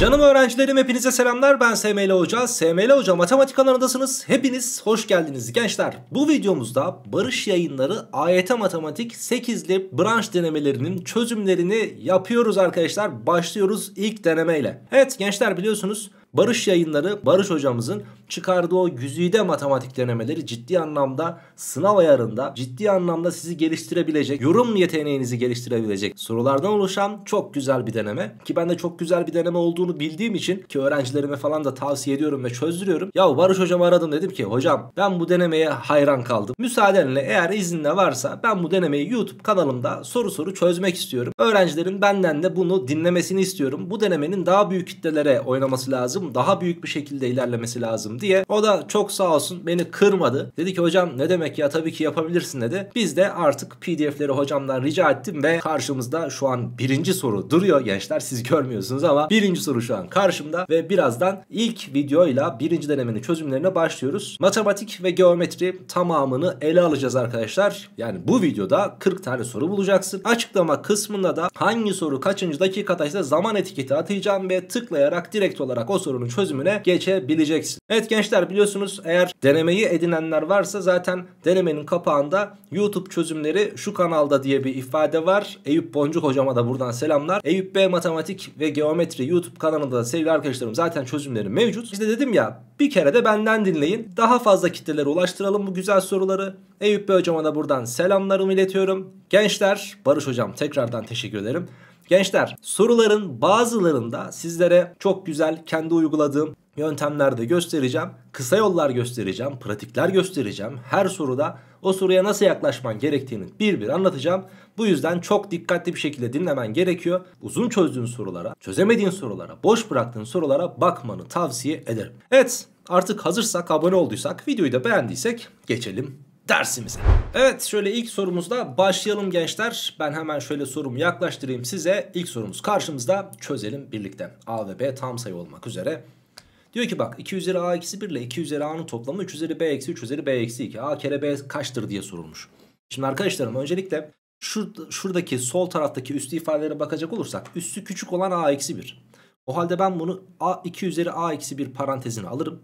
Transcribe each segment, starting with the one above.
Canım öğrencilerim hepinize selamlar ben SML Hoca. SML Hoca matematik kanalındasınız. Hepiniz hoş geldiniz gençler. Bu videomuzda Barış Yayınları AYT Matematik 8'li branş denemelerinin çözümlerini yapıyoruz arkadaşlar. Başlıyoruz ilk denemeyle. Evet gençler biliyorsunuz Barış Yayınları Barış hocamızın çıkardığı o güzide matematik denemeleri ciddi anlamda sınav ayarında ciddi anlamda sizi geliştirebilecek, yorum yeteneğinizi geliştirebilecek sorulardan oluşan çok güzel bir deneme. Ki ben de çok güzel bir deneme olduğunu bildiğim için ki öğrencilerime falan da tavsiye ediyorum ve çözdürüyorum. Ya Barış hocamı aradım dedim ki hocam ben bu denemeye hayran kaldım. Müsaadenle eğer izinle varsa ben bu denemeyi YouTube kanalımda soru soru çözmek istiyorum. Öğrencilerin benden de bunu dinlemesini istiyorum. Bu denemenin daha büyük kitlelere oynaması lazım lazım. Daha büyük bir şekilde ilerlemesi lazım diye. O da çok sağ olsun beni kırmadı. Dedi ki hocam ne demek ya tabii ki yapabilirsin dedi. Biz de artık pdf'leri hocamdan rica ettim ve karşımızda şu an birinci soru duruyor gençler. Siz görmüyorsunuz ama birinci soru şu an karşımda ve birazdan ilk videoyla birinci denemenin çözümlerine başlıyoruz. Matematik ve geometri tamamını ele alacağız arkadaşlar. Yani bu videoda 40 tane soru bulacaksın. Açıklama kısmında da hangi soru kaçıncı dakikadaysa zaman etiketi atacağım ve tıklayarak direkt olarak o soru sorunun çözümüne geçebileceksin. Evet gençler biliyorsunuz eğer denemeyi edinenler varsa zaten denemenin kapağında YouTube çözümleri şu kanalda diye bir ifade var. Eyüp Boncuk hocama da buradan selamlar. Eyüp B Matematik ve Geometri YouTube kanalında da sevgili arkadaşlarım zaten çözümleri mevcut. İşte dedim ya bir kere de benden dinleyin. Daha fazla kitlelere ulaştıralım bu güzel soruları. Eyüp Bey hocama da buradan selamlarımı iletiyorum. Gençler Barış hocam tekrardan teşekkür ederim. Gençler soruların bazılarında sizlere çok güzel kendi uyguladığım yöntemler de göstereceğim. Kısa yollar göstereceğim, pratikler göstereceğim. Her soruda o soruya nasıl yaklaşman gerektiğini bir bir anlatacağım. Bu yüzden çok dikkatli bir şekilde dinlemen gerekiyor. Uzun çözdüğün sorulara, çözemediğin sorulara, boş bıraktığın sorulara bakmanı tavsiye ederim. Evet artık hazırsak, abone olduysak, videoyu da beğendiysek geçelim dersimize. Evet şöyle ilk sorumuzla başlayalım gençler. Ben hemen şöyle sorumu yaklaştırayım size. İlk sorumuz karşımızda çözelim birlikte. A ve B tam sayı olmak üzere. Diyor ki bak 2 üzeri a eksi 1 ile 2 üzeri a'nın toplamı 3 üzeri b eksi 3 üzeri b eksi 2. a kere b kaçtır diye sorulmuş. Şimdi arkadaşlarım öncelikle şuradaki sol taraftaki üstü ifadelere bakacak olursak üstü küçük olan a eksi 1. O halde ben bunu a 2 üzeri a eksi 1 parantezine alırım.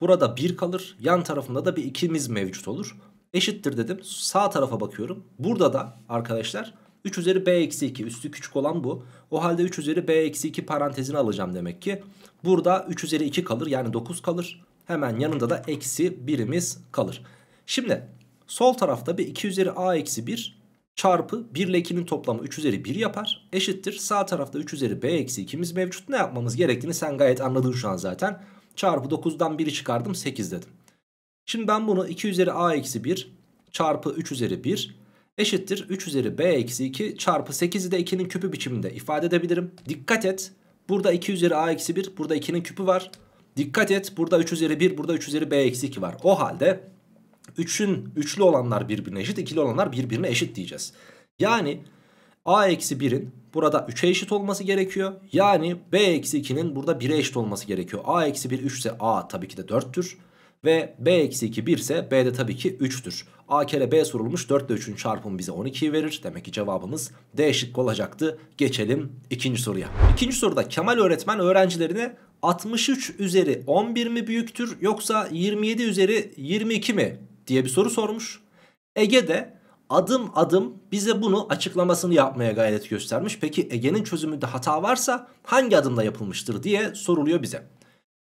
Burada 1 kalır yan tarafında da bir ikimiz mevcut olur eşittir dedim. Sağ tarafa bakıyorum. Burada da arkadaşlar 3 üzeri b eksi 2 üstü küçük olan bu. O halde 3 üzeri b eksi 2 parantezini alacağım demek ki. Burada 3 üzeri 2 kalır yani 9 kalır. Hemen yanında da eksi birimiz kalır. Şimdi sol tarafta bir 2 üzeri a eksi 1 çarpı 1 ile 2'nin toplamı 3 üzeri 1 yapar. Eşittir sağ tarafta 3 üzeri b eksi 2'miz mevcut. Ne yapmamız gerektiğini sen gayet anladın şu an zaten. Çarpı 9'dan 1'i çıkardım 8 dedim. Şimdi ben bunu 2 üzeri a eksi 1 çarpı 3 üzeri 1 eşittir 3 üzeri b eksi 2 çarpı 8'i de 2'nin küpü biçiminde ifade edebilirim. Dikkat et burada 2 üzeri a eksi 1 burada 2'nin küpü var. Dikkat et burada 3 üzeri 1 burada 3 üzeri b eksi 2 var. O halde 3'ün üçlü olanlar birbirine eşit ikili olanlar birbirine eşit diyeceğiz. Yani a eksi 1'in burada 3'e eşit olması gerekiyor. Yani b eksi 2'nin burada 1'e eşit olması gerekiyor. a eksi 1 3 ise a tabii ki de 4'tür. Ve b eksi 2 1 ise b de tabii ki 3'tür. A kere B sorulmuş 4 ile 3'ün çarpımı bize 12'yi verir. Demek ki cevabımız D şıkkı olacaktı. Geçelim ikinci soruya. İkinci soruda Kemal öğretmen öğrencilerine 63 üzeri 11 mi büyüktür yoksa 27 üzeri 22 mi diye bir soru sormuş. Ege de adım adım bize bunu açıklamasını yapmaya gayret göstermiş. Peki Ege'nin çözümünde hata varsa hangi adımda yapılmıştır diye soruluyor bize.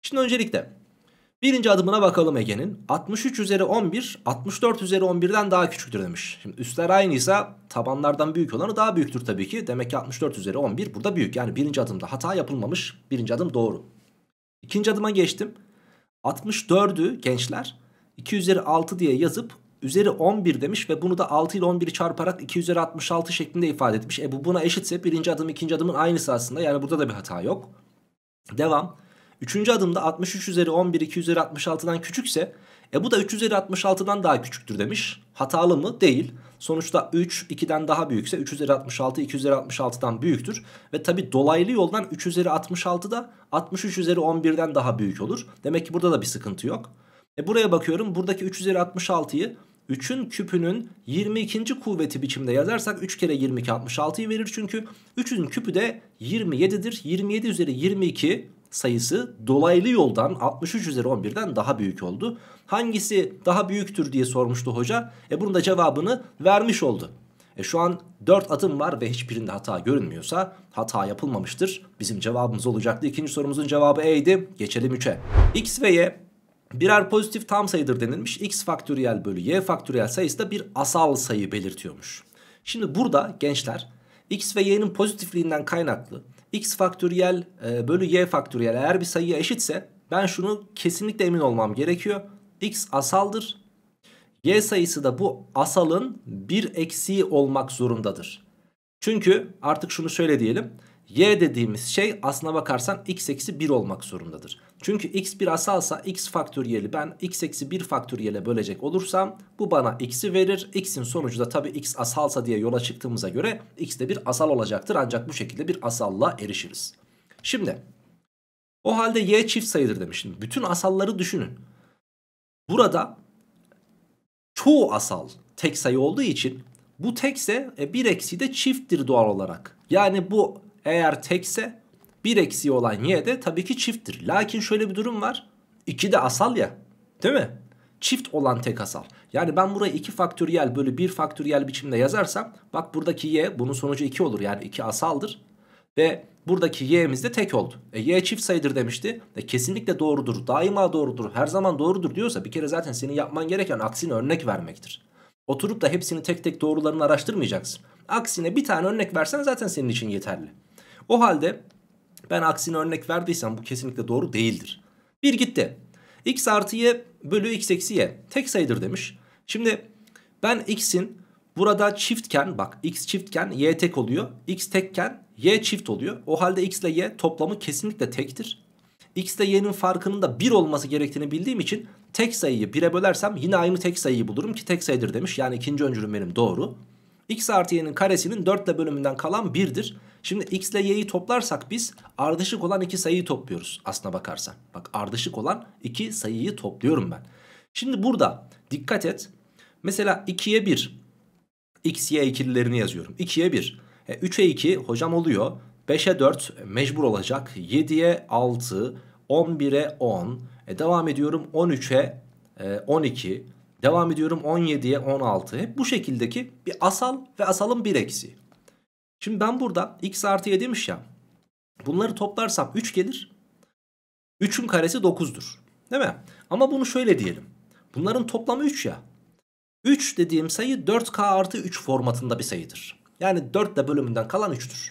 Şimdi öncelikle Birinci adımına bakalım Ege'nin. 63 üzeri 11, 64 üzeri 11'den daha küçüktür demiş. Şimdi üstler aynıysa tabanlardan büyük olanı daha büyüktür tabii ki. Demek ki 64 üzeri 11 burada büyük. Yani birinci adımda hata yapılmamış. Birinci adım doğru. İkinci adıma geçtim. 64'ü gençler 2 üzeri 6 diye yazıp üzeri 11 demiş ve bunu da 6 ile 11'i çarparak 2 üzeri 66 şeklinde ifade etmiş. E bu buna eşitse birinci adım ikinci adımın aynısı aslında. Yani burada da bir hata yok. Devam. Üçüncü adımda 63 üzeri 11 2 üzeri 66'dan küçükse e bu da 3 üzeri 66'dan daha küçüktür demiş. Hatalı mı? Değil. Sonuçta 3 2'den daha büyükse 3 üzeri 66 2 üzeri 66'dan büyüktür. Ve tabi dolaylı yoldan 3 üzeri 66 da 63 üzeri 11'den daha büyük olur. Demek ki burada da bir sıkıntı yok. E buraya bakıyorum buradaki 3 üzeri 66'yı 3'ün küpünün 22. kuvveti biçimde yazarsak 3 kere 22 66'yı verir. Çünkü 3'ün küpü de 27'dir. 27 üzeri 22 sayısı dolaylı yoldan 63 üzeri 11'den daha büyük oldu. Hangisi daha büyüktür diye sormuştu hoca. E bunun da cevabını vermiş oldu. E şu an 4 adım var ve hiçbirinde hata görünmüyorsa hata yapılmamıştır. Bizim cevabımız olacaktı. İkinci sorumuzun cevabı E'ydi. Geçelim 3'e. X ve Y birer pozitif tam sayıdır denilmiş. X faktöriyel bölü Y faktöriyel sayısı da bir asal sayı belirtiyormuş. Şimdi burada gençler X ve Y'nin pozitifliğinden kaynaklı x faktöriyel e, bölü y faktöriyel eğer bir sayıya eşitse ben şunu kesinlikle emin olmam gerekiyor. x asaldır. y sayısı da bu asalın bir eksiği olmak zorundadır. Çünkü artık şunu şöyle diyelim. y dediğimiz şey aslına bakarsan x eksi 1 olmak zorundadır. Çünkü x bir asalsa x faktöriyeli ben x eksi 1 faktöriyele bölecek olursam bu bana x'i verir. X'in sonucu da tabii x asalsa diye yola çıktığımıza göre x de bir asal olacaktır. Ancak bu şekilde bir asalla erişiriz. Şimdi o halde y çift sayıdır demiştim. bütün asalları düşünün. Burada çoğu asal tek sayı olduğu için bu tekse e, bir eksi de çifttir doğal olarak. Yani bu eğer tekse bir eksiği olan y de tabii ki çifttir. Lakin şöyle bir durum var. 2 de asal ya. Değil mi? Çift olan tek asal. Yani ben buraya 2 faktöriyel bölü 1 faktöriyel biçimde yazarsam bak buradaki y bunun sonucu 2 olur. Yani 2 asaldır. Ve buradaki y'miz de tek oldu. E, y çift sayıdır demişti. E, kesinlikle doğrudur, daima doğrudur, her zaman doğrudur diyorsa bir kere zaten senin yapman gereken aksine örnek vermektir. Oturup da hepsini tek tek doğrularını araştırmayacaksın. Aksine bir tane örnek versen zaten senin için yeterli. O halde ben aksini örnek verdiysem bu kesinlikle doğru değildir. Bir gitti. X artı y bölü x eksi y. Tek sayıdır demiş. Şimdi ben x'in burada çiftken bak x çiftken y tek oluyor. X tekken y çift oluyor. O halde x ile y toplamı kesinlikle tektir. X ile y'nin farkının da 1 olması gerektiğini bildiğim için tek sayıyı 1'e bölersem yine aynı tek sayıyı bulurum ki tek sayıdır demiş. Yani ikinci öncülüm benim doğru. X artı y'nin karesinin 4 ile bölümünden kalan 1'dir. Şimdi x ile y'yi toplarsak biz ardışık olan iki sayıyı topluyoruz aslına bakarsan. Bak ardışık olan iki sayıyı topluyorum ben. Şimdi burada dikkat et. Mesela 2'ye 1 x, y ikililerini yazıyorum. 2'ye 1. E, 3'e 2 hocam oluyor. 5'e 4 mecbur olacak. 7'ye 6, 11'e 10. E, devam ediyorum 13'e e, 12. Devam ediyorum 17'ye 16. Hep bu şekildeki bir asal ve asalın bir eksi. Şimdi ben burada x artı 7 demiş ya. Bunları toplarsam 3 gelir. 3'ün karesi 9'dur. Değil mi? Ama bunu şöyle diyelim. Bunların toplamı 3 ya. 3 dediğim sayı 4k artı 3 formatında bir sayıdır. Yani 4 ile bölümünden kalan 3'tür.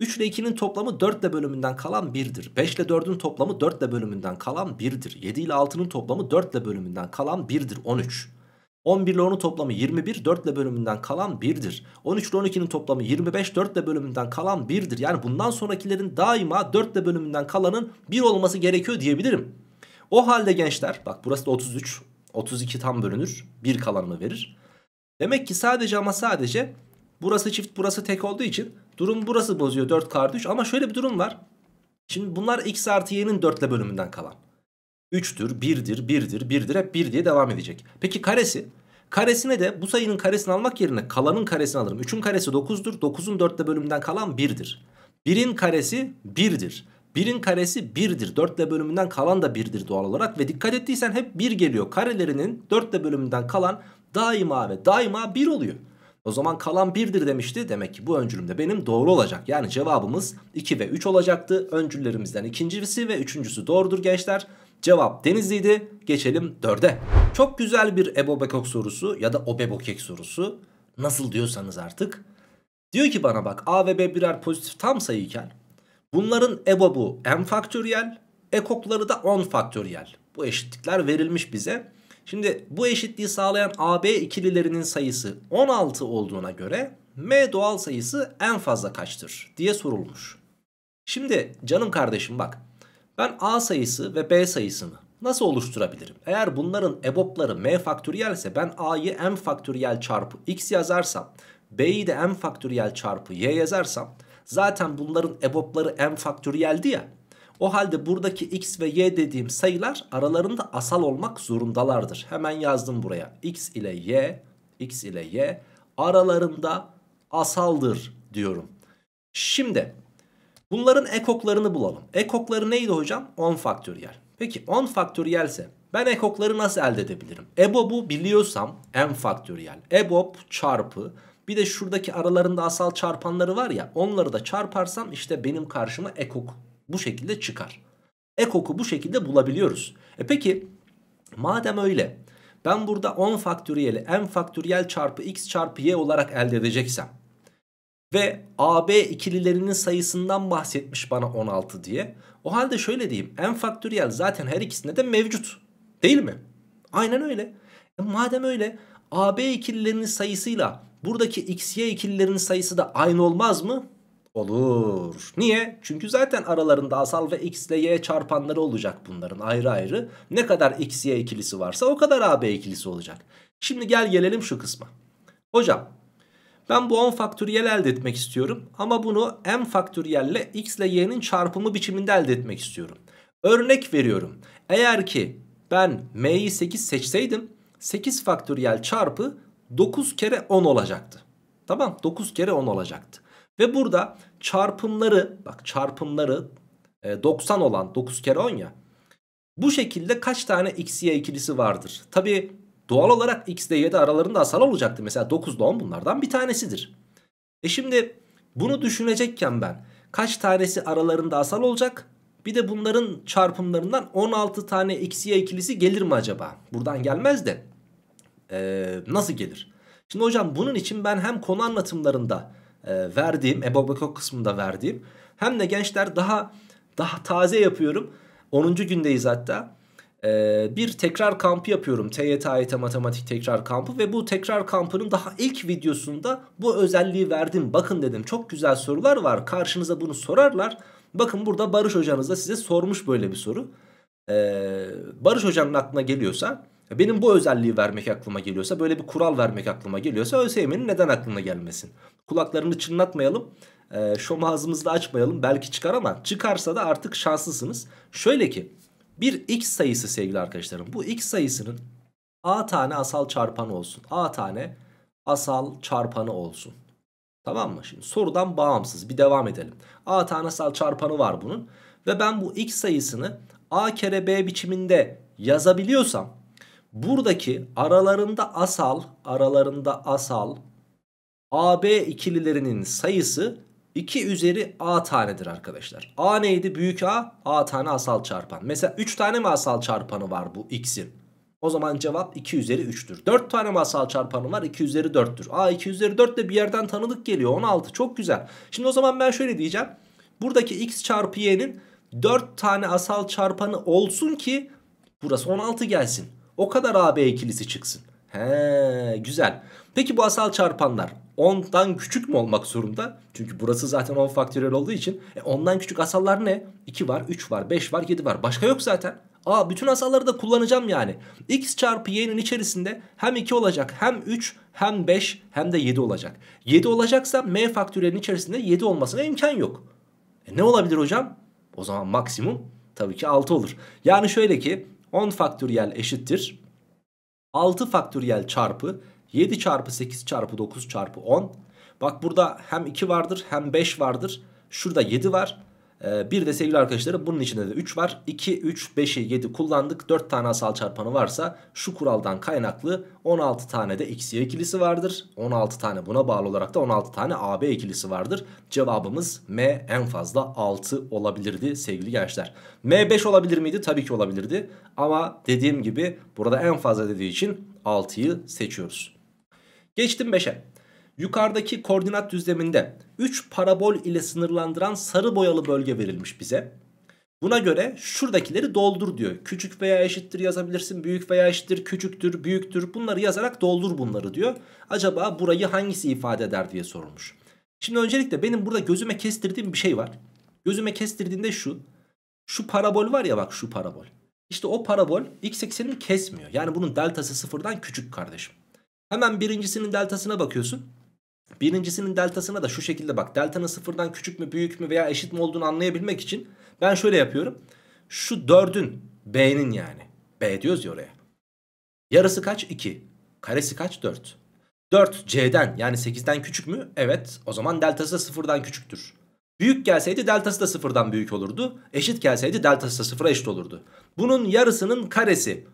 3 ile 2'nin toplamı 4 ile bölümünden kalan 1'dir. 5 ile 4'ün toplamı 4 ile bölümünden kalan 1'dir. 7 ile 6'nın toplamı 4 ile bölümünden kalan 1'dir. 13. 11 ile 10'un toplamı 21 4 ile bölümünden kalan 1'dir. 13 ile 12'nin toplamı 25 4 ile bölümünden kalan 1'dir. Yani bundan sonrakilerin daima 4 ile bölümünden kalanın 1 olması gerekiyor diyebilirim. O halde gençler bak burası da 33 32 tam bölünür 1 kalanını verir. Demek ki sadece ama sadece burası çift burası tek olduğu için durum burası bozuyor 4 kar ama şöyle bir durum var. Şimdi bunlar x artı y'nin 4 ile bölümünden kalan. 3'tür, 1'dir, 1'dir, 1'dir hep 1 diye devam edecek. Peki karesi? Karesine de bu sayının karesini almak yerine kalanın karesini alırım. 3'ün karesi 9'dur. 9'un 4'te bölümünden kalan 1'dir. 1'in karesi 1'dir. 1'in karesi 1'dir. 4 bölümünden kalan da 1'dir doğal olarak. Ve dikkat ettiysen hep 1 geliyor. Karelerinin 4 bölümünden kalan daima ve daima 1 oluyor. O zaman kalan 1'dir demişti. Demek ki bu öncülüm de benim doğru olacak. Yani cevabımız 2 ve 3 olacaktı. Öncüllerimizden ikincisi ve üçüncüsü doğrudur gençler. Cevap Denizli'ydi. Geçelim 4'e. Çok güzel bir Ebobekok sorusu ya da Obebokek sorusu. Nasıl diyorsanız artık. Diyor ki bana bak A ve B birer pozitif tam sayıyken bunların ebobu n faktöriyel, ekokları da 10 faktöriyel. Bu eşitlikler verilmiş bize. Şimdi bu eşitliği sağlayan AB ikililerinin sayısı 16 olduğuna göre M doğal sayısı en fazla kaçtır diye sorulmuş. Şimdi canım kardeşim bak ben A sayısı ve B sayısını nasıl oluşturabilirim? Eğer bunların ebopları m faktöriyel ise ben A'yı m faktöriyel çarpı x yazarsam B'yi de m faktöriyel çarpı y yazarsam zaten bunların ebopları m faktöriyeldi ya. O halde buradaki x ve y dediğim sayılar aralarında asal olmak zorundalardır. Hemen yazdım buraya. x ile y, x ile y aralarında asaldır diyorum. Şimdi Bunların ekoklarını bulalım. Ekokları neydi hocam? 10 faktöriyel. Peki 10 faktöriyel ise ben ekokları nasıl elde edebilirim? EBOB'u biliyorsam m faktöriyel. EBOB çarpı bir de şuradaki aralarında asal çarpanları var ya onları da çarparsam işte benim karşıma ekok bu şekilde çıkar. Ekoku bu şekilde bulabiliyoruz. E peki madem öyle ben burada 10 faktöriyeli m faktöriyel çarpı x çarpı y olarak elde edeceksem ve AB ikililerinin sayısından bahsetmiş bana 16 diye. O halde şöyle diyeyim. n faktöriyel zaten her ikisinde de mevcut. Değil mi? Aynen öyle. E madem öyle AB ikililerinin sayısıyla buradaki XY ikililerinin sayısı da aynı olmaz mı? Olur. Niye? Çünkü zaten aralarında asal ve x ile y çarpanları olacak bunların ayrı ayrı. Ne kadar x y ikilisi varsa o kadar ab ikilisi olacak. Şimdi gel gelelim şu kısma. Hocam ben bu 10 faktöriyel elde etmek istiyorum ama bunu m faktöriyelle x ile y'nin çarpımı biçiminde elde etmek istiyorum. Örnek veriyorum. Eğer ki ben m'yi 8 seçseydim 8 faktöriyel çarpı 9 kere 10 olacaktı. Tamam 9 kere 10 olacaktı. Ve burada çarpımları bak çarpımları 90 e, olan 9 kere 10 ya. Bu şekilde kaç tane x y ikilisi vardır? Tabi Doğal olarak x ile 7 aralarında asal olacaktı. Mesela 9 ile 10 bunlardan bir tanesidir. E şimdi bunu düşünecekken ben kaç tanesi aralarında asal olacak? Bir de bunların çarpımlarından 16 tane eksiye ikilisi gelir mi acaba? Buradan gelmez de ee, nasıl gelir? Şimdi hocam bunun için ben hem konu anlatımlarında e, verdiğim, Ebobeko kısmında verdiğim hem de gençler daha daha taze yapıyorum. 10. gündeyiz hatta e, bir tekrar kampı yapıyorum. TYT, AYT matematik tekrar kampı ve bu tekrar kampının daha ilk videosunda bu özelliği verdim. Bakın dedim çok güzel sorular var karşınıza bunu sorarlar. Bakın burada Barış hocanız da size sormuş böyle bir soru. Ee, Barış hocanın aklına geliyorsa benim bu özelliği vermek aklıma geliyorsa böyle bir kural vermek aklıma geliyorsa ÖSYM'nin neden aklına gelmesin? Kulaklarını çınlatmayalım. E, şom ağzımızda açmayalım belki çıkar ama çıkarsa da artık şanslısınız. Şöyle ki bir x sayısı sevgili arkadaşlarım. Bu x sayısının a tane asal çarpanı olsun. a tane asal çarpanı olsun. Tamam mı? Şimdi sorudan bağımsız bir devam edelim. A tane asal çarpanı var bunun. Ve ben bu x sayısını a kere b biçiminde yazabiliyorsam buradaki aralarında asal aralarında asal AB ikililerinin sayısı 2 üzeri a tanedir arkadaşlar. A neydi? Büyük A. A tane asal çarpan. Mesela 3 tane mi asal çarpanı var bu x'in? O zaman cevap 2 üzeri 3'tür. 4 tane masal çarpanı var 2 üzeri 4'tür. A 2 üzeri 4 de bir yerden tanıdık geliyor 16 çok güzel. Şimdi o zaman ben şöyle diyeceğim. Buradaki x çarpı y'nin 4 tane asal çarpanı olsun ki burası 16 gelsin. O kadar AB ikilisi çıksın. He güzel. Peki bu asal çarpanlar 10'dan küçük mü olmak zorunda? Çünkü burası zaten 10 faktöriyel olduğu için. E 10'dan küçük asallar ne? 2 var, 3 var, 5 var, 7 var. Başka yok zaten. Aa bütün asalları da kullanacağım yani. X çarpı y'nin içerisinde hem 2 olacak hem 3 hem 5 hem de 7 olacak. 7 olacaksa m faktöriyelin içerisinde 7 olmasına imkan yok. E ne olabilir hocam? O zaman maksimum tabii ki 6 olur. Yani şöyle ki 10 faktöriyel eşittir. 6 faktöriyel çarpı 7 çarpı 8 çarpı 9 çarpı 10. Bak burada hem 2 vardır hem 5 vardır. Şurada 7 var. Ee, bir de sevgili arkadaşlarım bunun içinde de 3 var. 2, 3, 5'i 7 kullandık. 4 tane asal çarpanı varsa şu kuraldan kaynaklı 16 tane de x'ye ikilisi vardır. 16 tane buna bağlı olarak da 16 tane ab ikilisi vardır. Cevabımız m en fazla 6 olabilirdi sevgili gençler. m 5 olabilir miydi? Tabii ki olabilirdi. Ama dediğim gibi burada en fazla dediği için 6'yı seçiyoruz. Geçtim 5'e. Yukarıdaki koordinat düzleminde 3 parabol ile sınırlandıran sarı boyalı bölge verilmiş bize. Buna göre şuradakileri doldur diyor. Küçük veya eşittir yazabilirsin. Büyük veya eşittir, küçüktür, büyüktür. Bunları yazarak doldur bunları diyor. Acaba burayı hangisi ifade eder diye sorulmuş. Şimdi öncelikle benim burada gözüme kestirdiğim bir şey var. Gözüme kestirdiğinde şu. Şu parabol var ya bak şu parabol. İşte o parabol x eksenini kesmiyor. Yani bunun deltası sıfırdan küçük kardeşim. Hemen birincisinin deltasına bakıyorsun. Birincisinin deltasına da şu şekilde bak. Deltanın sıfırdan küçük mü büyük mü veya eşit mi olduğunu anlayabilmek için ben şöyle yapıyorum. Şu 4'ün B'nin yani. B diyoruz ya oraya. Yarısı kaç? 2. Karesi kaç? 4. 4 C'den yani 8'den küçük mü? Evet. O zaman deltası da sıfırdan küçüktür. Büyük gelseydi deltası da sıfırdan büyük olurdu. Eşit gelseydi deltası da sıfıra eşit olurdu. Bunun yarısının karesi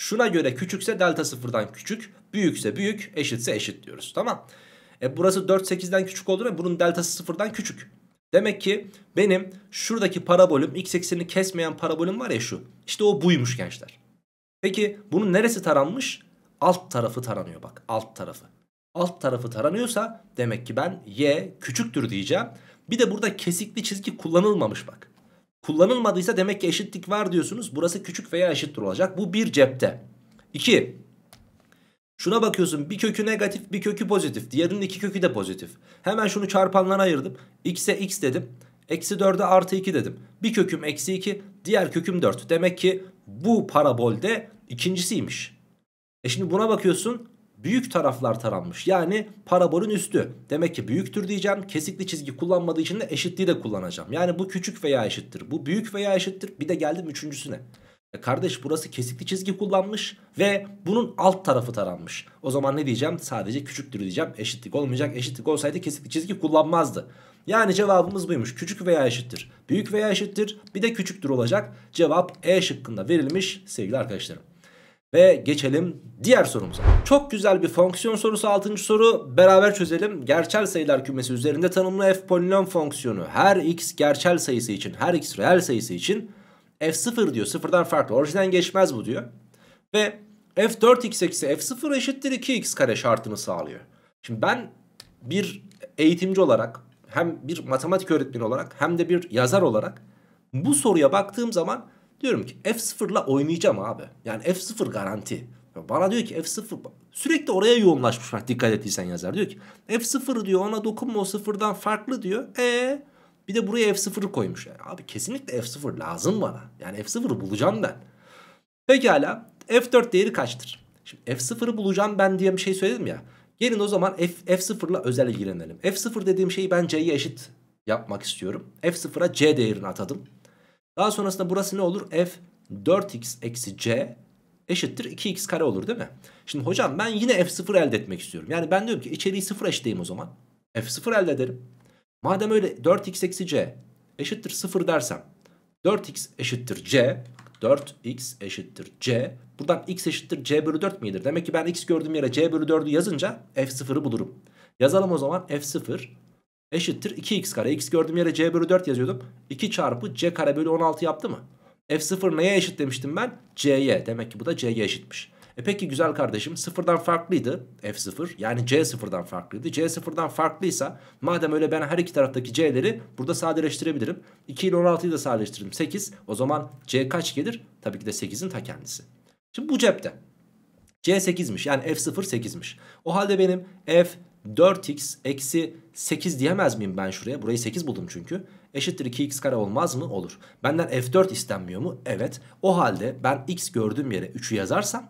Şuna göre küçükse delta sıfırdan küçük. Büyükse büyük eşitse eşit diyoruz tamam. E burası 4 8'den küçük olduğuna bunun deltası sıfırdan küçük. Demek ki benim şuradaki parabolüm x eksenini kesmeyen parabolüm var ya şu. İşte o buymuş gençler. Peki bunun neresi taranmış? Alt tarafı taranıyor bak alt tarafı. Alt tarafı taranıyorsa demek ki ben y küçüktür diyeceğim. Bir de burada kesikli çizgi kullanılmamış bak. Kullanılmadıysa demek ki eşitlik var diyorsunuz. Burası küçük veya eşittir olacak. Bu bir cepte. 2. Şuna bakıyorsun bir kökü negatif bir kökü pozitif. Diğerinin iki kökü de pozitif. Hemen şunu çarpanlara ayırdım. X'e x dedim. Eksi 4'e artı 2 dedim. Bir köküm eksi 2 diğer köküm 4. Demek ki bu parabolde ikincisiymiş. E şimdi buna bakıyorsun büyük taraflar taranmış. Yani parabolün üstü. Demek ki büyüktür diyeceğim. Kesikli çizgi kullanmadığı için de eşitliği de kullanacağım. Yani bu küçük veya eşittir. Bu büyük veya eşittir. Bir de geldim üçüncüsüne. E kardeş burası kesikli çizgi kullanmış ve bunun alt tarafı taranmış. O zaman ne diyeceğim? Sadece küçüktür diyeceğim. Eşitlik olmayacak. Eşitlik olsaydı kesikli çizgi kullanmazdı. Yani cevabımız buymuş. Küçük veya eşittir. Büyük veya eşittir. Bir de küçüktür olacak. Cevap E şıkkında verilmiş sevgili arkadaşlarım. Ve geçelim diğer sorumuza. Çok güzel bir fonksiyon sorusu 6. soru. Beraber çözelim. Gerçel sayılar kümesi üzerinde tanımlı f polinom fonksiyonu her x gerçel sayısı için, her x reel sayısı için f0 diyor. Sıfırdan farklı. Orijinden geçmez bu diyor. Ve f4x eksi f0 eşittir 2x kare şartını sağlıyor. Şimdi ben bir eğitimci olarak hem bir matematik öğretmeni olarak hem de bir yazar olarak bu soruya baktığım zaman Diyorum ki F0'la oynayacağım abi. Yani F0 garanti. Bana diyor ki F0 sürekli oraya yoğunlaşmış bak dikkat ettiysen yazar. Diyor ki F0 diyor ona dokunma o sıfırdan farklı diyor. E bir de buraya F0'ı koymuş. Yani e, abi kesinlikle F0 lazım bana. Yani F0'ı bulacağım ben. Pekala F4 değeri kaçtır? Şimdi F0'ı bulacağım ben diye bir şey söyledim ya. Gelin o zaman F, F0'la özel ilgilenelim. F0 dediğim şeyi ben C'ye eşit yapmak istiyorum. F0'a C değerini atadım. Daha sonrasında burası ne olur? F 4x eksi c eşittir 2x kare olur değil mi? Şimdi hocam ben yine f0 elde etmek istiyorum. Yani ben diyorum ki içeriği 0 eşitleyeyim o zaman. f0 elde ederim. Madem öyle 4x eksi c eşittir 0 dersem 4x eşittir c 4x eşittir c buradan x eşittir c bölü 4 midir? Demek ki ben x gördüğüm yere c bölü 4'ü yazınca f0'ı bulurum. Yazalım o zaman f0 eşittir 2x kare. x gördüğüm yere c bölü 4 yazıyordum. 2 çarpı c kare bölü 16 yaptı mı? f0 neye eşit demiştim ben? c'ye. Demek ki bu da c'ye eşitmiş. E peki güzel kardeşim sıfırdan farklıydı f0 yani c sıfırdan farklıydı. c sıfırdan farklıysa madem öyle ben her iki taraftaki c'leri burada sadeleştirebilirim. 2 ile 16'yı da sadeleştiririm 8 o zaman c kaç gelir? Tabii ki de 8'in ta kendisi. Şimdi bu cepte c 8'miş yani f0 8'miş. O halde benim f 4x eksi 8 diyemez miyim ben şuraya? Burayı 8 buldum çünkü. Eşittir 2x kare olmaz mı? Olur. Benden f4 istenmiyor mu? Evet. O halde ben x gördüğüm yere 3'ü yazarsam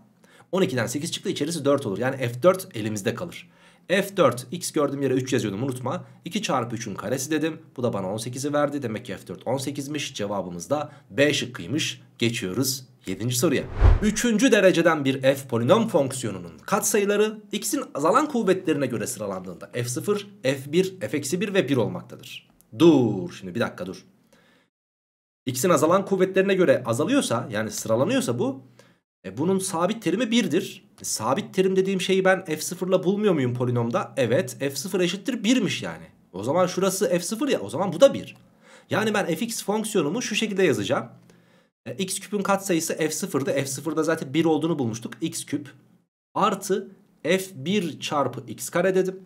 12'den 8 çıktı içerisi 4 olur. Yani f4 elimizde kalır. F4 x gördüğüm yere 3 yazıyordum unutma. 2 çarpı 3'ün karesi dedim. Bu da bana 18'i verdi. Demek ki F4 18'miş. Cevabımız da B şıkkıymış. Geçiyoruz 7. soruya. 3. dereceden bir f polinom fonksiyonunun katsayıları ikisinin azalan kuvvetlerine göre sıralandığında f0, f1, f-1 ve 1 olmaktadır. Dur şimdi bir dakika dur. X'in azalan kuvvetlerine göre azalıyorsa yani sıralanıyorsa bu e, bunun sabit terimi 1'dir. E, sabit terim dediğim şeyi ben f0'la bulmuyor muyum polinomda? Evet f0 eşittir 1'miş yani. O zaman şurası f0 ya o zaman bu da 1. Yani ben fx fonksiyonumu şu şekilde yazacağım. E, x küpün katsayısı f0'dı. f0'da zaten 1 olduğunu bulmuştuk. x küp artı f1 çarpı x kare dedim.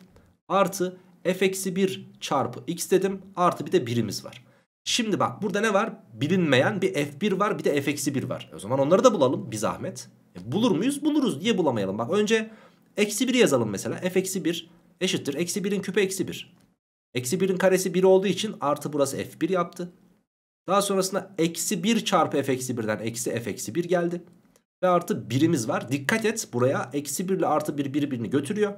Artı f eksi 1 çarpı x dedim. Artı bir de birimiz var. Şimdi bak burada ne var? Bilinmeyen bir f1 var bir de f eksi 1 var. E, o zaman onları da bulalım bir zahmet. E, bulur muyuz? Buluruz. Niye bulamayalım? Bak önce eksi 1 yazalım mesela. f eksi 1 eşittir. Eksi 1'in küpü eksi 1. Eksi 1'in karesi 1 olduğu için artı burası f1 yaptı. Daha sonrasında eksi 1 çarpı f eksi 1'den eksi f eksi 1 geldi. Ve artı birimiz var. Dikkat et buraya eksi 1 ile artı 1 birbirini götürüyor.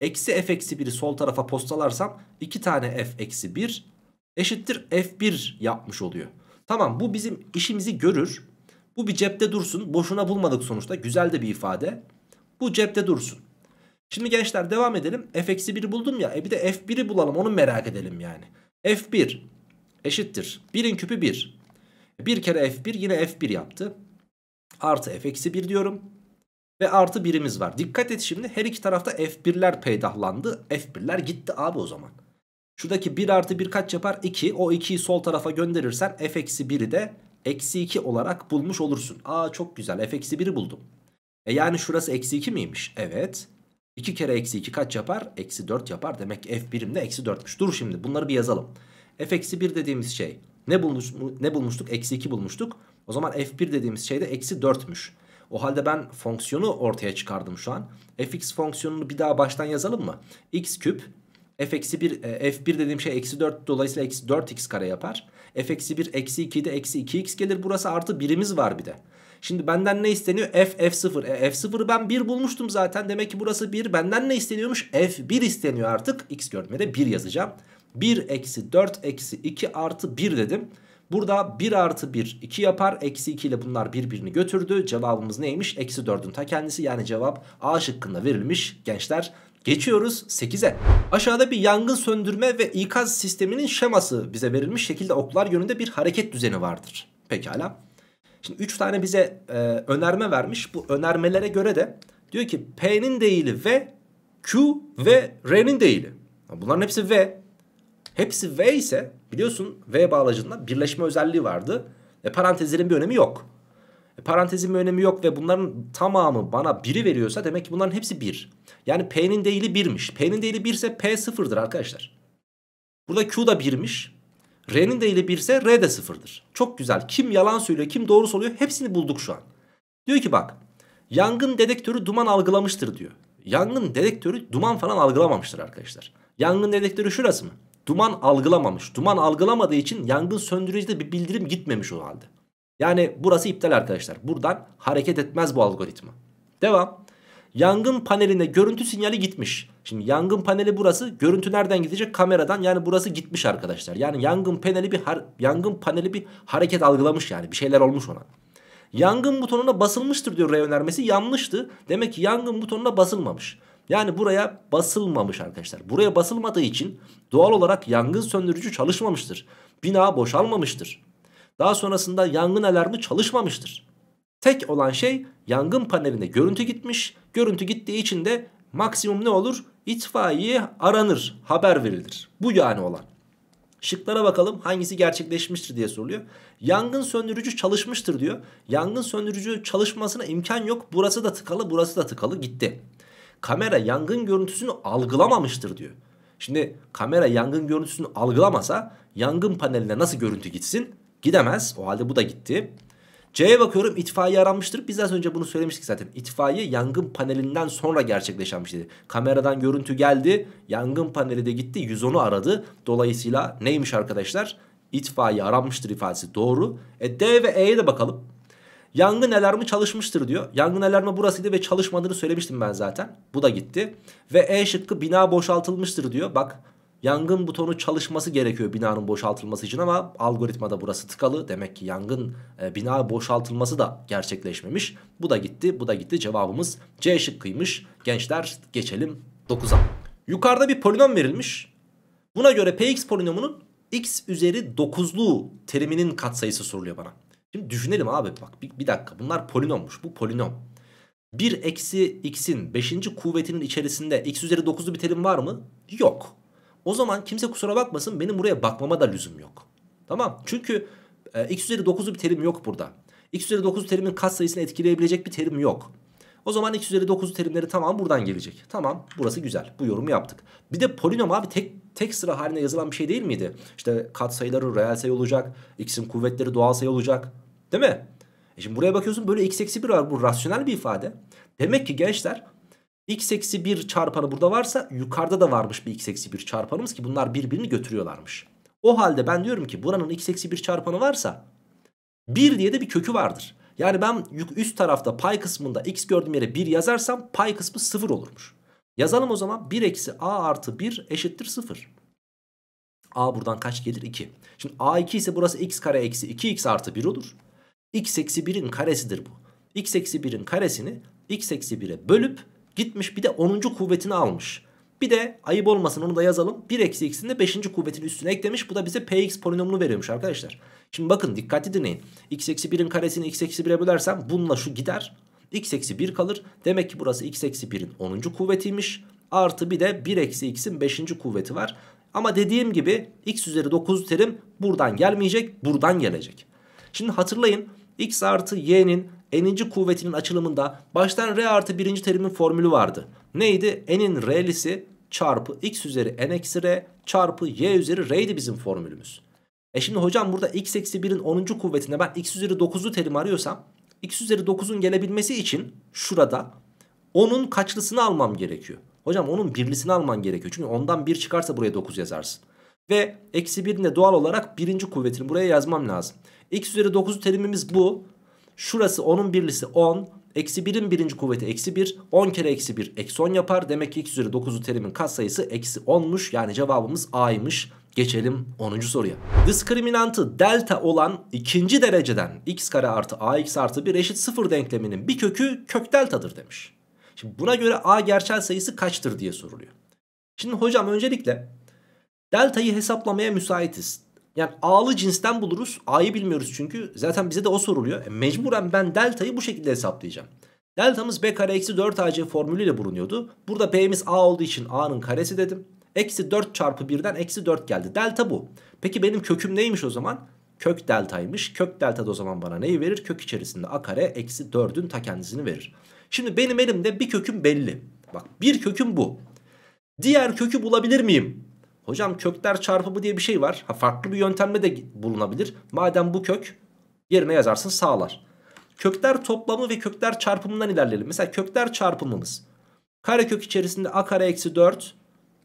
Eksi f eksi 1'i sol tarafa postalarsam 2 tane f eksi 1 eşittir f1 yapmış oluyor. Tamam bu bizim işimizi görür. Bu bir cepte dursun. Boşuna bulmadık sonuçta. Güzel de bir ifade. Bu cepte dursun. Şimdi gençler devam edelim. f-1'i eksi buldum ya. E bir de f1'i bulalım. Onu merak edelim yani. f1 eşittir. 1'in küpü 1. 1 kere f1 yine f1 yaptı. Artı f eksi 1 diyorum. Ve artı birimiz var. Dikkat et şimdi her iki tarafta f1'ler peydahlandı. f1'ler gitti abi o zaman. Şuradaki 1 artı 1 kaç yapar? 2. O 2'yi sol tarafa gönderirsen f eksi 1'i de eksi 2 olarak bulmuş olursun. Aa çok güzel f eksi 1'i buldum. E yani şurası eksi 2 miymiş? Evet. 2 kere eksi 2 kaç yapar? Eksi 4 yapar. Demek ki f birim de eksi 4'müş. Dur şimdi bunları bir yazalım f eksi 1 dediğimiz şey ne, bulmuş, ne bulmuştuk? Eksi 2 bulmuştuk. O zaman f1 dediğimiz şey de eksi 4'müş. O halde ben fonksiyonu ortaya çıkardım şu an. fx fonksiyonunu bir daha baştan yazalım mı? x küp f eksi 1 e, f1 dediğim şey eksi 4 dolayısıyla eksi 4x kare yapar. f eksi 1 eksi 2'de eksi 2x gelir. Burası artı birimiz var bir de. Şimdi benden ne isteniyor? F F0. E, F0'ı ben 1 bulmuştum zaten. Demek ki burası 1. Benden ne isteniyormuş? F1 isteniyor artık. X görmede 1 yazacağım. 1 eksi 4 eksi 2 artı 1 dedim. Burada 1 artı 1 2 yapar. Eksi 2 ile bunlar birbirini götürdü. Cevabımız neymiş? Eksi 4'ün ta kendisi yani cevap A şıkkında verilmiş gençler. Geçiyoruz 8'e. Aşağıda bir yangın söndürme ve ikaz sisteminin şeması bize verilmiş şekilde oklar yönünde bir hareket düzeni vardır. Pekala. Şimdi 3 tane bize e, önerme vermiş. Bu önermelere göre de diyor ki P'nin değili V, Q ve R'nin değili. Bunların hepsi V. Hepsi V ise biliyorsun V bağlacında birleşme özelliği vardı. E, parantezlerin bir önemi yok. E, parantezin bir önemi yok ve bunların tamamı bana biri veriyorsa demek ki bunların hepsi bir. Yani P'nin değili birmiş. P'nin değili birse P sıfırdır arkadaşlar. Burada Q da birmiş. R'nin değili birse R de sıfırdır. Çok güzel. Kim yalan söylüyor kim doğru söylüyor hepsini bulduk şu an. Diyor ki bak yangın dedektörü duman algılamıştır diyor. Yangın dedektörü duman falan algılamamıştır arkadaşlar. Yangın dedektörü şurası mı? Duman algılamamış. Duman algılamadığı için yangın söndürücüde bir bildirim gitmemiş o halde. Yani burası iptal arkadaşlar. Buradan hareket etmez bu algoritma. Devam. Yangın paneline görüntü sinyali gitmiş. Şimdi yangın paneli burası. Görüntü nereden gidecek? Kameradan. Yani burası gitmiş arkadaşlar. Yani yangın paneli bir yangın paneli bir hareket algılamış yani. Bir şeyler olmuş ona. Yangın butonuna basılmıştır diyor R önermesi. Yanlıştı. Demek ki yangın butonuna basılmamış. Yani buraya basılmamış arkadaşlar. Buraya basılmadığı için doğal olarak yangın söndürücü çalışmamıştır. Bina boşalmamıştır. Daha sonrasında yangın alarmı çalışmamıştır. Tek olan şey yangın paneline görüntü gitmiş. Görüntü gittiği için de maksimum ne olur? İtfaiye aranır, haber verilir. Bu yani olan. Şıklara bakalım hangisi gerçekleşmiştir diye soruluyor. Yangın söndürücü çalışmıştır diyor. Yangın söndürücü çalışmasına imkan yok. Burası da tıkalı, burası da tıkalı gitti kamera yangın görüntüsünü algılamamıştır diyor. Şimdi kamera yangın görüntüsünü algılamasa yangın paneline nasıl görüntü gitsin? Gidemez. O halde bu da gitti. C'ye bakıyorum itfaiye aranmıştır. Biz az önce bunu söylemiştik zaten. İtfaiye yangın panelinden sonra gerçekleşen bir şeydi. Kameradan görüntü geldi. Yangın paneli de gitti. 110'u aradı. Dolayısıyla neymiş arkadaşlar? İtfaiye aranmıştır ifadesi doğru. E D ve E'ye de bakalım. Yangın alarmı çalışmıştır diyor. Yangın alarmı burasıydı ve çalışmadığını söylemiştim ben zaten. Bu da gitti. Ve E şıkkı bina boşaltılmıştır diyor. Bak yangın butonu çalışması gerekiyor binanın boşaltılması için ama algoritmada burası tıkalı. Demek ki yangın e, bina boşaltılması da gerçekleşmemiş. Bu da gitti bu da gitti cevabımız C şıkkıymış. Gençler geçelim 9'a. Yukarıda bir polinom verilmiş. Buna göre Px polinomunun x üzeri 9'lu teriminin katsayısı soruluyor bana. Şimdi düşünelim abi bak bir, bir dakika bunlar polinommuş bu polinom. 1 eksi x'in 5. kuvvetinin içerisinde x üzeri 9'lu bir terim var mı? Yok. O zaman kimse kusura bakmasın benim buraya bakmama da lüzum yok. Tamam çünkü e, x üzeri 9'lu bir terim yok burada. x üzeri 9 terimin kat sayısını etkileyebilecek bir terim yok. O zaman x üzeri 9 terimleri tamam buradan gelecek. Tamam burası güzel. Bu yorumu yaptık. Bir de polinom abi tek tek sıra haline yazılan bir şey değil miydi? İşte katsayıları reel sayı olacak. X'in kuvvetleri doğal sayı olacak. Değil mi? E şimdi buraya bakıyorsun böyle x eksi 1 var. Bu rasyonel bir ifade. Demek ki gençler x eksi 1 çarpanı burada varsa yukarıda da varmış bir x eksi 1 çarpanımız ki bunlar birbirini götürüyorlarmış. O halde ben diyorum ki buranın x eksi 1 çarpanı varsa 1 diye de bir kökü vardır. Yani ben üst tarafta pay kısmında x gördüğüm yere 1 yazarsam pay kısmı 0 olurmuş. Yazalım o zaman 1 eksi a artı 1 eşittir 0. a buradan kaç gelir? 2. Şimdi a 2 ise burası x kare eksi 2x artı 1 olur. x eksi 1'in karesidir bu. x eksi 1'in karesini x eksi 1'e bölüp gitmiş bir de 10. kuvvetini almış. Bir de ayıp olmasın onu da yazalım. 1 eksi x'in de 5. kuvvetini üstüne eklemiş. Bu da bize px polinomunu veriyormuş arkadaşlar. Şimdi bakın dikkatli dinleyin. x eksi 1'in karesini x eksi 1'e bölersem bununla şu gider. x eksi 1 kalır. Demek ki burası x eksi 1'in 10. kuvvetiymiş. Artı bir de 1 eksi x'in 5. kuvveti var. Ama dediğim gibi x üzeri 9 terim buradan gelmeyecek buradan gelecek. Şimdi hatırlayın x artı y'nin n'inci kuvvetinin açılımında baştan r artı birinci terimin formülü vardı. Neydi? n'in r'lisi çarpı x üzeri n eksi r çarpı y üzeri r'ydi bizim formülümüz. E şimdi hocam burada x eksi 1'in 10. kuvvetine ben x üzeri 9'u terim arıyorsam x üzeri 9'un gelebilmesi için şurada 10'un kaçlısını almam gerekiyor. Hocam onun birlisini alman gerekiyor. Çünkü ondan 1 çıkarsa buraya 9 yazarsın. Ve eksi 1'in de doğal olarak birinci kuvvetini buraya yazmam lazım. x üzeri 9 terimimiz bu. Şurası 10'un birlisi 10. Eksi 1'in birinci kuvveti eksi 1. 10 kere eksi 1 eksi 10 yapar. Demek ki x üzeri 9'u terimin katsayısı eksi 10'muş. Yani cevabımız A'ymış. Geçelim 10. soruya. Diskriminantı delta olan ikinci dereceden x kare artı ax artı 1 eşit 0 denkleminin bir kökü kök deltadır demiş. Şimdi buna göre a gerçel sayısı kaçtır diye soruluyor. Şimdi hocam öncelikle deltayı hesaplamaya müsaitiz. Yani A'lı cinsten buluruz. A'yı bilmiyoruz çünkü. Zaten bize de o soruluyor. E, mecburen ben delta'yı bu şekilde hesaplayacağım. Deltamız b kare eksi 4ac formülüyle bulunuyordu. Burada b'miz a olduğu için a'nın karesi dedim. Eksi 4 çarpı 1'den eksi 4 geldi. Delta bu. Peki benim köküm neymiş o zaman? Kök deltaymış. Kök delta da o zaman bana neyi verir? Kök içerisinde a kare eksi 4'ün ta kendisini verir. Şimdi benim elimde bir köküm belli. Bak bir köküm bu. Diğer kökü bulabilir miyim? Hocam kökler çarpımı diye bir şey var. Ha, farklı bir yöntemle de bulunabilir. Madem bu kök yerine yazarsın sağlar. Kökler toplamı ve kökler çarpımından ilerleyelim. Mesela kökler çarpımımız. kare kök içerisinde a kare eksi 4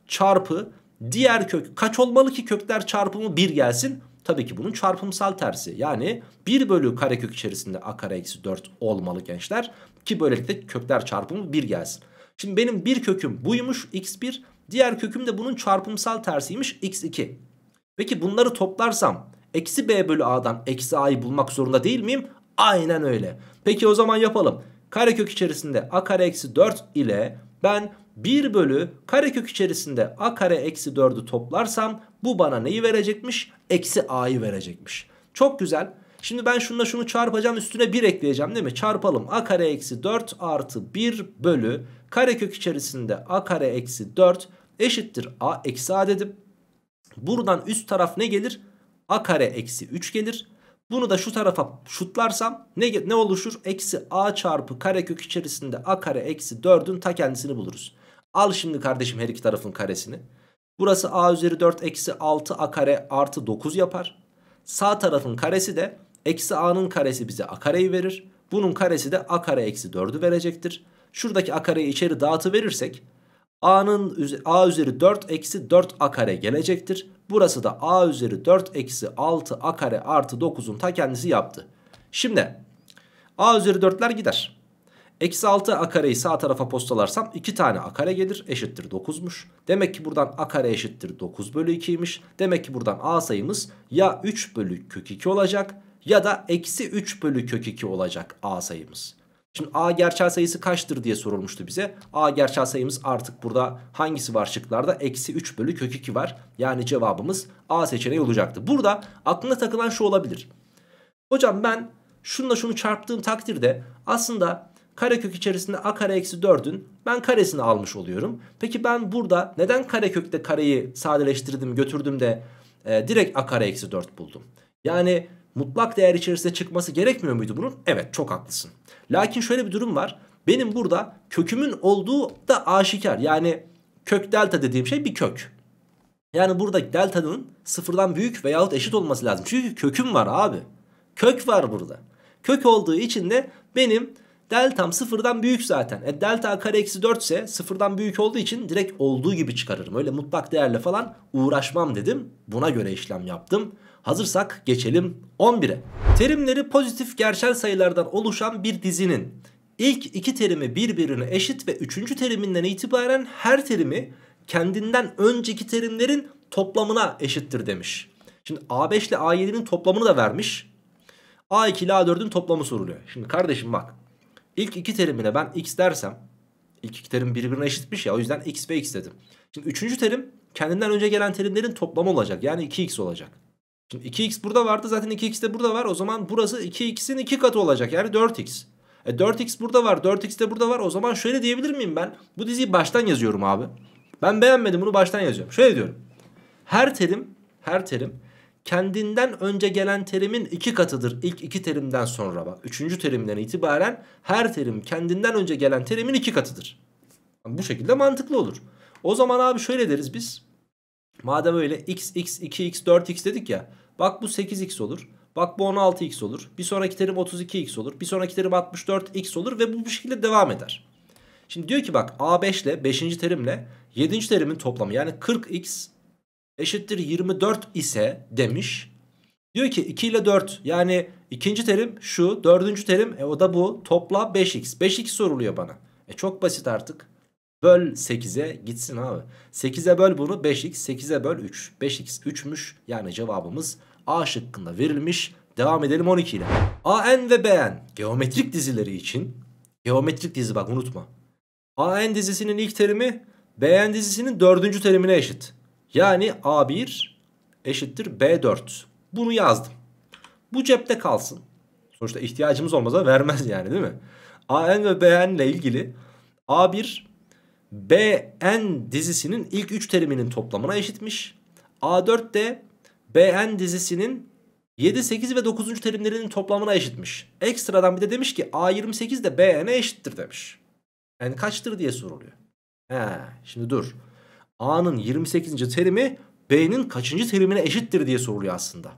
çarpı diğer kök. Kaç olmalı ki kökler çarpımı 1 gelsin? Tabii ki bunun çarpımsal tersi. Yani 1 bölü kare kök içerisinde a kare eksi 4 olmalı gençler. Ki böylelikle kökler çarpımı 1 gelsin. Şimdi benim bir köküm buymuş x1 Diğer köküm de bunun çarpımsal tersiymiş x2. Peki bunları toplarsam eksi b bölü a'dan eksi a'yı bulmak zorunda değil miyim? Aynen öyle. Peki o zaman yapalım. Karekök içerisinde a kare eksi 4 ile ben 1 bölü karekök içerisinde a kare eksi 4'ü toplarsam bu bana neyi verecekmiş? Eksi a'yı verecekmiş. Çok güzel. Şimdi ben şununla şunu çarpacağım üstüne 1 ekleyeceğim değil mi? Çarpalım a kare eksi 4 artı 1 bölü karekök içerisinde a kare eksi 4 eşittir a eksi a dedim. Buradan üst taraf ne gelir? a kare eksi 3 gelir. Bunu da şu tarafa şutlarsam ne, ne oluşur? Eksi a çarpı karekök içerisinde a kare eksi 4'ün ta kendisini buluruz. Al şimdi kardeşim her iki tarafın karesini. Burası a üzeri 4 eksi 6 a kare artı 9 yapar. Sağ tarafın karesi de Eksi a'nın karesi bize a kareyi verir. Bunun karesi de a kare eksi 4'ü verecektir. Şuradaki a kareyi içeri dağıtı verirsek a'nın a üzeri 4 eksi 4 a kare gelecektir. Burası da a üzeri 4 eksi 6 a kare artı 9'un ta kendisi yaptı. Şimdi a üzeri 4'ler gider. Eksi 6 a kareyi sağ tarafa postalarsam 2 tane a kare gelir eşittir 9'muş. Demek ki buradan a kare eşittir 9 bölü 2'ymiş. Demek ki buradan a sayımız ya 3 bölü kök 2 olacak ya da eksi 3 bölü kök 2 olacak a sayımız. Şimdi a gerçel sayısı kaçtır diye sorulmuştu bize. a gerçel sayımız artık burada hangisi var şıklarda? Eksi 3 bölü kök 2 var. Yani cevabımız a seçeneği olacaktı. Burada aklına takılan şu olabilir. Hocam ben şunla şunu çarptığım takdirde aslında karekök içerisinde a kare eksi 4'ün ben karesini almış oluyorum. Peki ben burada neden karekökte kareyi sadeleştirdim götürdüm de e, direkt a kare eksi 4 buldum? Yani mutlak değer içerisinde çıkması gerekmiyor muydu bunun? Evet çok haklısın. Lakin şöyle bir durum var. Benim burada kökümün olduğu da aşikar. Yani kök delta dediğim şey bir kök. Yani burada delta'nın sıfırdan büyük veyahut eşit olması lazım. Çünkü köküm var abi. Kök var burada. Kök olduğu için de benim deltam sıfırdan büyük zaten. E delta kare eksi 4 ise sıfırdan büyük olduğu için direkt olduğu gibi çıkarırım. Öyle mutlak değerle falan uğraşmam dedim. Buna göre işlem yaptım. Hazırsak geçelim 11'e. Terimleri pozitif gerçel sayılardan oluşan bir dizinin ilk iki terimi birbirine eşit ve üçüncü teriminden itibaren her terimi kendinden önceki terimlerin toplamına eşittir demiş. Şimdi A5 ile A7'nin toplamını da vermiş. A2 ile A4'ün toplamı soruluyor. Şimdi kardeşim bak. İlk iki terimine ben x dersem ilk iki terim birbirine eşitmiş ya o yüzden x ve x dedim. Şimdi üçüncü terim kendinden önce gelen terimlerin toplamı olacak. Yani 2x olacak. Şimdi 2x burada vardı zaten 2x de burada var. O zaman burası 2x'in 2 katı olacak yani 4x. E 4x burada var 4x de burada var. O zaman şöyle diyebilir miyim ben? Bu diziyi baştan yazıyorum abi. Ben beğenmedim bunu baştan yazıyorum. Şöyle diyorum. Her terim her terim kendinden önce gelen terimin iki katıdır. İlk iki terimden sonra bak. Üçüncü terimden itibaren her terim kendinden önce gelen terimin iki katıdır. bu şekilde mantıklı olur. O zaman abi şöyle deriz biz. Madem öyle x, x, 2x, 4x dedik ya. Bak bu 8x olur. Bak bu 16x olur. Bir sonraki terim 32x olur. Bir sonraki terim 64x olur ve bu bu şekilde devam eder. Şimdi diyor ki bak A5 ile 5. terimle 7. terimin toplamı yani 40x eşittir 24 ise demiş. Diyor ki 2 ile 4 yani ikinci terim şu dördüncü terim e o da bu topla 5x. 5x soruluyor bana. E çok basit artık. Böl 8'e gitsin abi. 8'e böl bunu 5x 8'e böl 3. 5x 3'müş yani cevabımız A şıkkında verilmiş. Devam edelim 12 ile. AN ve BN geometrik dizileri için geometrik dizi bak unutma. AN dizisinin ilk terimi BN dizisinin dördüncü terimine eşit. Yani A1 eşittir B4. Bunu yazdım. Bu cepte kalsın. Sonuçta ihtiyacımız olmasa vermez yani değil mi? AN ve BN ile ilgili A1 BN dizisinin ilk 3 teriminin toplamına eşitmiş. A4 de BN dizisinin 7, 8 ve 9. terimlerinin toplamına eşitmiş. Ekstradan bir de demiş ki A28 de BN'e eşittir demiş. Yani kaçtır diye soruluyor. He, şimdi dur. A'nın 28. terimi B'nin kaçıncı terimine eşittir diye soruluyor aslında.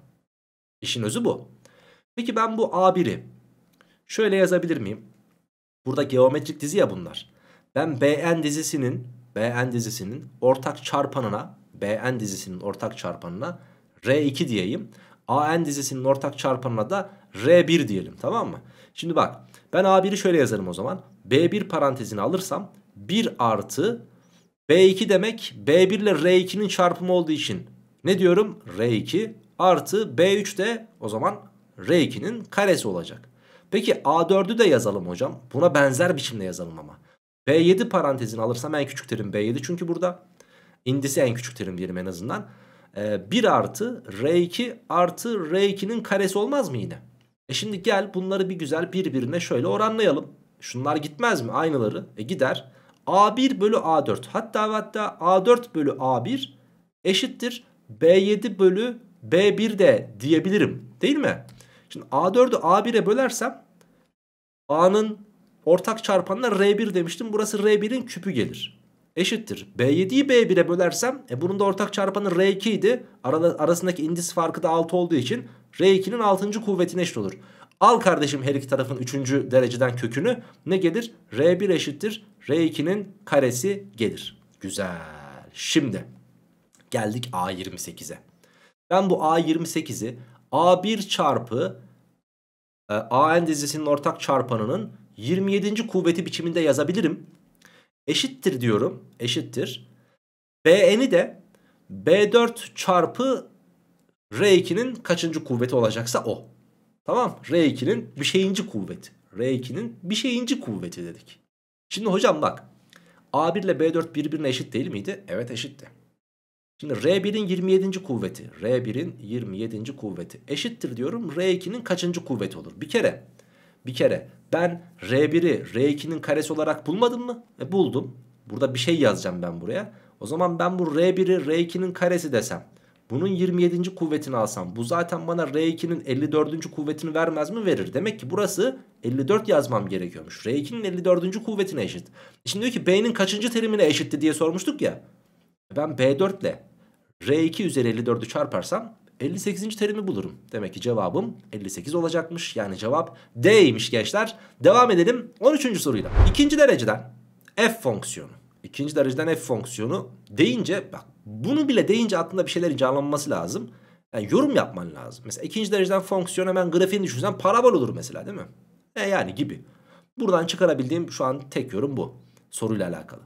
İşin özü bu. Peki ben bu A1'i şöyle yazabilir miyim? Burada geometrik dizi ya bunlar. Ben BN dizisinin BN dizisinin ortak çarpanına BN dizisinin ortak çarpanına R2 diyeyim. AN dizisinin ortak çarpanına da R1 diyelim tamam mı? Şimdi bak ben A1'i şöyle yazarım o zaman. B1 parantezini alırsam 1 artı B2 demek B1 ile R2'nin çarpımı olduğu için ne diyorum? R2 artı B3 de o zaman R2'nin karesi olacak. Peki A4'ü de yazalım hocam. Buna benzer biçimde yazalım ama. B7 parantezini alırsam en küçük terim B7 çünkü burada indisi en küçük terim diyelim en azından. Ee, 1 artı R2 artı R2'nin karesi olmaz mı yine? E şimdi gel bunları bir güzel birbirine şöyle oranlayalım. Şunlar gitmez mi aynıları? E gider. A1 bölü A4 hatta hatta A4 bölü A1 eşittir B7 bölü B1 de diyebilirim değil mi? Şimdi A4'ü A1'e bölersem A'nın Ortak çarpanlar R1 demiştim. Burası R1'in küpü gelir. Eşittir. B7'yi B1'e bölersem e bunun da ortak çarpanı R2 idi. Arada, arasındaki indis farkı da 6 olduğu için R2'nin 6. kuvvetine eşit olur. Al kardeşim her iki tarafın 3. dereceden kökünü. Ne gelir? R1 eşittir. R2'nin karesi gelir. Güzel. Şimdi geldik A28'e. Ben bu A28'i A1 çarpı e, AN dizisinin ortak çarpanının 27. kuvveti biçiminde yazabilirim. Eşittir diyorum. Eşittir. Bn'i de B4 çarpı R2'nin kaçıncı kuvveti olacaksa o. Tamam. R2'nin bir şeyinci kuvveti. R2'nin bir şeyinci kuvveti dedik. Şimdi hocam bak. A1 ile B4 birbirine eşit değil miydi? Evet eşitti. Şimdi R1'in 27. kuvveti. R1'in 27. kuvveti eşittir diyorum. R2'nin kaçıncı kuvveti olur? Bir kere. Bir kere ben R1'i R2'nin karesi olarak bulmadım mı? E buldum. Burada bir şey yazacağım ben buraya. O zaman ben bu R1'i R2'nin karesi desem. Bunun 27. kuvvetini alsam bu zaten bana R2'nin 54. kuvvetini vermez mi? Verir. Demek ki burası 54 yazmam gerekiyormuş. R2'nin 54. kuvvetine eşit. E, şimdi diyor ki B'nin kaçıncı terimine eşitti diye sormuştuk ya. Ben B4 ile R2 üzeri 54'ü çarparsam 58. terimi bulurum. Demek ki cevabım 58 olacakmış. Yani cevap D'ymiş gençler. Devam edelim 13. soruyla. İkinci dereceden f fonksiyonu. İkinci dereceden f fonksiyonu deyince bak bunu bile deyince aklında bir şeyler canlanması lazım. Yani yorum yapman lazım. Mesela ikinci dereceden fonksiyon hemen grafiğini düşünsen parabol olur mesela değil mi? E yani gibi. Buradan çıkarabildiğim şu an tek yorum bu. Soruyla alakalı.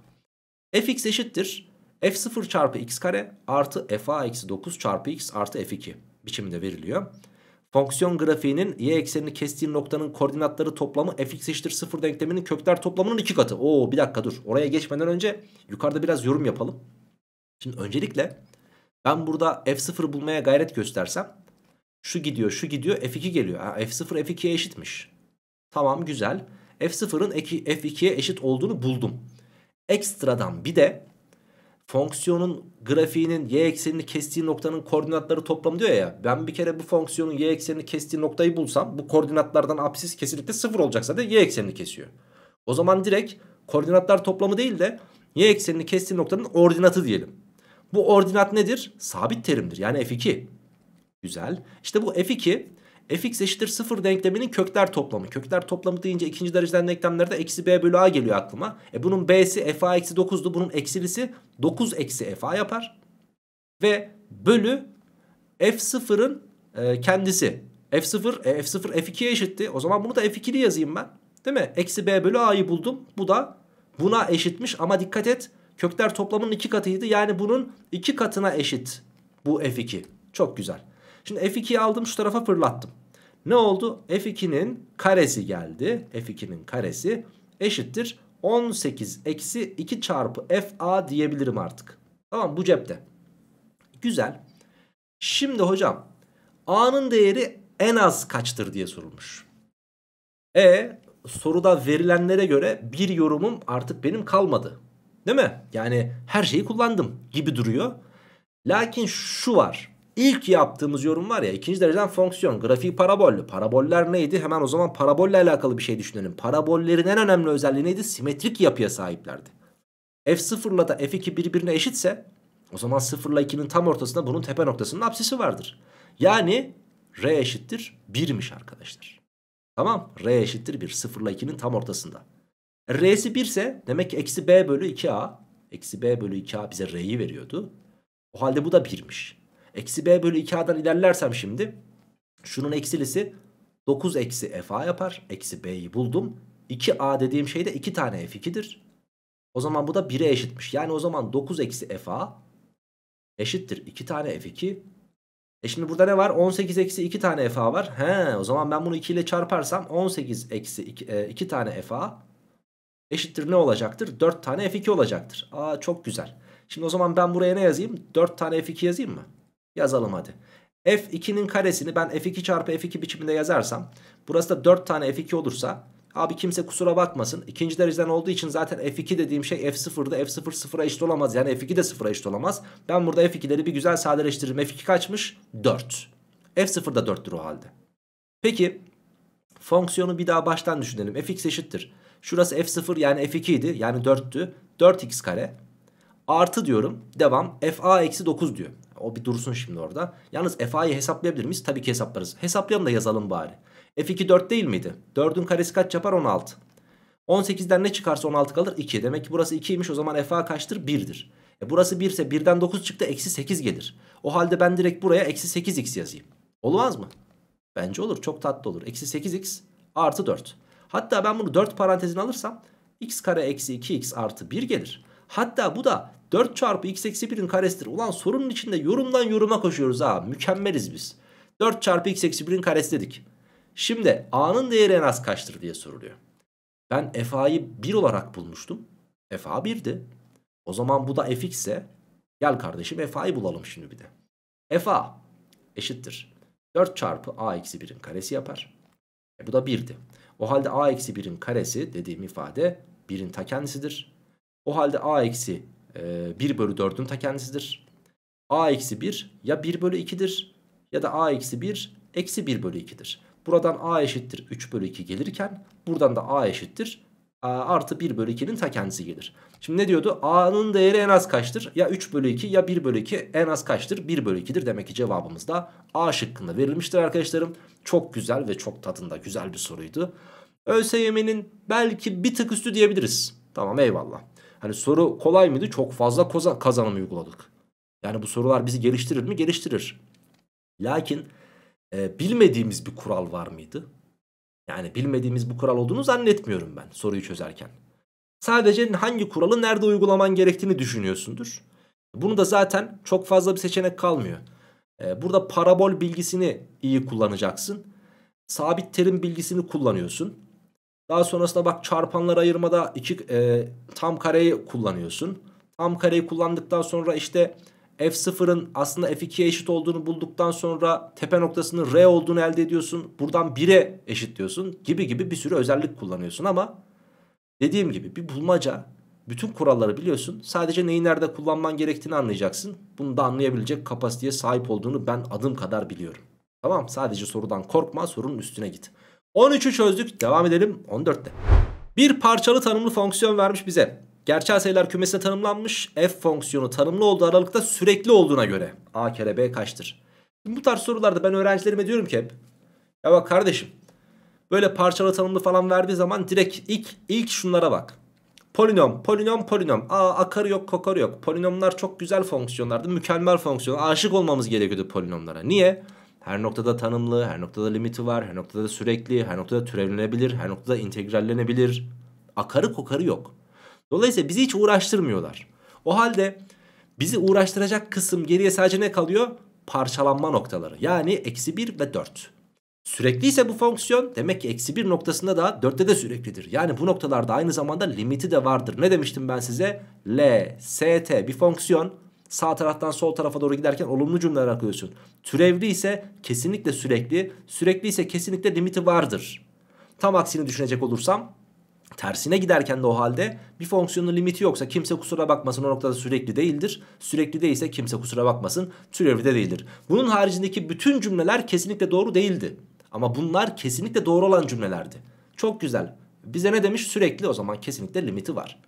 fx eşittir f0 çarpı x kare artı fa eksi 9 çarpı x artı f2 biçiminde veriliyor. Fonksiyon grafiğinin y eksenini kestiği noktanın koordinatları toplamı fx eşittir 0 denkleminin kökler toplamının 2 katı. Oo bir dakika dur. Oraya geçmeden önce yukarıda biraz yorum yapalım. Şimdi öncelikle ben burada f0 bulmaya gayret göstersem şu gidiyor şu gidiyor f2 geliyor. f0 f2'ye eşitmiş. Tamam güzel. f0'ın f2'ye eşit olduğunu buldum. Ekstradan bir de fonksiyonun grafiğinin y eksenini kestiği noktanın koordinatları toplamı diyor ya. Ben bir kere bu fonksiyonun y eksenini kestiği noktayı bulsam bu koordinatlardan apsis kesinlikle sıfır olacaksa da y eksenini kesiyor. O zaman direkt koordinatlar toplamı değil de y eksenini kestiği noktanın ordinatı diyelim. Bu ordinat nedir? Sabit terimdir yani f2. Güzel. İşte bu f2 fx eşittir 0 denkleminin kökler toplamı. Kökler toplamı deyince ikinci dereceden denklemlerde eksi b bölü a geliyor aklıma. E bunun b'si f a eksi 9'du. Bunun eksilisi 9 eksi f a yapar. Ve bölü f0'ın e, kendisi. f0, e, f0 f2'ye eşitti. O zaman bunu da f2'li yazayım ben. Değil mi? Eksi b bölü a'yı buldum. Bu da buna eşitmiş ama dikkat et kökler toplamının iki katıydı. Yani bunun iki katına eşit bu f2. Çok güzel. Şimdi F2'yi aldım şu tarafa fırlattım. Ne oldu? F2'nin karesi geldi. F2'nin karesi eşittir 18 eksi 2 çarpı FA diyebilirim artık. Tamam bu cepte. Güzel. Şimdi hocam A'nın değeri en az kaçtır diye sorulmuş. E soruda verilenlere göre bir yorumum artık benim kalmadı. Değil mi? Yani her şeyi kullandım gibi duruyor. Lakin şu var. İlk yaptığımız yorum var ya ikinci dereceden fonksiyon grafiği parabollü. Paraboller neydi? Hemen o zaman parabolle alakalı bir şey düşünelim. Parabollerin en önemli özelliği neydi? Simetrik yapıya sahiplerdi. F0 ile de F2 birbirine eşitse o zaman 0 ile 2'nin tam ortasında bunun tepe noktasının apsisi vardır. Yani R eşittir 1'miş arkadaşlar. Tamam R eşittir 1 0 ile 2'nin tam ortasında. R'si 1 ise demek ki eksi B bölü 2A. Eksi B bölü 2A bize R'yi veriyordu. O halde bu da 1'miş. Eksi b bölü 2a'dan ilerlersem şimdi şunun eksilisi 9 eksi fa yapar. Eksi b'yi buldum. 2a dediğim şey de 2 tane f2'dir. O zaman bu da 1'e eşitmiş. Yani o zaman 9 eksi fa eşittir 2 tane f2. E şimdi burada ne var? 18 eksi 2 tane fa var. He o zaman ben bunu 2 ile çarparsam 18 eksi 2, e, tane fa eşittir ne olacaktır? 4 tane f2 olacaktır. Aa çok güzel. Şimdi o zaman ben buraya ne yazayım? 4 tane f2 yazayım mı? Yazalım hadi. F2'nin karesini ben F2 çarpı F2 biçiminde yazarsam burası da 4 tane F2 olursa abi kimse kusura bakmasın. ikinci dereceden olduğu için zaten F2 dediğim şey F0'da F0 sıfıra eşit olamaz. Yani F2 de sıfıra eşit olamaz. Ben burada F2'leri bir güzel sadeleştiririm. F2 kaçmış? 4. F0 da 4'tür o halde. Peki fonksiyonu bir daha baştan düşünelim. Fx eşittir. Şurası F0 yani F2 idi. Yani 4'tü. 4x kare. Artı diyorum. Devam. Fa eksi 9 diyor. O bir dursun şimdi orada. Yalnız FA'yı hesaplayabilir miyiz? Tabii ki hesaplarız. Hesaplayalım da yazalım bari. F2 4 değil miydi? 4'ün karesi kaç yapar? 16. 18'den ne çıkarsa 16 kalır? 2. Demek ki burası 2'ymiş o zaman FA kaçtır? 1'dir. E burası 1 ise 1'den 9 çıktı eksi 8 gelir. O halde ben direkt buraya eksi 8x yazayım. Olmaz mı? Bence olur. Çok tatlı olur. Eksi 8x artı 4. Hatta ben bunu 4 parantezine alırsam x kare eksi 2x artı 1 gelir. Hatta bu da 4 çarpı x eksi 1'in karesidir. Ulan sorunun içinde yorumdan yoruma koşuyoruz ha. Mükemmeliz biz. 4 çarpı x eksi 1'in karesi dedik. Şimdi a'nın değeri en az kaçtır diye soruluyor. Ben f a'yı 1 olarak bulmuştum. f a 1'di. O zaman bu da f x ise gel kardeşim f a'yı bulalım şimdi bir de. f a eşittir. 4 çarpı a eksi 1'in karesi yapar. E bu da 1'di. O halde a eksi 1'in karesi dediğim ifade 1'in ta kendisidir. O halde a eksi 1 e, bölü 4'ün ta kendisidir. a eksi 1 ya 1 bölü 2'dir ya da a eksi 1 eksi 1 bölü 2'dir. Buradan a eşittir 3 bölü 2 gelirken buradan da a eşittir a e, artı 1 bölü 2'nin ta kendisi gelir. Şimdi ne diyordu? a'nın değeri en az kaçtır? Ya 3 bölü 2 ya 1 bölü 2 en az kaçtır? 1 bölü 2'dir. Demek ki cevabımız da a şıkkında verilmiştir arkadaşlarım. Çok güzel ve çok tadında güzel bir soruydu. ÖSYM'nin belki bir tık üstü diyebiliriz. Tamam eyvallah. Hani soru kolay mıydı? Çok fazla kazanım uyguladık. Yani bu sorular bizi geliştirir mi? Geliştirir. Lakin e, bilmediğimiz bir kural var mıydı? Yani bilmediğimiz bu kural olduğunu zannetmiyorum ben soruyu çözerken. Sadece hangi kuralı nerede uygulaman gerektiğini düşünüyorsundur. Bunu da zaten çok fazla bir seçenek kalmıyor. E, burada parabol bilgisini iyi kullanacaksın. Sabit terim bilgisini kullanıyorsun. Daha sonrasında bak çarpanlar ayırmada iki e, tam kareyi kullanıyorsun. Tam kareyi kullandıktan sonra işte F0'ın aslında F2'ye eşit olduğunu bulduktan sonra tepe noktasının R olduğunu elde ediyorsun. Buradan 1'e eşitliyorsun gibi gibi bir sürü özellik kullanıyorsun ama dediğim gibi bir bulmaca bütün kuralları biliyorsun. Sadece neyi nerede kullanman gerektiğini anlayacaksın. Bunu da anlayabilecek kapasiteye sahip olduğunu ben adım kadar biliyorum. Tamam sadece sorudan korkma sorunun üstüne git. 13'ü çözdük. Devam edelim 14'te. Bir parçalı tanımlı fonksiyon vermiş bize. Gerçel sayılar kümesine tanımlanmış. F fonksiyonu tanımlı olduğu aralıkta sürekli olduğuna göre. A kere B kaçtır? Şimdi bu tarz sorularda ben öğrencilerime diyorum ki hep. Ya bak kardeşim. Böyle parçalı tanımlı falan verdiği zaman direkt ilk, ilk şunlara bak. Polinom, polinom, polinom. a akarı yok, kokarı yok. Polinomlar çok güzel fonksiyonlardı. Mükemmel fonksiyon. Aşık olmamız gerekiyordu polinomlara. Niye? Niye? Her noktada tanımlı, her noktada limiti var, her noktada sürekli, her noktada türevlenebilir, her noktada integrallenebilir. Akarı kokarı yok. Dolayısıyla bizi hiç uğraştırmıyorlar. O halde bizi uğraştıracak kısım geriye sadece ne kalıyor? Parçalanma noktaları. Yani eksi 1 ve 4. Sürekli ise bu fonksiyon demek ki eksi 1 noktasında da 4'te de süreklidir. Yani bu noktalarda aynı zamanda limiti de vardır. Ne demiştim ben size? L, S, T bir fonksiyon Sağ taraftan sol tarafa doğru giderken olumlu cümleler akıyorsun. Türevli ise kesinlikle sürekli, sürekli ise kesinlikle limiti vardır. Tam aksini düşünecek olursam tersine giderken de o halde bir fonksiyonun limiti yoksa kimse kusura bakmasın o noktada sürekli değildir. Sürekli değilse kimse kusura bakmasın türevli de değildir. Bunun haricindeki bütün cümleler kesinlikle doğru değildi. Ama bunlar kesinlikle doğru olan cümlelerdi. Çok güzel. Bize ne demiş? Sürekli o zaman kesinlikle limiti var.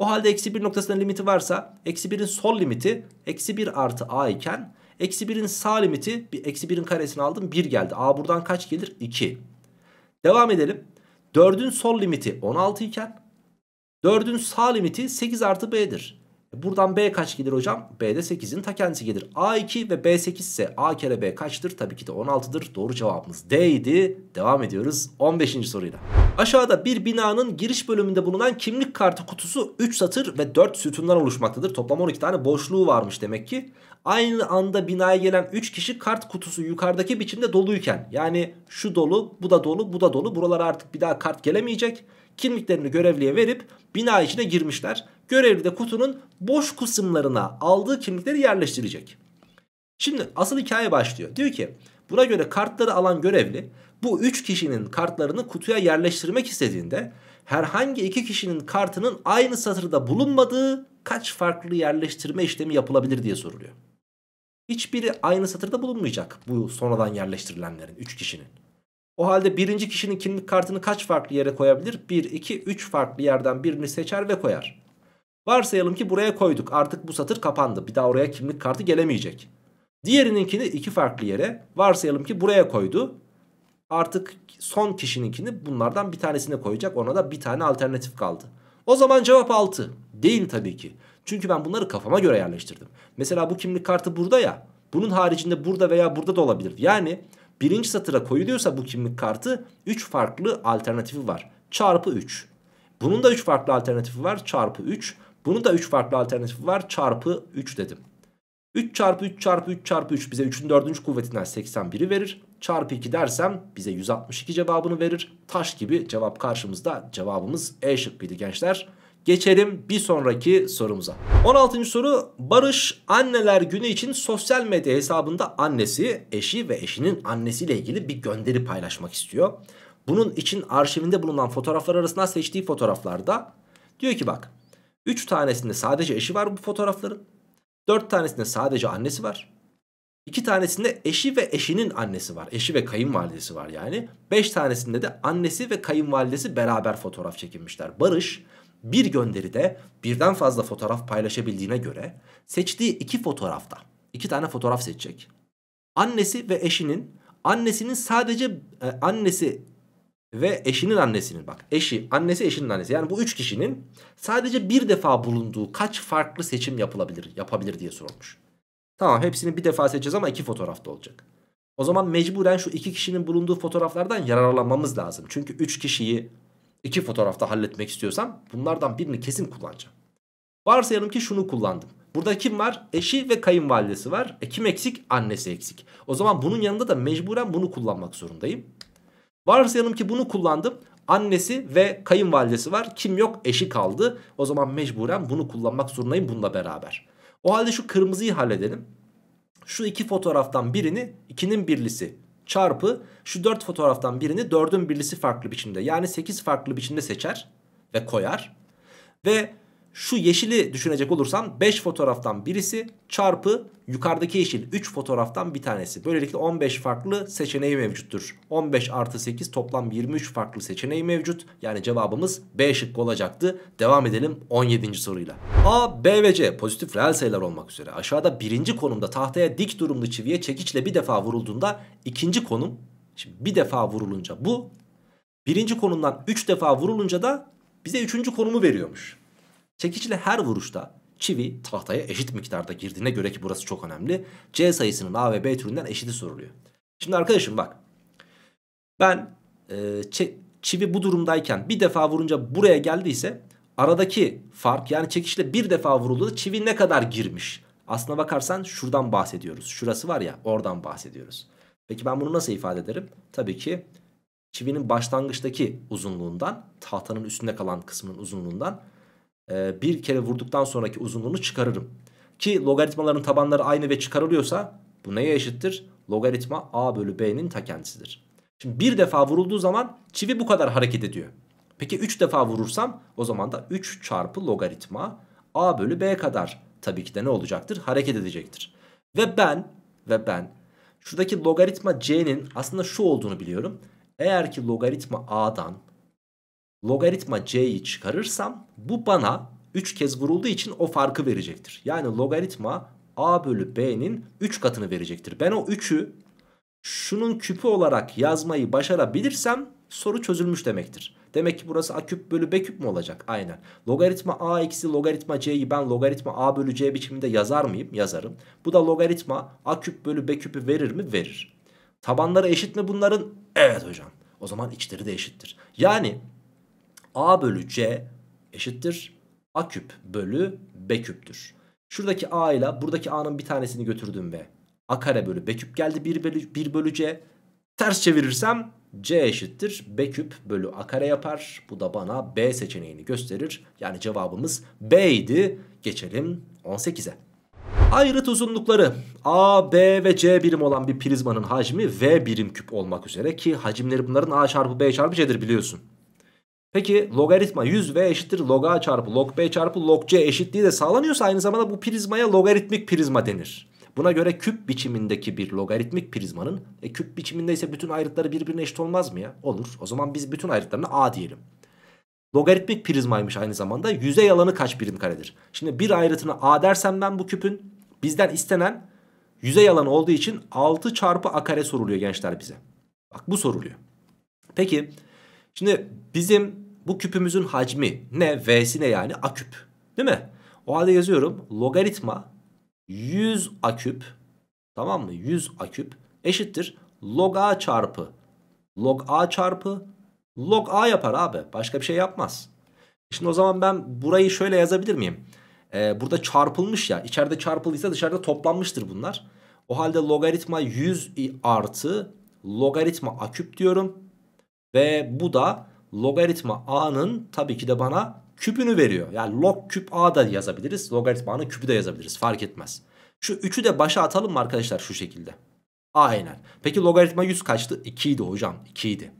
O halde eksi 1 noktasının limiti varsa eksi 1'in sol limiti eksi 1 artı a iken eksi 1'in sağ limiti eksi 1'in karesini aldım 1 geldi. A buradan kaç gelir? 2. Devam edelim. 4'ün sol limiti 16 iken 4'ün sağ limiti 8 artı b'dir. Buradan B kaç gelir hocam? B'de 8'in ta kendisi gelir. A2 ve B8 ise A kere B kaçtır? Tabii ki de 16'dır. Doğru cevabımız D idi. Devam ediyoruz 15. soruyla. Aşağıda bir binanın giriş bölümünde bulunan kimlik kartı kutusu 3 satır ve 4 sütundan oluşmaktadır. Toplam 12 tane boşluğu varmış demek ki. Aynı anda binaya gelen 3 kişi kart kutusu yukarıdaki biçimde doluyken yani şu dolu, bu da dolu, bu da dolu. Buralara artık bir daha kart gelemeyecek. Kimliklerini görevliye verip bina içine girmişler görevli de kutunun boş kısımlarına aldığı kimlikleri yerleştirecek. Şimdi asıl hikaye başlıyor. Diyor ki buna göre kartları alan görevli bu 3 kişinin kartlarını kutuya yerleştirmek istediğinde herhangi 2 kişinin kartının aynı satırda bulunmadığı kaç farklı yerleştirme işlemi yapılabilir diye soruluyor. Hiçbiri aynı satırda bulunmayacak bu sonradan yerleştirilenlerin 3 kişinin. O halde birinci kişinin kimlik kartını kaç farklı yere koyabilir? 1, 2, 3 farklı yerden birini seçer ve koyar. Varsayalım ki buraya koyduk. Artık bu satır kapandı. Bir daha oraya kimlik kartı gelemeyecek. Diğerininkini iki farklı yere varsayalım ki buraya koydu. Artık son kişininkini bunlardan bir tanesine koyacak. Ona da bir tane alternatif kaldı. O zaman cevap 6. Değil tabii ki. Çünkü ben bunları kafama göre yerleştirdim. Mesela bu kimlik kartı burada ya. Bunun haricinde burada veya burada da olabilir. Yani birinci satıra koyuluyorsa bu kimlik kartı 3 farklı alternatifi var. Çarpı 3. Bunun da 3 farklı alternatifi var. Çarpı 3. Bunu da 3 farklı alternatifi var. Çarpı 3 dedim. 3 çarpı 3 çarpı 3 çarpı 3 bize 3'ün 4. kuvvetinden 81'i verir. Çarpı 2 dersem bize 162 cevabını verir. Taş gibi cevap karşımızda. Cevabımız E şıkkıydı gençler. Geçelim bir sonraki sorumuza. 16. soru Barış anneler günü için sosyal medya hesabında annesi, eşi ve eşinin annesiyle ilgili bir gönderi paylaşmak istiyor. Bunun için arşivinde bulunan fotoğraflar arasından seçtiği fotoğraflarda diyor ki bak 3 tanesinde sadece eşi var bu fotoğrafların. 4 tanesinde sadece annesi var. 2 tanesinde eşi ve eşinin annesi var. Eşi ve kayınvalidesi var yani. 5 tanesinde de annesi ve kayınvalidesi beraber fotoğraf çekilmişler. Barış bir gönderide birden fazla fotoğraf paylaşabildiğine göre seçtiği iki fotoğrafta iki tane fotoğraf seçecek. Annesi ve eşinin annesinin sadece e, annesi ve eşinin annesinin bak eşi annesi eşinin annesi yani bu üç kişinin sadece bir defa bulunduğu kaç farklı seçim yapılabilir yapabilir diye sorulmuş. Tamam hepsini bir defa seçeceğiz ama iki fotoğrafta olacak. O zaman mecburen şu iki kişinin bulunduğu fotoğraflardan yararlanmamız lazım. Çünkü üç kişiyi iki fotoğrafta halletmek istiyorsam bunlardan birini kesin kullanacağım. Varsayalım ki şunu kullandım. Burada kim var? Eşi ve kayınvalidesi var. E kim eksik? Annesi eksik. O zaman bunun yanında da mecburen bunu kullanmak zorundayım. Varsayalım ki bunu kullandım. Annesi ve kayınvalidesi var. Kim yok? Eşi kaldı. O zaman mecburen bunu kullanmak zorundayım bununla beraber. O halde şu kırmızıyı halledelim. Şu iki fotoğraftan birini ikinin birlisi çarpı şu dört fotoğraftan birini dördün birlisi farklı biçimde yani sekiz farklı biçimde seçer ve koyar. Ve şu yeşili düşünecek olursam 5 fotoğraftan birisi çarpı yukarıdaki yeşil 3 fotoğraftan bir tanesi. Böylelikle 15 farklı seçeneği mevcuttur. 15 artı 8 toplam 23 farklı seçeneği mevcut. Yani cevabımız B şıkkı olacaktı. Devam edelim 17. soruyla. A, B ve C pozitif reel sayılar olmak üzere aşağıda birinci konumda tahtaya dik durumlu çiviye çekiçle bir defa vurulduğunda ikinci konum şimdi bir defa vurulunca bu birinci konumdan 3 defa vurulunca da bize üçüncü konumu veriyormuş. Çekiçle her vuruşta çivi tahtaya eşit miktarda girdiğine göre ki burası çok önemli. C sayısının A ve B türünden eşiti soruluyor. Şimdi arkadaşım bak. Ben e, çivi bu durumdayken bir defa vurunca buraya geldiyse aradaki fark yani çekişle bir defa vuruldu da çivi ne kadar girmiş? Aslına bakarsan şuradan bahsediyoruz. Şurası var ya oradan bahsediyoruz. Peki ben bunu nasıl ifade ederim? Tabii ki çivinin başlangıçtaki uzunluğundan tahtanın üstünde kalan kısmının uzunluğundan e, bir kere vurduktan sonraki uzunluğunu çıkarırım. Ki logaritmaların tabanları aynı ve çıkarılıyorsa bu neye eşittir? Logaritma a bölü b'nin ta kendisidir. Şimdi bir defa vurulduğu zaman çivi bu kadar hareket ediyor. Peki 3 defa vurursam o zaman da 3 çarpı logaritma a bölü b kadar tabii ki de ne olacaktır? Hareket edecektir. Ve ben ve ben şuradaki logaritma c'nin aslında şu olduğunu biliyorum. Eğer ki logaritma a'dan logaritma c'yi çıkarırsam bu bana 3 kez vurulduğu için o farkı verecektir. Yani logaritma a bölü b'nin 3 katını verecektir. Ben o 3'ü şunun küpü olarak yazmayı başarabilirsem soru çözülmüş demektir. Demek ki burası a küp bölü b küp mü olacak? Aynen. Logaritma a eksi logaritma c'yi ben logaritma a bölü c biçiminde yazar mıyım? Yazarım. Bu da logaritma a küp bölü b küpü verir mi? Verir. Tabanları eşit mi bunların? Evet hocam. O zaman içleri de eşittir. Yani A bölü C eşittir. A küp bölü B küptür. Şuradaki A ile buradaki A'nın bir tanesini götürdüm ve A kare bölü B küp geldi 1 bölü, 1 bölü C. Ters çevirirsem C eşittir B küp bölü A kare yapar. Bu da bana B seçeneğini gösterir. Yani cevabımız B idi. Geçelim 18'e. Ayrıt uzunlukları A, B ve C birim olan bir prizmanın hacmi V birim küp olmak üzere ki hacimleri bunların A çarpı B çarpı C'dir biliyorsun. Peki logaritma 100 v eşittir log a çarpı log b çarpı log c eşitliği de sağlanıyorsa aynı zamanda bu prizmaya logaritmik prizma denir. Buna göre küp biçimindeki bir logaritmik prizmanın e, küp biçiminde ise bütün ayrıtları birbirine eşit olmaz mı ya? Olur. O zaman biz bütün ayrıtlarını a diyelim. Logaritmik prizmaymış aynı zamanda. Yüzey alanı kaç birim karedir? Şimdi bir ayrıtını a dersem ben bu küpün bizden istenen yüzey alanı olduğu için 6 çarpı a kare soruluyor gençler bize. Bak bu soruluyor. Peki Şimdi bizim bu küpümüzün hacmi ne? V'si ne yani? A küp. Değil mi? O halde yazıyorum. Logaritma 100 A küp tamam mı? 100 A küp eşittir log A çarpı log A çarpı log A yapar abi. Başka bir şey yapmaz. Şimdi o zaman ben burayı şöyle yazabilir miyim? Ee, burada çarpılmış ya. İçeride çarpıldıysa dışarıda toplanmıştır bunlar. O halde logaritma 100 artı logaritma A küp diyorum. Ve bu da logaritma a'nın tabii ki de bana küpünü veriyor. Yani log küp a da yazabiliriz. Logaritma a'nın küpü de yazabiliriz. Fark etmez. Şu 3'ü de başa atalım mı arkadaşlar şu şekilde? Aynen. Peki logaritma 100 kaçtı? 2 idi hocam. 2 idi.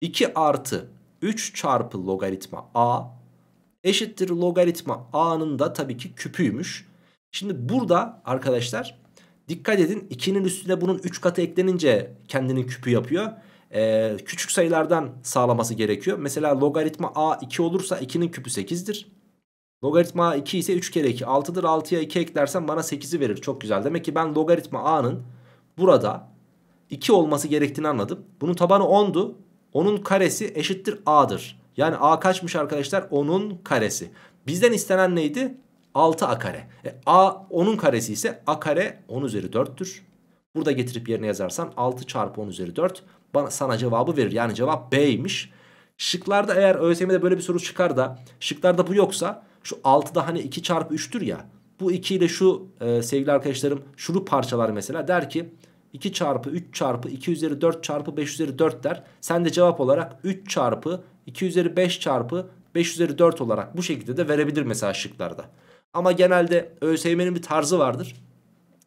2 artı 3 çarpı logaritma a eşittir logaritma a'nın da tabii ki küpüymüş. Şimdi burada arkadaşlar dikkat edin 2'nin üstüne bunun 3 katı eklenince kendinin küpü yapıyor e, küçük sayılardan sağlaması gerekiyor. Mesela logaritma a 2 olursa 2'nin küpü 8'dir. Logaritma a 2 ise 3 kere 2 6'dır. 6'ya 2 eklersen bana 8'i verir. Çok güzel. Demek ki ben logaritma a'nın burada 2 olması gerektiğini anladım. Bunun tabanı 10'du. Onun karesi eşittir a'dır. Yani a kaçmış arkadaşlar? 10'un karesi. Bizden istenen neydi? 6a kare. E, a 10'un karesi ise a kare 10 üzeri 4'tür. Burada getirip yerine yazarsam 6 çarpı 10 üzeri 4 bana, sana cevabı verir. Yani cevap B'ymiş. Şıklarda eğer ÖSYM'de böyle bir soru çıkar da şıklarda bu yoksa şu 6'da hani 2 çarpı 3'tür ya. Bu 2 ile şu e, sevgili arkadaşlarım şunu parçalar mesela der ki 2 çarpı 3 çarpı 2 üzeri 4 çarpı 5 üzeri 4 der. Sen de cevap olarak 3 çarpı 2 üzeri 5 çarpı 5 üzeri 4 olarak bu şekilde de verebilir mesela şıklarda. Ama genelde ÖSYM'nin bir tarzı vardır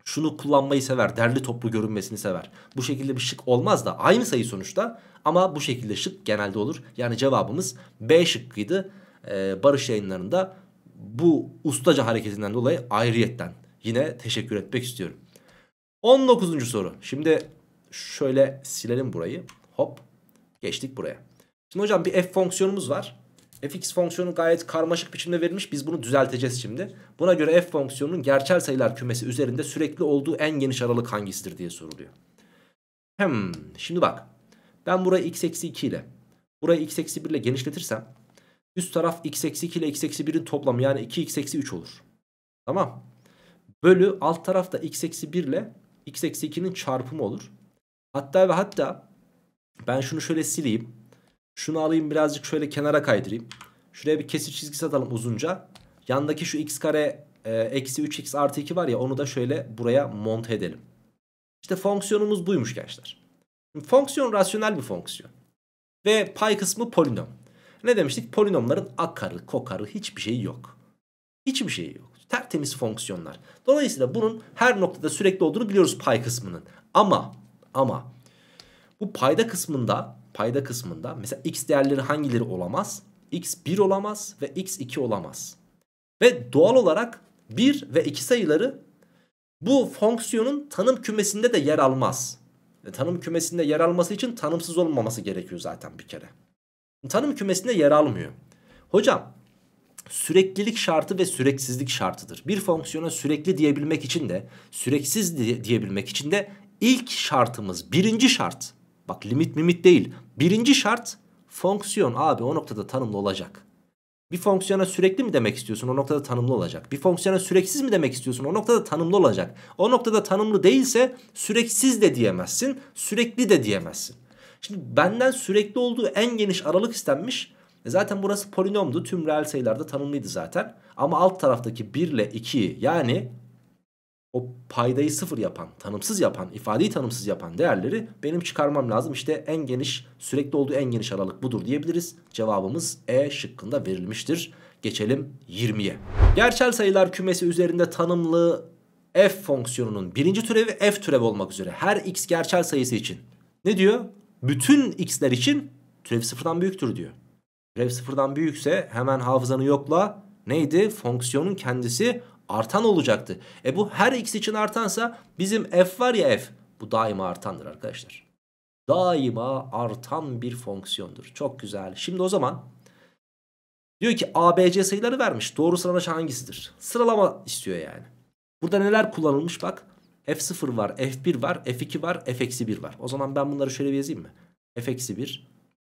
şunu kullanmayı sever. Derli toplu görünmesini sever. Bu şekilde bir şık olmaz da aynı sayı sonuçta ama bu şekilde şık genelde olur. Yani cevabımız B şıkkıydı. Ee, Barış yayınlarında bu ustaca hareketinden dolayı ayrıyetten yine teşekkür etmek istiyorum. 19. soru. Şimdi şöyle silelim burayı. Hop geçtik buraya. Şimdi hocam bir f fonksiyonumuz var fx fonksiyonu gayet karmaşık biçimde verilmiş. Biz bunu düzelteceğiz şimdi. Buna göre f fonksiyonunun gerçel sayılar kümesi üzerinde sürekli olduğu en geniş aralık hangisidir diye soruluyor. Hem şimdi bak. Ben burayı x eksi 2 ile burayı x eksi 1 ile genişletirsem üst taraf x eksi 2 ile x eksi 1'in toplamı yani 2 x eksi 3 olur. Tamam. Bölü alt tarafta x eksi 1 ile x eksi 2'nin çarpımı olur. Hatta ve hatta ben şunu şöyle sileyim. Şunu alayım birazcık şöyle kenara kaydırayım. Şuraya bir kesir çizgisi atalım uzunca. Yandaki şu x kare e, eksi 3x artı 2 var ya onu da şöyle buraya monte edelim. İşte fonksiyonumuz buymuş gençler. Fonksiyon rasyonel bir fonksiyon. Ve pay kısmı polinom. Ne demiştik? Polinomların akarı, kokarı hiçbir şeyi yok. Hiçbir şeyi yok. Tertemiz fonksiyonlar. Dolayısıyla bunun her noktada sürekli olduğunu biliyoruz pay kısmının. Ama ama bu payda kısmında payda kısmında mesela x değerleri hangileri olamaz? x1 olamaz ve x2 olamaz. Ve doğal olarak 1 ve 2 sayıları bu fonksiyonun tanım kümesinde de yer almaz. E, tanım kümesinde yer alması için tanımsız olmaması gerekiyor zaten bir kere. Tanım kümesinde yer almıyor. Hocam süreklilik şartı ve süreksizlik şartıdır. Bir fonksiyona sürekli diyebilmek için de süreksiz diye, diyebilmek için de ilk şartımız birinci şart Bak limit limit değil. Birinci şart fonksiyon abi o noktada tanımlı olacak. Bir fonksiyona sürekli mi demek istiyorsun? O noktada tanımlı olacak. Bir fonksiyona süreksiz mi demek istiyorsun? O noktada tanımlı olacak. O noktada tanımlı değilse süreksiz de diyemezsin, sürekli de diyemezsin. Şimdi benden sürekli olduğu en geniş aralık istenmiş. E zaten burası polinomdu. Tüm reel sayılarda tanımlıydı zaten. Ama alt taraftaki 1 ile 2 yani o paydayı sıfır yapan, tanımsız yapan, ifadeyi tanımsız yapan değerleri benim çıkarmam lazım. İşte en geniş, sürekli olduğu en geniş aralık budur diyebiliriz. Cevabımız E şıkkında verilmiştir. Geçelim 20'ye. Gerçel sayılar kümesi üzerinde tanımlı f fonksiyonunun birinci türevi f türevi olmak üzere her x gerçel sayısı için ne diyor? Bütün x'ler için türevi sıfırdan büyüktür diyor. Türev sıfırdan büyükse hemen hafızanı yokla. Neydi? Fonksiyonun kendisi artan olacaktı. E bu her x için artansa bizim f var ya f bu daima artandır arkadaşlar. Daima artan bir fonksiyondur. Çok güzel. Şimdi o zaman diyor ki ABC sayıları vermiş. Doğru sıralaş hangisidir? Sıralama istiyor yani. Burada neler kullanılmış bak. F0 var, F1 var, F2 var, F-1 var. O zaman ben bunları şöyle bir yazayım mı? F-1,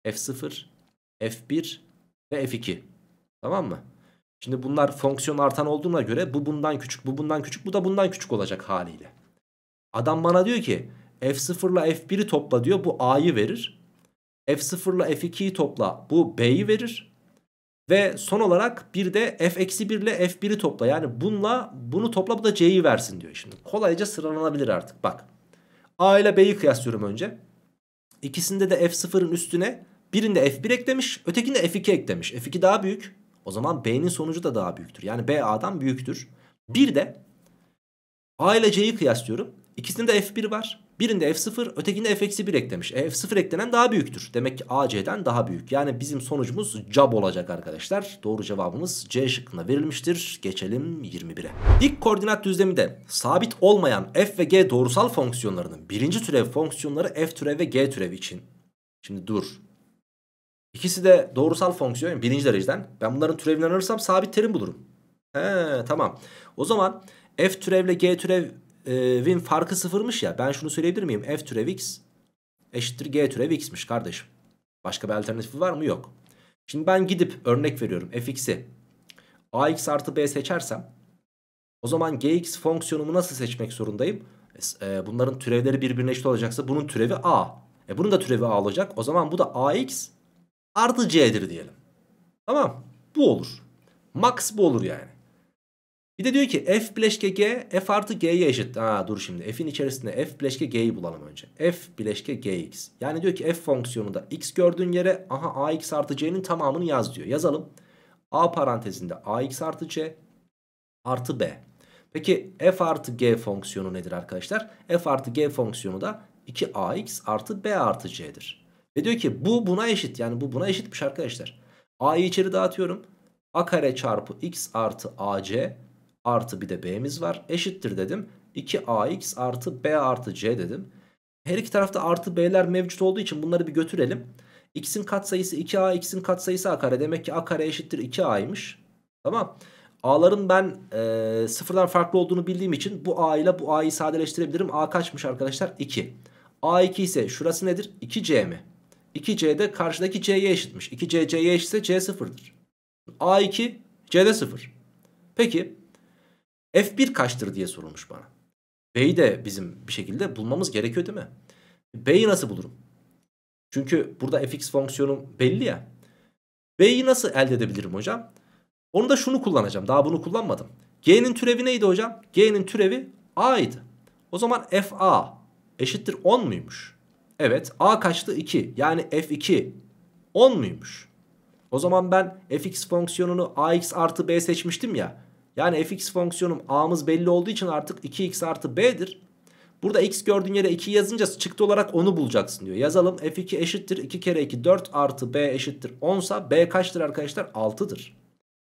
F0, F1 ve F2. Tamam mı? Şimdi bunlar fonksiyon artan olduğuna göre bu bundan küçük, bu bundan küçük, bu da bundan küçük olacak haliyle. Adam bana diyor ki F0 ile F1'i topla diyor bu A'yı verir. F0 ile F2'yi topla bu B'yi verir. Ve son olarak bir de F-1 ile F1'i topla. Yani bununla bunu topla bu da C'yi versin diyor şimdi. Kolayca sıralanabilir artık bak. A ile B'yi kıyaslıyorum önce. İkisinde de F0'ın üstüne birinde F1 eklemiş ötekinde F2 eklemiş. F2 daha büyük o zaman B'nin sonucu da daha büyüktür. Yani B A'dan büyüktür. Bir de A ile C'yi kıyaslıyorum. İkisinde F1 var. Birinde F0 ötekinde F-1 eklemiş. E, F0 eklenen daha büyüktür. Demek ki A C'den daha büyük. Yani bizim sonucumuz cab olacak arkadaşlar. Doğru cevabımız C şıkkına verilmiştir. Geçelim 21'e. Dik koordinat düzleminde sabit olmayan F ve G doğrusal fonksiyonlarının birinci türev fonksiyonları F türev ve G türevi için. Şimdi dur İkisi de doğrusal fonksiyon birinci dereceden. Ben bunların türevini alırsam sabit terim bulurum. He tamam. O zaman f türevle g türevin farkı sıfırmış ya. Ben şunu söyleyebilir miyim? F türev x eşittir g türev x'miş kardeşim. Başka bir alternatifi var mı? Yok. Şimdi ben gidip örnek veriyorum fx'i ax artı b seçersem o zaman gx fonksiyonumu nasıl seçmek zorundayım? E, bunların türevleri birbirine eşit olacaksa bunun türevi a. E, bunun da türevi a olacak. O zaman bu da ax artı c'dir diyelim. Tamam bu olur. Max bu olur yani. Bir de diyor ki f bileşke g f artı g'ye eşit. Ha dur şimdi f'in içerisinde f bileşke g'yi bulalım önce. f bileşke gx. Yani diyor ki f fonksiyonunda x gördüğün yere aha ax artı c'nin tamamını yaz diyor. Yazalım. a parantezinde ax artı c artı b. Peki f artı g fonksiyonu nedir arkadaşlar? f artı g fonksiyonu da 2ax artı b artı c'dir. Ve diyor ki bu buna eşit. Yani bu buna eşitmiş arkadaşlar. A'yı içeri dağıtıyorum. A kare çarpı x artı ac artı bir de b'miz var. Eşittir dedim. 2ax artı b artı c dedim. Her iki tarafta artı b'ler mevcut olduğu için bunları bir götürelim. x'in katsayısı 2a, x'in katsayısı a kare. Demek ki a kare eşittir 2a'ymış. Tamam. A'ların ben e, sıfırdan farklı olduğunu bildiğim için bu a ile bu a'yı sadeleştirebilirim. a kaçmış arkadaşlar? 2. a2 ise şurası nedir? 2c mi? 2C de karşıdaki C'ye eşitmiş. 2C C'ye eşitse C sıfırdır. A2 C'de sıfır. Peki F1 kaçtır diye sorulmuş bana. B'yi de bizim bir şekilde bulmamız gerekiyor değil mi? B'yi nasıl bulurum? Çünkü burada fx fonksiyonum belli ya. B'yi nasıl elde edebilirim hocam? Onu da şunu kullanacağım. Daha bunu kullanmadım. G'nin türevi neydi hocam? G'nin türevi A'ydı. O zaman f a eşittir 10 muymuş? Evet A kaçtı 2 yani F2 10 muymuş? O zaman ben fx fonksiyonunu ax artı b seçmiştim ya. Yani fx fonksiyonum a'mız belli olduğu için artık 2x artı b'dir. Burada x gördüğün yere 2 yazınca çıktı olarak onu bulacaksın diyor. Yazalım f2 eşittir 2 kere 2 4 artı b eşittir 10 sa b kaçtır arkadaşlar 6'dır.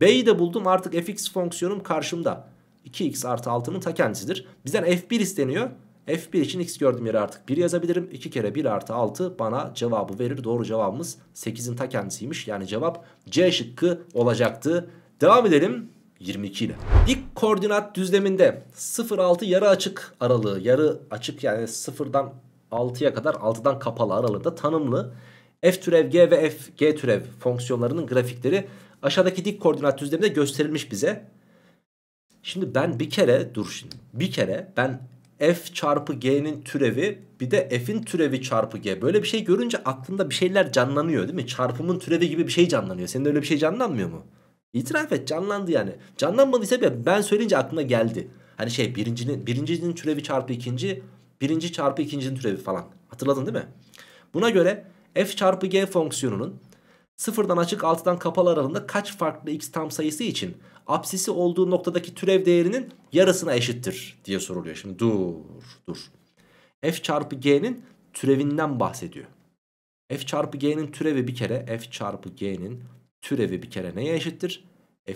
b'yi de buldum artık fx fonksiyonum karşımda. 2x artı 6'nın ta kendisidir. Bizden f1 isteniyor. F1 için x gördüm yere artık 1 yazabilirim. 2 kere 1 artı 6 bana cevabı verir. Doğru cevabımız 8'in ta kendisiymiş. Yani cevap C şıkkı olacaktı. Devam edelim 22 ile. İlk koordinat düzleminde 0-6 yarı açık aralığı. Yarı açık yani 0'dan 6'ya kadar 6'dan kapalı aralığında tanımlı. F türev G ve F G türev fonksiyonlarının grafikleri aşağıdaki dik koordinat düzleminde gösterilmiş bize. Şimdi ben bir kere dur şimdi. Bir kere ben f çarpı g'nin türevi bir de f'in türevi çarpı g. Böyle bir şey görünce aklında bir şeyler canlanıyor değil mi? Çarpımın türevi gibi bir şey canlanıyor. Senin öyle bir şey canlanmıyor mu? İtiraf et canlandı yani. Canlanmadıysa ben söyleyince aklına geldi. Hani şey birincinin, birincinin türevi çarpı ikinci, birinci çarpı ikincinin türevi falan. Hatırladın değil mi? Buna göre f çarpı g fonksiyonunun sıfırdan açık altıdan kapalı aralığında kaç farklı x tam sayısı için absisi olduğu noktadaki türev değerinin yarısına eşittir diye soruluyor. Şimdi dur dur. F çarpı G'nin türevinden bahsediyor. F çarpı G'nin türevi bir kere F çarpı G'nin türevi bir kere neye eşittir?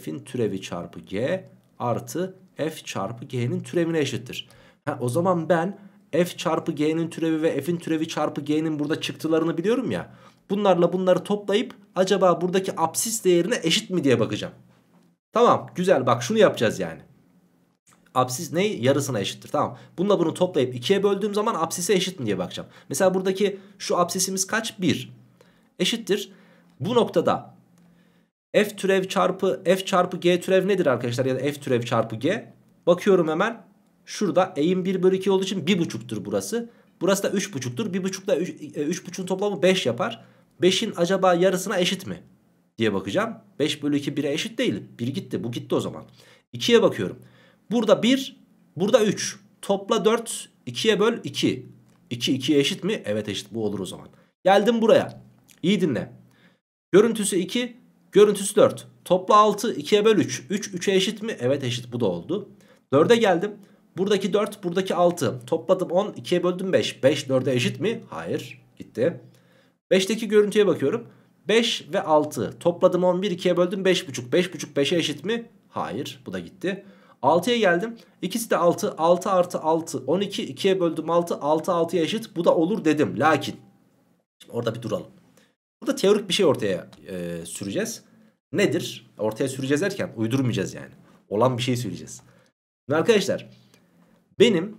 F'in türevi çarpı G artı F çarpı G'nin türevine eşittir. Ha, o zaman ben F çarpı G'nin türevi ve F'in türevi çarpı G'nin burada çıktılarını biliyorum ya. Bunlarla bunları toplayıp acaba buradaki absis değerine eşit mi diye bakacağım. Tamam güzel bak şunu yapacağız yani. Apsis ne? Yarısına eşittir. Tamam. Bununla bunu toplayıp ikiye böldüğüm zaman apsise eşit mi diye bakacağım. Mesela buradaki şu apsisimiz kaç? 1. Eşittir. Bu noktada f türev çarpı f çarpı g türev nedir arkadaşlar? Ya da f türev çarpı g. Bakıyorum hemen. Şurada eğim 1 bölü 2 olduğu için 1,5'tür burası. Burası da 3,5'tür. 1,5 ile 3,5'un toplamı 5 yapar. 5'in acaba yarısına eşit mi? diye bakacağım. 5 bölü 2 1'e eşit değil. 1 gitti. Bu gitti o zaman. 2'ye bakıyorum. Burada 1, burada 3. Topla 4, 2'ye böl 2. 2 2'ye eşit mi? Evet eşit. Bu olur o zaman. Geldim buraya. İyi dinle. Görüntüsü 2, görüntüsü 4. Topla 6, 2'ye böl 3. 3 3'e eşit mi? Evet eşit. Bu da oldu. 4'e geldim. Buradaki 4, buradaki 6. Topladım 10, 2'ye böldüm 5. 5 4'e eşit mi? Hayır. Gitti. 5'teki görüntüye bakıyorum. 5 ve 6. Topladım 11 2'ye böldüm 5,5. 5,5 5'e eşit mi? Hayır bu da gitti. 6'ya geldim. İkisi de 6. 6 artı 6 12. 2'ye böldüm 6. 6 6'ya eşit. Bu da olur dedim. Lakin şimdi orada bir duralım. Burada teorik bir şey ortaya e, süreceğiz. Nedir? Ortaya süreceğiz derken uydurmayacağız yani. Olan bir şey söyleyeceğiz. Şimdi arkadaşlar benim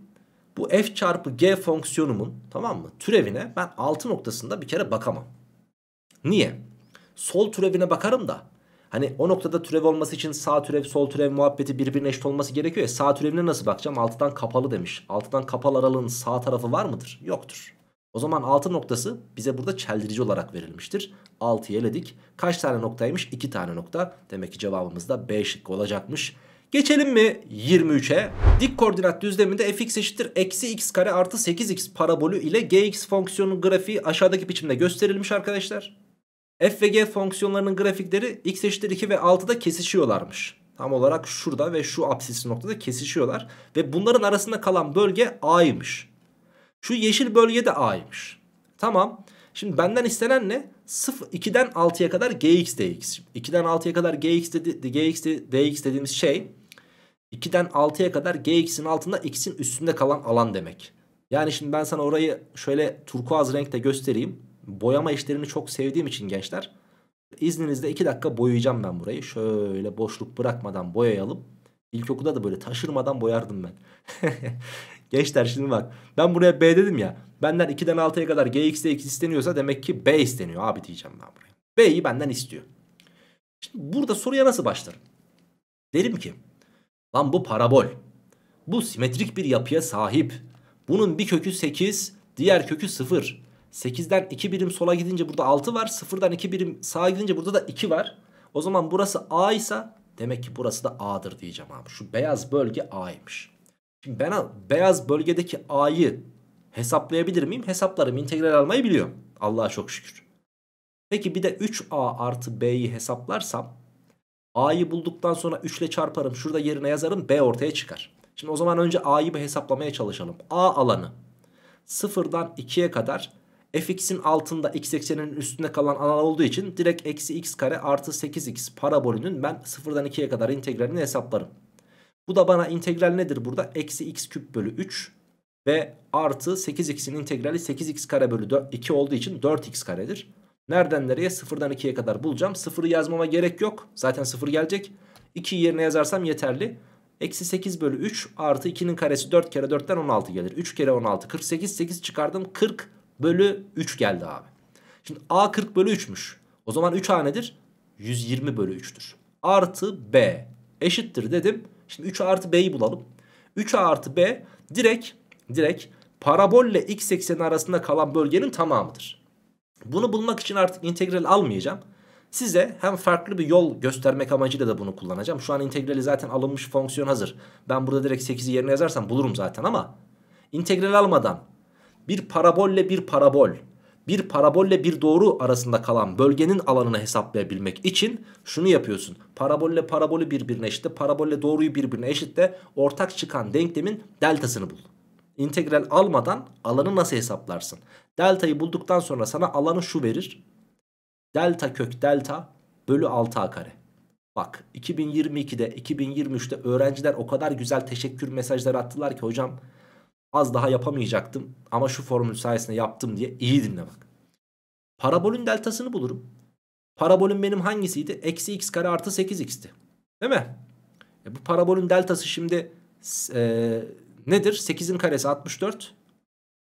bu f çarpı g fonksiyonumun tamam mı türevine ben 6 noktasında bir kere bakamam. Niye? Sol türevine bakarım da hani o noktada türev olması için sağ türev sol türev muhabbeti birbirine eşit olması gerekiyor ya sağ türevine nasıl bakacağım? Altıdan kapalı demiş. Altıdan kapalı aralığın sağ tarafı var mıdır? Yoktur. O zaman altı noktası bize burada çeldirici olarak verilmiştir. 6'yı eledik. Kaç tane noktaymış? İki tane nokta. Demek ki cevabımız da B şıkkı olacakmış. Geçelim mi 23'e? Dik koordinat düzleminde fx eşittir eksi x kare artı 8x parabolü ile gx fonksiyonun grafiği aşağıdaki biçimde gösterilmiş arkadaşlar. F ve G fonksiyonlarının grafikleri x eşittir 2 ve 6'da kesişiyorlarmış. Tam olarak şurada ve şu apsisli noktada kesişiyorlar. Ve bunların arasında kalan bölge A'ymış. Şu yeşil bölge de A'ymış. Tamam. Şimdi benden istenen ne? 0, 2'den 6'ya kadar gx dx. 2'den 6'ya kadar gx, dedi, gx dx dediğimiz şey 2'den 6'ya kadar gx'in altında x'in üstünde kalan alan demek. Yani şimdi ben sana orayı şöyle turkuaz renkte göstereyim boyama işlerini çok sevdiğim için gençler izninizle 2 dakika boyayacağım ben burayı. Şöyle boşluk bırakmadan boyayalım. İlkokulda da böyle taşırmadan boyardım ben. Gençler şimdi bak ben buraya B dedim ya. Benden 2'den 6'ya kadar GX'de X isteniyorsa demek ki B isteniyor abi diyeceğim ben buraya. B'yi benden istiyor. Şimdi burada soruya nasıl başlarım? Derim ki lan bu parabol. Bu simetrik bir yapıya sahip. Bunun bir kökü 8 diğer kökü 0. 8'den 2 birim sola gidince burada 6 var. 0'dan 2 birim sağa gidince burada da 2 var. O zaman burası A ise demek ki burası da A'dır diyeceğim abi. Şu beyaz bölge A'ymış. Şimdi ben beyaz bölgedeki A'yı hesaplayabilir miyim? Hesaplarım integral almayı biliyorum. Allah'a çok şükür. Peki bir de 3A artı B'yi hesaplarsam A'yı bulduktan sonra 3 ile çarparım. Şurada yerine yazarım B ortaya çıkar. Şimdi o zaman önce A'yı bir hesaplamaya çalışalım. A alanı 0'dan 2'ye kadar fx'in altında x ekseninin üstünde kalan alan olduğu için direkt eksi x kare artı 8x parabolünün ben 0'dan 2'ye kadar integralini hesaplarım. Bu da bana integral nedir burada? Eksi x küp bölü 3 ve artı 8x'in integrali 8x kare bölü 4, 2 olduğu için 4x karedir. Nereden nereye? 0'dan 2'ye kadar bulacağım. 0'ı yazmama gerek yok. Zaten 0 gelecek. 2'yi yerine yazarsam yeterli. Eksi 8 bölü 3 artı 2'nin karesi 4 kere 4'ten 16 gelir. 3 kere 16 48. 8 çıkardım 40 bölü 3 geldi abi. Şimdi A 40 bölü 3'müş. O zaman 3 A nedir? 120 bölü 3'tür. Artı B eşittir dedim. Şimdi 3 artı B'yi bulalım. 3 artı B direkt direkt parabolle x ekseni arasında kalan bölgenin tamamıdır. Bunu bulmak için artık integral almayacağım. Size hem farklı bir yol göstermek amacıyla da bunu kullanacağım. Şu an integrali zaten alınmış fonksiyon hazır. Ben burada direkt 8'i yerine yazarsam bulurum zaten ama integral almadan bir parabolle bir parabol bir parabolle bir doğru arasında kalan bölgenin alanını hesaplayabilmek için şunu yapıyorsun. Parabolle parabolü birbirine eşitle, parabolle doğruyu birbirine eşitle ortak çıkan denklemin deltasını bul. İntegral almadan alanı nasıl hesaplarsın? Deltayı bulduktan sonra sana alanı şu verir. Delta kök delta bölü 6a kare. Bak 2022'de 2023'te öğrenciler o kadar güzel teşekkür mesajları attılar ki hocam az daha yapamayacaktım ama şu formül sayesinde yaptım diye iyi dinle bak. Parabolün deltasını bulurum. Parabolün benim hangisiydi? Eksi x kare artı 8x'ti. Değil mi? E bu parabolün deltası şimdi e, nedir? 8'in karesi 64.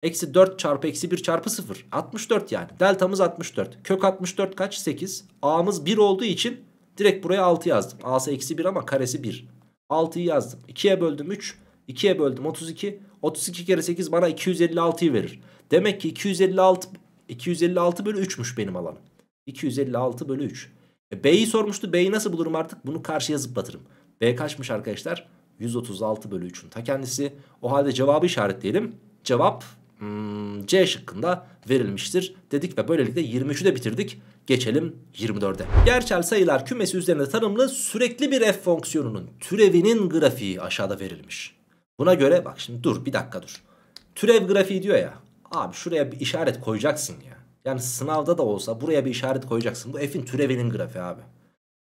Eksi 4 çarpı eksi 1 çarpı 0. 64 yani. Deltamız 64. Kök 64 kaç? 8. A'mız 1 olduğu için direkt buraya 6 yazdım. A'sı eksi 1 ama karesi 1. 6'yı yazdım. 2'ye böldüm 3. 2'ye böldüm 32. 32 kere 8 bana 256'yı verir. Demek ki 256 256 bölü 3'müş benim alanım. 256 bölü 3. E, B'yi sormuştu. B'yi nasıl bulurum artık? Bunu karşıya zıplatırım. B kaçmış arkadaşlar? 136 bölü 3'ün ta kendisi. O halde cevabı işaretleyelim. Cevap hmm, C şıkkında verilmiştir dedik ve böylelikle 23'ü de bitirdik. Geçelim 24'e. Gerçel sayılar kümesi üzerinde tanımlı sürekli bir f fonksiyonunun türevinin grafiği aşağıda verilmiş. Buna göre bak şimdi dur bir dakika dur. Türev grafiği diyor ya. Abi şuraya bir işaret koyacaksın ya. Yani sınavda da olsa buraya bir işaret koyacaksın. Bu f'in türevinin grafiği abi.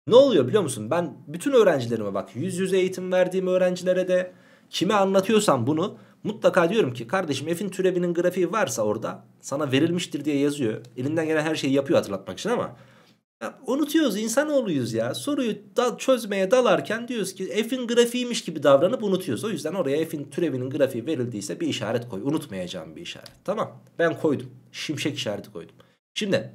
Ne oluyor biliyor musun? Ben bütün öğrencilerime bak yüz yüze eğitim verdiğim öğrencilere de kime anlatıyorsam bunu mutlaka diyorum ki kardeşim f'in türevinin grafiği varsa orada sana verilmiştir diye yazıyor. Elinden gelen her şeyi yapıyor hatırlatmak için ama Unutuyoruz insanoğluyuz ya. Soruyu da çözmeye dalarken diyoruz ki f'in grafiğiymiş gibi davranıp unutuyoruz. O yüzden oraya f'in türevinin grafiği verildiyse bir işaret koy. Unutmayacağım bir işaret. Tamam ben koydum. Şimşek işareti koydum. Şimdi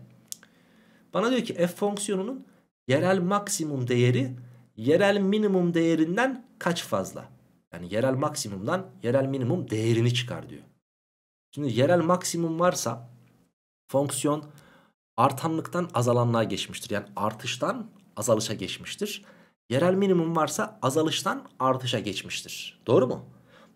bana diyor ki f fonksiyonunun yerel maksimum değeri yerel minimum değerinden kaç fazla? Yani yerel maksimumdan yerel minimum değerini çıkar diyor. Şimdi yerel maksimum varsa fonksiyon artanlıktan azalanlığa geçmiştir. Yani artıştan azalışa geçmiştir. Yerel minimum varsa azalıştan artışa geçmiştir. Doğru mu?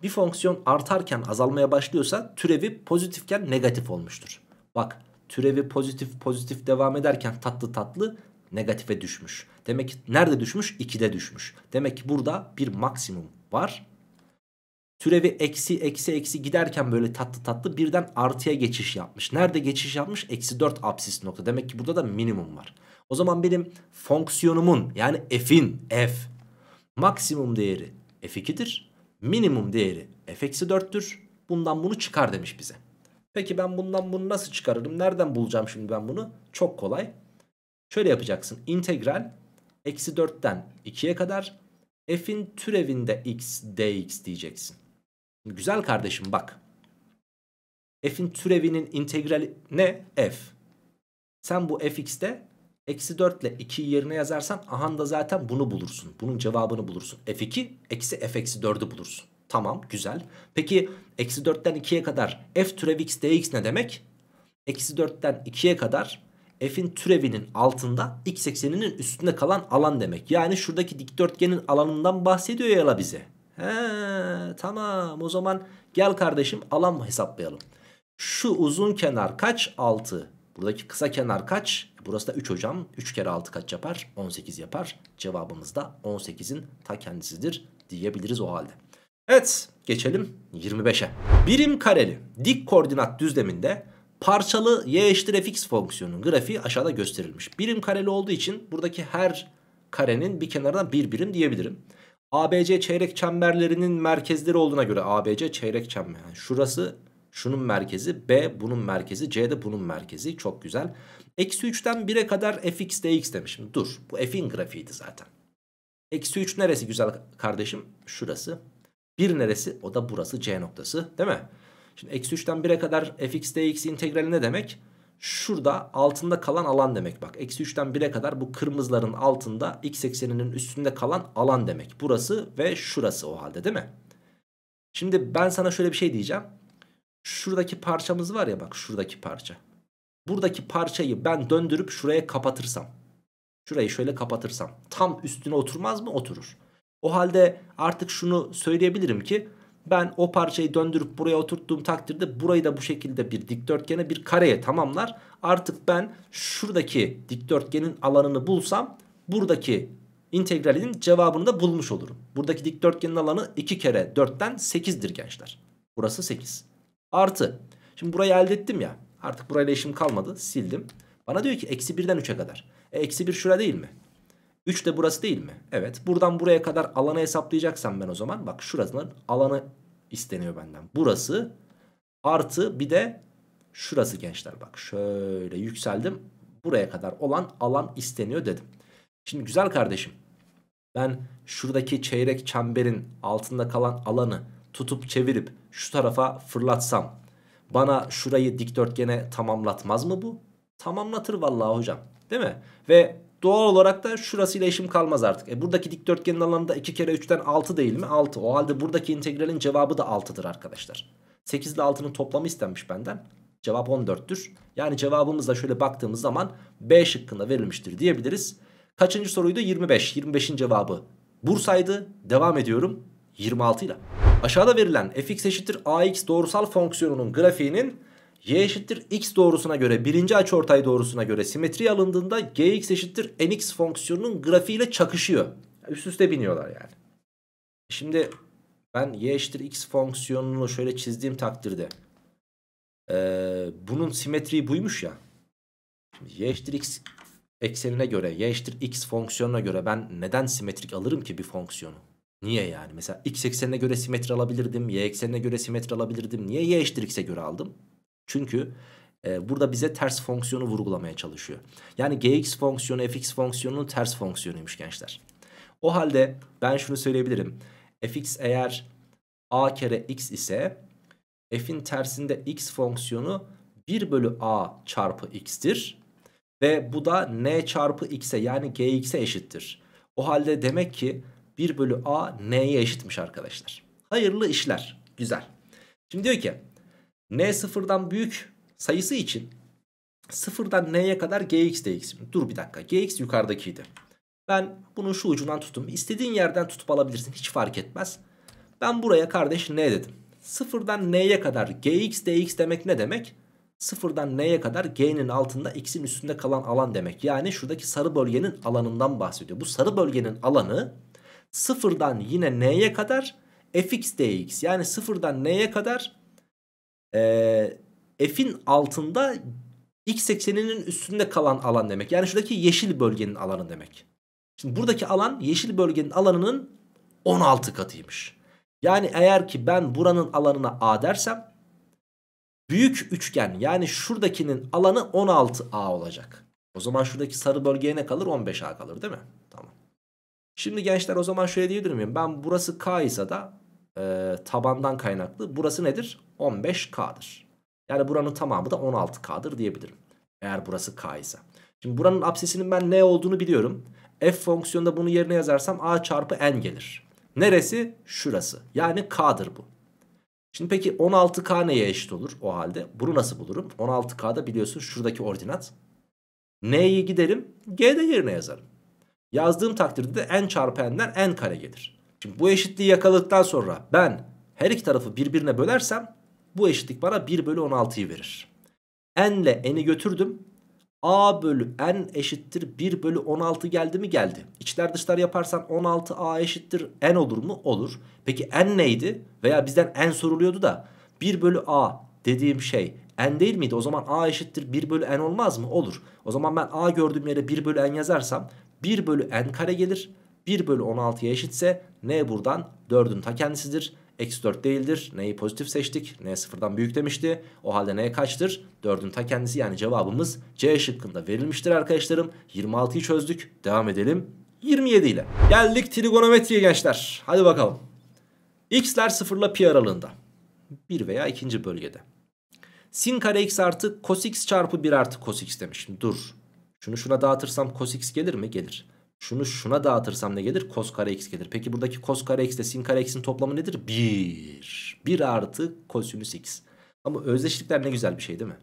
Bir fonksiyon artarken azalmaya başlıyorsa türevi pozitifken negatif olmuştur. Bak türevi pozitif pozitif devam ederken tatlı tatlı negatife düşmüş. Demek ki nerede düşmüş? 2'de düşmüş. Demek ki burada bir maksimum var Türevi eksi eksi eksi giderken böyle tatlı tatlı birden artıya geçiş yapmış. Nerede geçiş yapmış? Eksi 4 apsis nokta. Demek ki burada da minimum var. O zaman benim fonksiyonumun yani f'in f maksimum değeri f2'dir. Minimum değeri f-4'tür. eksi Bundan bunu çıkar demiş bize. Peki ben bundan bunu nasıl çıkarırım? Nereden bulacağım şimdi ben bunu? Çok kolay. Şöyle yapacaksın. İntegral eksi 4'ten 2'ye kadar f'in türevinde x dx diyeceksin. Güzel kardeşim bak. F'in türevinin integrali ne? F. Sen bu fx'te eksi 4 ile 2'yi yerine yazarsan aha da zaten bunu bulursun. Bunun cevabını bulursun. F2 eksi F eksi 4'ü bulursun. Tamam güzel. Peki eksi 4'ten 2'ye kadar F türev x dx ne demek? Eksi 4'ten 2'ye kadar f'in türevinin altında x ekseninin üstünde kalan alan demek. Yani şuradaki dikdörtgenin alanından bahsediyor ya bize. He tamam o zaman gel kardeşim alan hesaplayalım. Şu uzun kenar kaç? 6. Buradaki kısa kenar kaç? E, burası da 3 hocam. 3 kere 6 kaç yapar? 18 yapar. Cevabımız da 18'in ta kendisidir diyebiliriz o halde. Evet geçelim 25'e. Birim kareli dik koordinat düzleminde parçalı y eşittir fx fonksiyonunun grafiği aşağıda gösterilmiş. Birim kareli olduğu için buradaki her karenin bir kenarına bir birim diyebilirim. ABC çeyrek çemberlerinin merkezleri olduğuna göre ABC çeyrek çember. Yani şurası şunun merkezi B bunun merkezi C de bunun merkezi çok güzel. Eksi 3'ten 1'e kadar fx dx demişim. Dur bu f'in grafiğiydi zaten. Eksi 3 neresi güzel kardeşim? Şurası. 1 neresi? O da burası C noktası değil mi? Şimdi eksi 3'ten 1'e kadar fx dx integrali ne demek? şurada altında kalan alan demek bak. Eksi 3'ten 1'e kadar bu kırmızıların altında x ekseninin üstünde kalan alan demek. Burası ve şurası o halde değil mi? Şimdi ben sana şöyle bir şey diyeceğim. Şuradaki parçamız var ya bak şuradaki parça. Buradaki parçayı ben döndürüp şuraya kapatırsam. Şurayı şöyle kapatırsam. Tam üstüne oturmaz mı? Oturur. O halde artık şunu söyleyebilirim ki ben o parçayı döndürüp buraya oturttuğum takdirde burayı da bu şekilde bir dikdörtgene bir kareye tamamlar. Artık ben şuradaki dikdörtgenin alanını bulsam buradaki integralinin cevabını da bulmuş olurum. Buradaki dikdörtgenin alanı 2 kere 4'ten 8'dir gençler. Burası 8. Artı. Şimdi burayı elde ettim ya. Artık burayla işim kalmadı. Sildim. Bana diyor ki eksi 1'den 3'e kadar. E eksi 1 şura değil mi? 3 de burası değil mi? Evet. Buradan buraya kadar alanı hesaplayacaksam ben o zaman bak şurasının alanı isteniyor benden. Burası artı bir de şurası gençler bak şöyle yükseldim. Buraya kadar olan alan isteniyor dedim. Şimdi güzel kardeşim ben şuradaki çeyrek çemberin altında kalan alanı tutup çevirip şu tarafa fırlatsam bana şurayı dikdörtgene tamamlatmaz mı bu? Tamamlatır vallahi hocam değil mi? Ve Doğal olarak da şurasıyla eşim kalmaz artık. E buradaki dikdörtgenin alanı da 2 kere 3'ten 6 değil mi? 6. O halde buradaki integralin cevabı da 6'dır arkadaşlar. 8 ile 6'nın toplamı istenmiş benden. Cevap 14'tür. Yani cevabımız şöyle baktığımız zaman B şıkkında verilmiştir diyebiliriz. Kaçıncı soruydu? 25. 25'in cevabı Bursa'ydı. Devam ediyorum 26 ile. Aşağıda verilen fx eşittir ax doğrusal fonksiyonunun grafiğinin y eşittir x doğrusuna göre birinci açıortay doğrusuna göre simetri alındığında gx eşittir nx fonksiyonunun grafiğiyle çakışıyor. Üst üste biniyorlar yani. Şimdi ben y eşittir x fonksiyonunu şöyle çizdiğim takdirde ee, bunun simetriği buymuş ya. Şimdi y eşittir x eksenine göre y eşittir x fonksiyonuna göre ben neden simetrik alırım ki bir fonksiyonu? Niye yani? Mesela x eksenine göre simetri alabilirdim. Y eksenine göre simetri alabilirdim. Niye y eşittir x'e göre aldım? Çünkü e, burada bize ters fonksiyonu vurgulamaya çalışıyor. Yani gx fonksiyonu fx fonksiyonunun ters fonksiyonuymuş gençler. O halde ben şunu söyleyebilirim. fx eğer a kere x ise f'in tersinde x fonksiyonu 1 bölü a çarpı x'tir. Ve bu da n çarpı x'e yani gx'e eşittir. O halde demek ki 1 bölü a n'ye eşitmiş arkadaşlar. Hayırlı işler. Güzel. Şimdi diyor ki n sıfırdan büyük sayısı için sıfırdan n'ye kadar gx dx. Dur bir dakika gx yukarıdakiydi. Ben bunun şu ucundan tuttum. İstediğin yerden tutup alabilirsin hiç fark etmez. Ben buraya kardeş n dedim. Sıfırdan n'ye kadar gx dx demek ne demek? Sıfırdan n'ye kadar g'nin altında x'in üstünde kalan alan demek. Yani şuradaki sarı bölgenin alanından bahsediyor. Bu sarı bölgenin alanı sıfırdan yine n'ye kadar fx dx yani sıfırdan n'ye kadar e, f'in altında x ekseninin üstünde kalan alan demek. Yani şuradaki yeşil bölgenin alanı demek. Şimdi buradaki alan yeşil bölgenin alanının 16 katıymış. Yani eğer ki ben buranın alanına a dersem büyük üçgen yani şuradakinin alanı 16a olacak. O zaman şuradaki sarı bölgeye ne kalır? 15a kalır değil mi? Tamam. Şimdi gençler o zaman şöyle diyebilir miyim? Ben burası k ise da e, tabandan kaynaklı. Burası nedir? 15K'dır. Yani buranın tamamı da 16K'dır diyebilirim. Eğer burası K ise. Şimdi buranın absesinin ben ne olduğunu biliyorum. F fonksiyonunda bunu yerine yazarsam A çarpı N gelir. Neresi? Şurası. Yani K'dır bu. Şimdi peki 16K neye eşit olur o halde? Bunu nasıl bulurum? 16K'da biliyorsun şuradaki ordinat. N'yi giderim G'de yerine yazarım. Yazdığım takdirde de N çarpı N'den N kare gelir. Şimdi bu eşitliği yakaladıktan sonra ben her iki tarafı birbirine bölersem bu eşitlik bana 1 bölü 16'yı verir. N ile n'i götürdüm. A bölü n eşittir 1 bölü 16 geldi mi geldi. İçler dışlar yaparsan 16a eşittir n olur mu? Olur. Peki n neydi? Veya bizden n soruluyordu da 1 bölü a dediğim şey n değil miydi? O zaman a eşittir 1 bölü n olmaz mı? Olur. O zaman ben a gördüğüm yere 1 bölü n yazarsam 1 bölü n kare gelir. 1 bölü 16'ya eşitse n buradan 4'ün ta kendisidir. Eksi 4 değildir. N'yi pozitif seçtik. N sıfırdan büyük demişti. O halde N kaçtır? 4'ün ta kendisi yani cevabımız C şıkkında verilmiştir arkadaşlarım. 26'yı çözdük. Devam edelim 27 ile. Geldik trigonometriye gençler. Hadi bakalım. X'ler sıfırla pi aralığında. 1 veya ikinci bölgede. Sin kare x artı cos x çarpı 1 artı cos x demiş. Şimdi dur. Şunu şuna dağıtırsam cos x gelir mi? Gelir. Şunu şuna dağıtırsam ne gelir? Kos kare x gelir. Peki buradaki kos kare x ile sin kare x'in toplamı nedir? 1. 1 artı kosinüs x. Ama özdeşlikler ne güzel bir şey değil mi?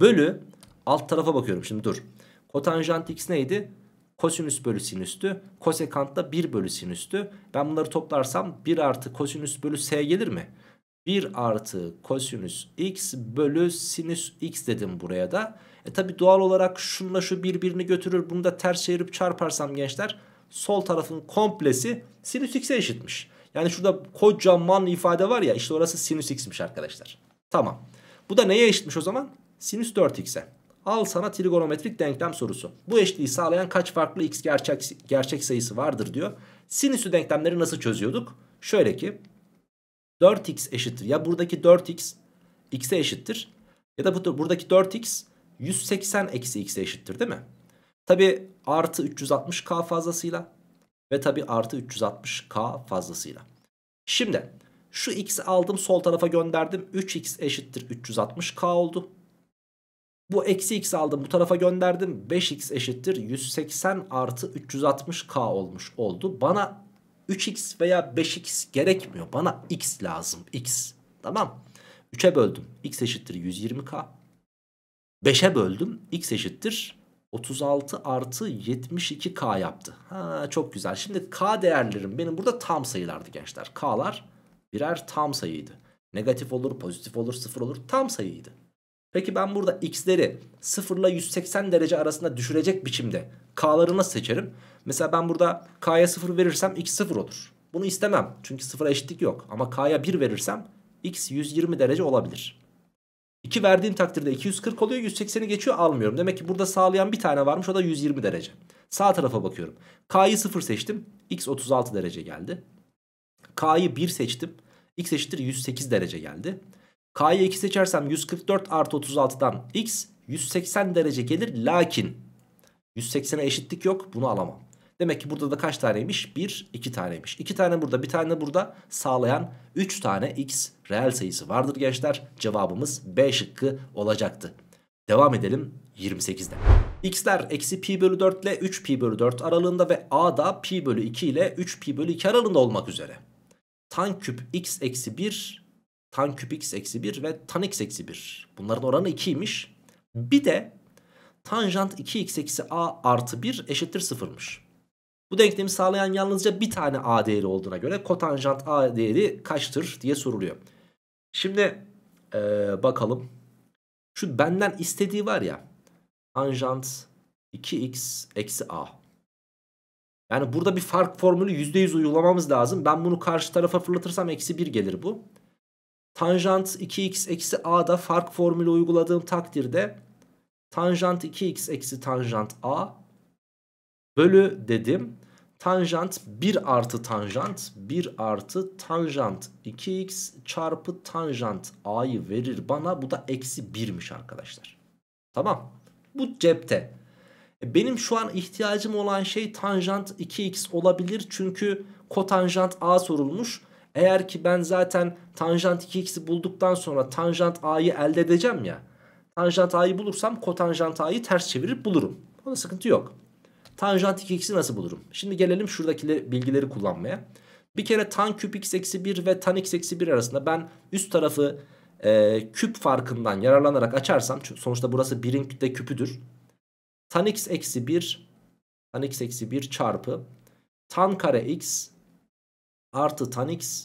Bölü alt tarafa bakıyorum şimdi dur. Kotanjant x neydi? Kosinüs bölü sinüstü. Kosekant da 1 bölü sinüstü. Ben bunları toplarsam 1 artı kosinüs bölü s gelir mi? 1 artı kosinüs x bölü sinüs x dedim buraya da. E tabi doğal olarak şunla şu birbirini götürür. Bunu da ters çevirip çarparsam gençler sol tarafın komplesi sinüs x'e eşitmiş. Yani şurada kocaman ifade var ya işte orası sinüs x'miş arkadaşlar. Tamam. Bu da neye eşitmiş o zaman? Sinüs 4x'e. Al sana trigonometrik denklem sorusu. Bu eşitliği sağlayan kaç farklı x gerçek, gerçek sayısı vardır diyor. Sinüsü denklemleri nasıl çözüyorduk? Şöyle ki 4x eşittir. Ya buradaki 4x x'e eşittir. Ya da buradaki 4x 180 eksi x'e eşittir değil mi? Tabi artı 360k fazlasıyla ve tabi artı 360k fazlasıyla. Şimdi şu x'i aldım sol tarafa gönderdim. 3x eşittir 360k oldu. Bu eksi x'i aldım bu tarafa gönderdim. 5x eşittir 180 artı 360k olmuş oldu. Bana 3x veya 5x gerekmiyor. Bana x lazım x. Tamam. 3'e böldüm. x eşittir 120k. 5'e böldüm. X eşittir 36 artı 72K yaptı. Ha, çok güzel. Şimdi K değerlerim benim burada tam sayılardı gençler. K'lar birer tam sayıydı. Negatif olur, pozitif olur, sıfır olur. Tam sayıydı. Peki ben burada x'leri 0 ile 180 derece arasında düşürecek biçimde k'ları nasıl seçerim? Mesela ben burada k'ya 0 verirsem x sıfır olur. Bunu istemem çünkü 0'a eşitlik yok. Ama k'ya 1 verirsem x 120 derece olabilir. 2 verdiğim takdirde 240 oluyor 180'i geçiyor almıyorum. Demek ki burada sağlayan bir tane varmış o da 120 derece. Sağ tarafa bakıyorum. K'yı 0 seçtim. X 36 derece geldi. K'yı 1 seçtim. X eşittir 108 derece geldi. K'yı 2 seçersem 144 artı 36'dan X 180 derece gelir. Lakin 180'e eşitlik yok bunu alamam. Demek ki burada da kaç taneymiş? 1, 2 taneymiş. 2 tane burada, bir tane burada sağlayan 3 tane x reel sayısı vardır gençler. Cevabımız B şıkkı olacaktı. Devam edelim 28'de. X'ler eksi pi bölü 4 ile 3 pi bölü 4 aralığında ve a da pi bölü 2 ile 3 pi bölü 2 aralığında olmak üzere. Tan küp x eksi 1, tan küp x eksi 1 ve tan x eksi 1. Bunların oranı 2'ymiş. Bir de tanjant 2x eksi a artı 1 eşittir 0'mış. Bu denklemi sağlayan yalnızca bir tane A değeri olduğuna göre kotanjant A değeri kaçtır diye soruluyor. Şimdi ee, bakalım. Şu benden istediği var ya. Tanjant 2x eksi A. Yani burada bir fark formülü %100 uygulamamız lazım. Ben bunu karşı tarafa fırlatırsam eksi 1 gelir bu. Tanjant 2x eksi a'da fark formülü uyguladığım takdirde tanjant 2x eksi tanjant a bölü dedim. Tanjant 1 artı tanjant 1 artı tanjant 2x çarpı tanjant a'yı verir bana. Bu da eksi 1'miş arkadaşlar. Tamam. Bu cepte. E, benim şu an ihtiyacım olan şey tanjant 2x olabilir. Çünkü kotanjant a sorulmuş. Eğer ki ben zaten tanjant 2x'i bulduktan sonra tanjant a'yı elde edeceğim ya. Tanjant a'yı bulursam kotanjant a'yı ters çevirip bulurum. Ona sıkıntı yok. Tanjant 2x'i nasıl bulurum? Şimdi gelelim şuradaki bilgileri kullanmaya. Bir kere tan küp x eksi 1 ve tan x eksi 1 arasında ben üst tarafı e, küp farkından yararlanarak açarsam sonuçta burası 1'in de küpüdür. Tan x eksi 1 tan x eksi 1 çarpı tan kare x artı tan x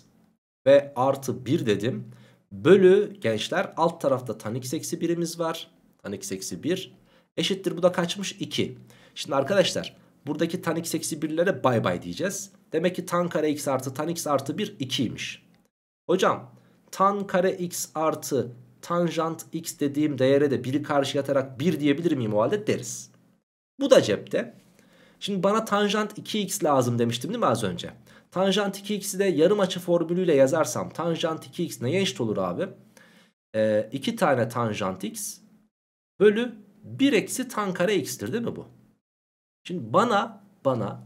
ve artı 1 dedim. Bölü gençler alt tarafta tan x eksi 1'imiz var. Tan x eksi 1 eşittir bu da kaçmış 2. Şimdi arkadaşlar buradaki tan x eksi 1'lere bay bay diyeceğiz. Demek ki tan kare x artı tan x artı 1 2'ymiş. Hocam tan kare x artı tanjant x dediğim değere de 1'i karşıya atarak 1 diyebilir miyim o halde deriz. Bu da cepte. Şimdi bana tanjant 2x lazım demiştim değil mi az önce? Tanjant 2x'i de yarım açı formülüyle yazarsam tanjant 2x neye eşit olur abi? 2 ee, tane tanjant x bölü 1 eksi tan kare x'tir değil mi bu? Şimdi bana bana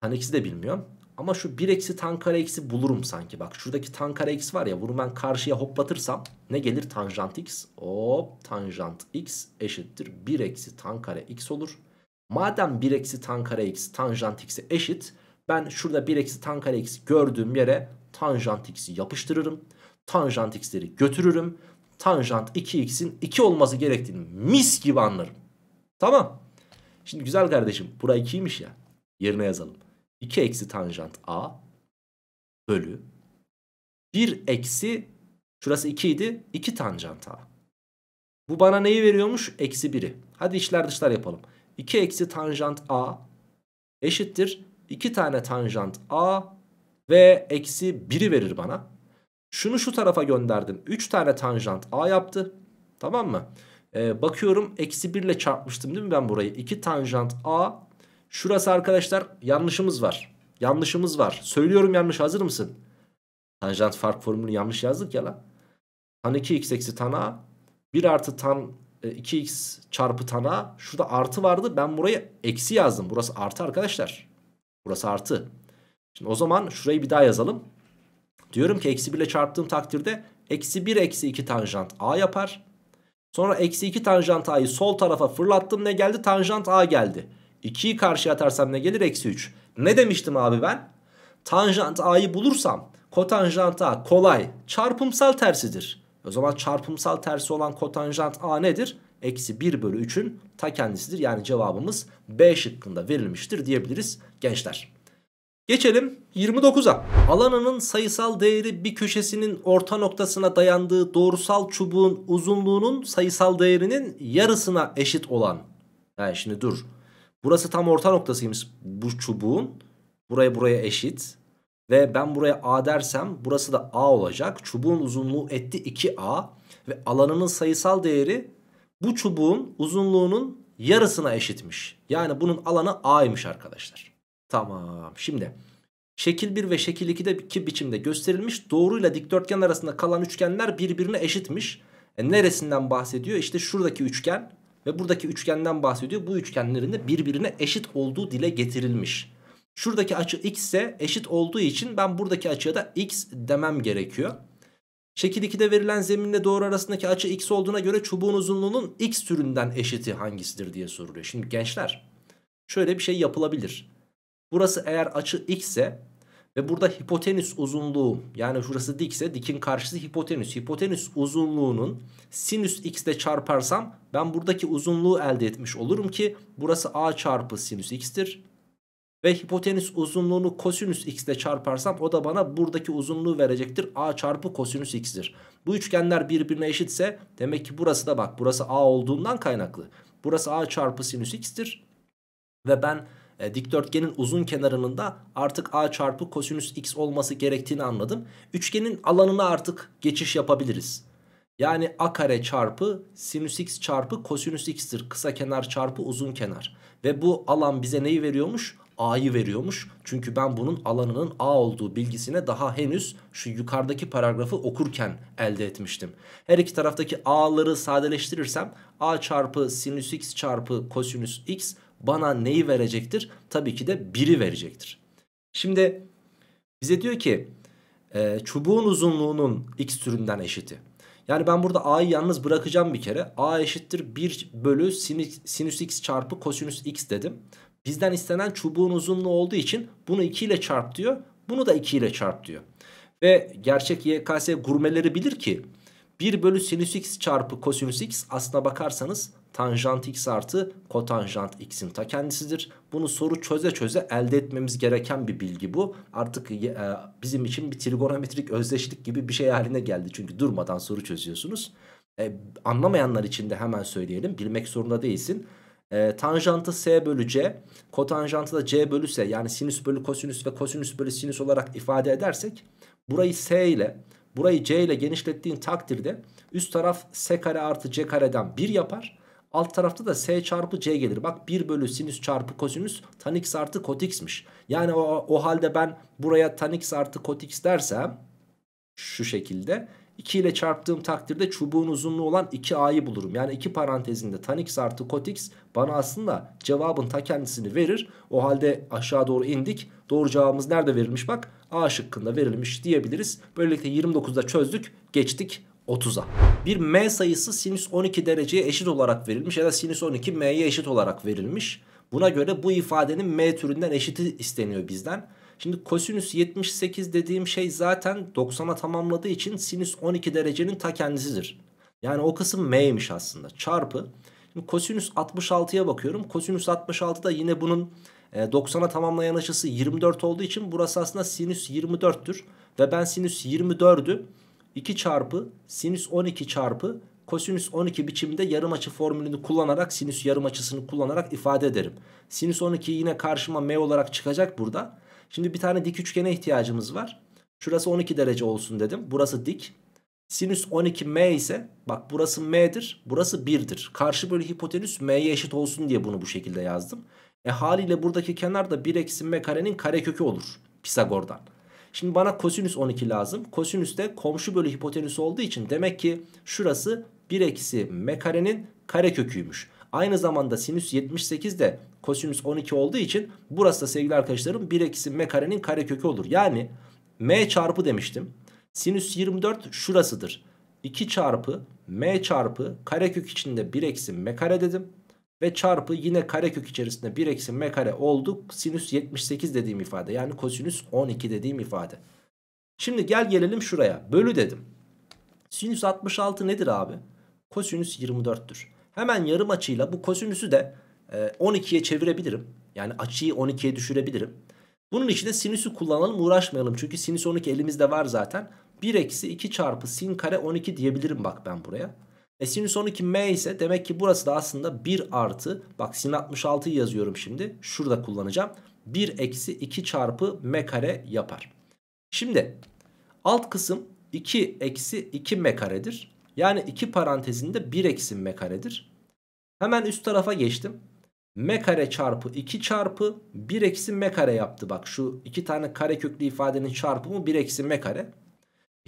tan x'i de bilmiyorum. Ama şu 1 eksi tan kare eksi bulurum sanki. Bak şuradaki tan kare x var ya bunu ben karşıya hoplatırsam ne gelir? Tanjant x. Hop tanjant x eşittir. 1 eksi tan kare x olur. Madem 1 eksi tan kare x tanjant x'e eşit. Ben şurada 1 eksi tan kare x gördüğüm yere tanjant x'i yapıştırırım. Tanjant x'leri götürürüm. Tanjant 2x'in 2 olması gerektiğini mis gibi anlarım. Tamam. Şimdi güzel kardeşim bura 2'ymiş ya. Yerine yazalım. 2 eksi tanjant a bölü 1 eksi şurası 2 idi 2 tanjant a. Bu bana neyi veriyormuş? Eksi 1'i. Hadi işler dışlar yapalım. 2 eksi tanjant a eşittir. 2 tane tanjant a ve eksi 1'i verir bana. Şunu şu tarafa gönderdim. 3 tane tanjant a yaptı. Tamam mı? Ee, bakıyorum eksi 1 ile çarpmıştım değil mi ben burayı? 2 tanjant A. Şurası arkadaşlar yanlışımız var. Yanlışımız var. Söylüyorum yanlış hazır mısın? Tanjant fark formülünü yanlış yazdık ya la. Tan 2x eksi tan A. 1 artı tan 2x e, çarpı tan A. Şurada artı vardı. Ben burayı eksi yazdım. Burası artı arkadaşlar. Burası artı. Şimdi o zaman şurayı bir daha yazalım. Diyorum ki eksi 1 ile çarptığım takdirde eksi 1 eksi 2 tanjant A yapar. Sonra eksi 2 tanjant a'yı sol tarafa fırlattım ne geldi? Tanjant a geldi. 2'yi karşıya atarsam ne gelir? Eksi 3. Ne demiştim abi ben? Tanjant a'yı bulursam kotanjant a kolay çarpımsal tersidir. O zaman çarpımsal tersi olan kotanjant a nedir? Eksi 1 bölü 3'ün ta kendisidir. Yani cevabımız B şıkkında verilmiştir diyebiliriz gençler. Geçelim 29'a. Alanının sayısal değeri bir köşesinin orta noktasına dayandığı doğrusal çubuğun uzunluğunun sayısal değerinin yarısına eşit olan. Yani şimdi dur. Burası tam orta noktasıymış bu çubuğun. Buraya buraya eşit. Ve ben buraya A dersem burası da A olacak. Çubuğun uzunluğu etti 2A. Ve alanının sayısal değeri bu çubuğun uzunluğunun yarısına eşitmiş. Yani bunun alanı A'ymış arkadaşlar. Tamam şimdi şekil 1 ve şekil 2'deki biçimde gösterilmiş doğruyla dikdörtgen arasında kalan üçgenler birbirine eşitmiş. E neresinden bahsediyor? İşte şuradaki üçgen ve buradaki üçgenden bahsediyor. Bu üçgenlerin de birbirine eşit olduğu dile getirilmiş. Şuradaki açı x ise eşit olduğu için ben buradaki açıya da x demem gerekiyor. Şekil 2'de verilen zeminle doğru arasındaki açı x olduğuna göre çubuğun uzunluğunun x türünden eşiti hangisidir diye soruluyor. Şimdi gençler şöyle bir şey yapılabilir. Burası eğer açı x ise ve burada hipotenüs uzunluğu yani şurası dikse dikin karşısı hipotenüs. Hipotenüs uzunluğunun sinüs x ile çarparsam ben buradaki uzunluğu elde etmiş olurum ki burası a çarpı sinüs x'tir. Ve hipotenüs uzunluğunu kosinüs x ile çarparsam o da bana buradaki uzunluğu verecektir. a çarpı kosinüs x'tir. Bu üçgenler birbirine eşitse demek ki burası da bak burası a olduğundan kaynaklı. Burası a çarpı sinüs x'tir. Ve ben e, dikdörtgenin uzun kenarının da artık a çarpı kosinüs x olması gerektiğini anladım. Üçgenin alanına artık geçiş yapabiliriz. Yani a kare çarpı sinüs x çarpı kosinüs x'tir. Kısa kenar çarpı uzun kenar. Ve bu alan bize neyi veriyormuş? A'yı veriyormuş. Çünkü ben bunun alanının A olduğu bilgisine daha henüz şu yukarıdaki paragrafı okurken elde etmiştim. Her iki taraftaki A'ları sadeleştirirsem A çarpı sinüs x çarpı kosinüs x bana neyi verecektir? Tabii ki de 1'i verecektir. Şimdi bize diyor ki e, çubuğun uzunluğunun x türünden eşiti. Yani ben burada a'yı yalnız bırakacağım bir kere. a eşittir 1 bölü sinüs, sinüs x çarpı kosinüs x dedim. Bizden istenen çubuğun uzunluğu olduğu için bunu 2 ile çarp diyor. Bunu da 2 ile çarp diyor. Ve gerçek YKS gurmeleri bilir ki 1 bölü sinüs x çarpı kosinüs x aslına bakarsanız tanjant x artı kotanjant x'in ta kendisidir. Bunu soru çöze çöze elde etmemiz gereken bir bilgi bu. Artık e, bizim için bir trigonometrik özdeşlik gibi bir şey haline geldi. Çünkü durmadan soru çözüyorsunuz. E, anlamayanlar için de hemen söyleyelim. Bilmek zorunda değilsin. E, tanjantı s bölü c, kotanjantı da c bölü s yani sinüs bölü kosinüs ve kosinüs bölü sinüs olarak ifade edersek burayı s ile burayı c ile genişlettiğin takdirde üst taraf s kare artı c kareden 1 yapar. Alt tarafta da S çarpı C gelir. Bak 1 bölü sinüs çarpı kosinüs tan x artı kot x'miş. Yani o, o halde ben buraya tan x artı kot x dersem şu şekilde 2 ile çarptığım takdirde çubuğun uzunluğu olan 2a'yı bulurum. Yani iki parantezinde tan x artı kot x bana aslında cevabın ta kendisini verir. O halde aşağı doğru indik. Doğru cevabımız nerede verilmiş bak? A şıkkında verilmiş diyebiliriz. Böylelikle 29'da çözdük geçtik 30'a. Bir m sayısı sinüs 12 dereceye eşit olarak verilmiş ya da sinüs 12 m'ye eşit olarak verilmiş. Buna göre bu ifadenin m türünden eşiti isteniyor bizden. Şimdi kosinüs 78 dediğim şey zaten 90'a tamamladığı için sinüs 12 derecenin ta kendisidir. Yani o kısım m'ymiş aslında çarpı. Şimdi kosinüs 66'ya bakıyorum. Kosinüs 66 da yine bunun 90'a e, tamamlayan açısı 24 olduğu için burası aslında sinüs 24'tür. Ve ben sinüs 24'ü 2 çarpı sinüs 12 çarpı kosinüs 12 biçiminde yarım açı formülünü kullanarak sinüs yarım açısını kullanarak ifade ederim. Sinüs 12 yine karşıma m olarak çıkacak burada. Şimdi bir tane dik üçgene ihtiyacımız var. Şurası 12 derece olsun dedim. Burası dik. Sinüs 12m ise bak burası m'dir burası 1'dir. Karşı bölü hipotenüs m'ye eşit olsun diye bunu bu şekilde yazdım. E haliyle buradaki kenar da 1 eksi m karenin karekökü olur Pisagor'dan. Şimdi bana kosinüs 12 lazım. Kosinüs de komşu bölü hipotenüs olduğu için demek ki şurası 1 eksi m karenin kare köküymüş. Aynı zamanda sinüs 78 de kosinüs 12 olduğu için burası da sevgili arkadaşlarım 1 eksi m karenin kare kökü olur. Yani m çarpı demiştim. Sinüs 24 şurasıdır. 2 çarpı m çarpı kare kök içinde 1 eksi m kare dedim ve çarpı yine karekök içerisinde 1 eksi m kare oldu. Sinüs 78 dediğim ifade yani kosinüs 12 dediğim ifade. Şimdi gel gelelim şuraya bölü dedim. Sinüs 66 nedir abi? Kosinüs 24'tür. Hemen yarım açıyla bu kosinüsü de 12'ye e, çevirebilirim. Yani açıyı 12'ye düşürebilirim. Bunun için de sinüsü kullanalım uğraşmayalım. Çünkü sinüs 12 elimizde var zaten. 1 eksi 2 çarpı sin kare 12 diyebilirim bak ben buraya. E sinüs 12 m ise demek ki burası da aslında 1 artı bak sin 66'yı yazıyorum şimdi şurada kullanacağım. 1 eksi 2 çarpı m kare yapar. Şimdi alt kısım 2 eksi 2 m karedir. Yani 2 parantezinde 1 eksi m karedir. Hemen üst tarafa geçtim. m kare çarpı 2 çarpı 1 eksi m kare yaptı. Bak şu iki tane kare köklü ifadenin çarpımı 1 eksi m kare.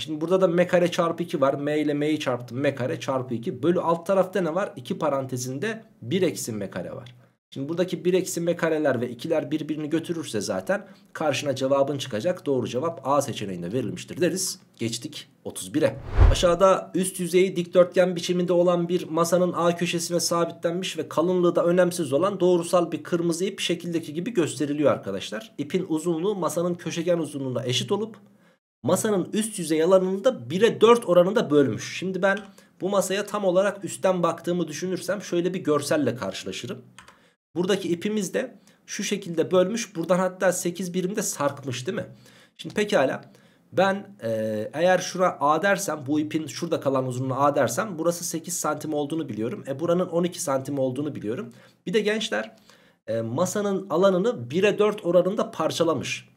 Şimdi burada da m kare çarpı 2 var. m ile m'yi çarptım. m kare çarpı 2 bölü alt tarafta ne var? 2 parantezinde 1 eksi m kare var. Şimdi buradaki 1 eksi m kareler ve 2'ler birbirini götürürse zaten karşına cevabın çıkacak. Doğru cevap A seçeneğinde verilmiştir deriz. Geçtik 31'e. Aşağıda üst yüzeyi dikdörtgen biçiminde olan bir masanın A köşesine sabitlenmiş ve kalınlığı da önemsiz olan doğrusal bir kırmızı ip şekildeki gibi gösteriliyor arkadaşlar. İpin uzunluğu masanın köşegen uzunluğuna eşit olup masanın üst yüzey alanını da 1'e 4 oranında bölmüş. Şimdi ben bu masaya tam olarak üstten baktığımı düşünürsem şöyle bir görselle karşılaşırım. Buradaki ipimiz de şu şekilde bölmüş. Buradan hatta 8 birimde sarkmış değil mi? Şimdi pekala ben e, eğer şura A dersem bu ipin şurada kalan uzunluğu A dersem burası 8 santim olduğunu biliyorum. E buranın 12 santim olduğunu biliyorum. Bir de gençler e, masanın alanını 1'e 4 oranında parçalamış.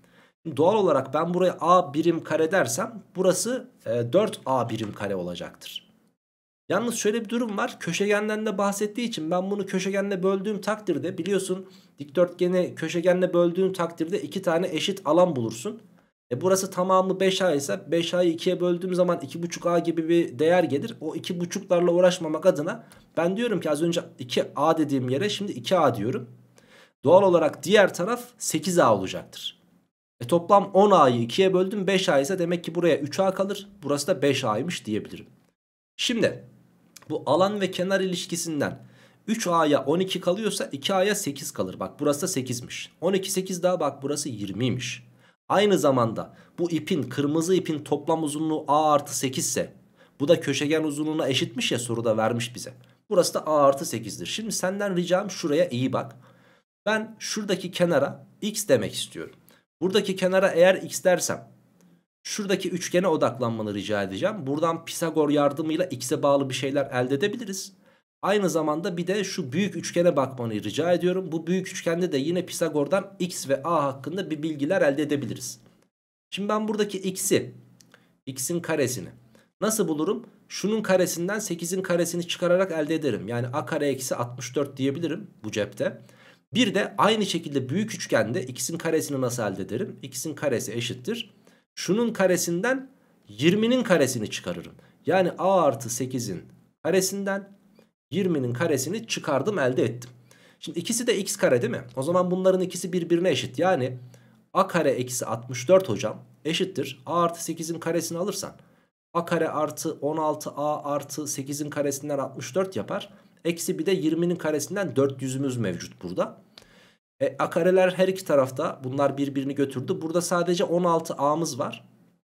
Doğal olarak ben buraya a birim kare dersem burası 4a e, birim kare olacaktır. Yalnız şöyle bir durum var. Köşegenden de bahsettiği için ben bunu köşegenle böldüğüm takdirde biliyorsun dikdörtgeni köşegenle böldüğün takdirde iki tane eşit alan bulursun. E burası tamamı 5A ise 5A'yı 2'ye böldüğüm zaman 2.5A gibi bir değer gelir. O 2.5'larla uğraşmamak adına ben diyorum ki az önce 2A dediğim yere şimdi 2A diyorum. Doğal olarak diğer taraf 8A olacaktır. E toplam 10A'yı 2'ye böldüm 5A ise demek ki buraya 3A kalır. Burası da 5A'ymış diyebilirim. Şimdi bu alan ve kenar ilişkisinden 3A'ya 12 kalıyorsa 2A'ya 8 kalır. Bak burası da 8'miş. 12 8 daha bak burası 20'ymiş. Aynı zamanda bu ipin kırmızı ipin toplam uzunluğu A artı 8 ise bu da köşegen uzunluğuna eşitmiş ya soruda vermiş bize. Burası da A artı 8'dir. Şimdi senden ricam şuraya iyi bak. Ben şuradaki kenara X demek istiyorum. Buradaki kenara eğer x dersem şuradaki üçgene odaklanmanı rica edeceğim. Buradan Pisagor yardımıyla x'e bağlı bir şeyler elde edebiliriz. Aynı zamanda bir de şu büyük üçgene bakmanı rica ediyorum. Bu büyük üçgende de yine Pisagor'dan x ve a hakkında bir bilgiler elde edebiliriz. Şimdi ben buradaki x'i, x'in karesini nasıl bulurum? Şunun karesinden 8'in karesini çıkararak elde ederim. Yani a kare eksi 64 diyebilirim bu cepte. Bir de aynı şekilde büyük üçgende ikisinin karesini nasıl elde ederim? İkisinin karesi eşittir. Şunun karesinden 20'nin karesini çıkarırım. Yani a artı 8'in karesinden 20'nin karesini çıkardım elde ettim. Şimdi ikisi de x kare değil mi? O zaman bunların ikisi birbirine eşit. Yani a kare eksi 64 hocam eşittir. a artı 8'in karesini alırsan a kare artı 16a artı 8'in karesinden 64 yapar. Eksi bir de 20'nin karesinden 400'ümüz mevcut burada. E, a kareler her iki tarafta bunlar birbirini götürdü. Burada sadece 16 a'mız var.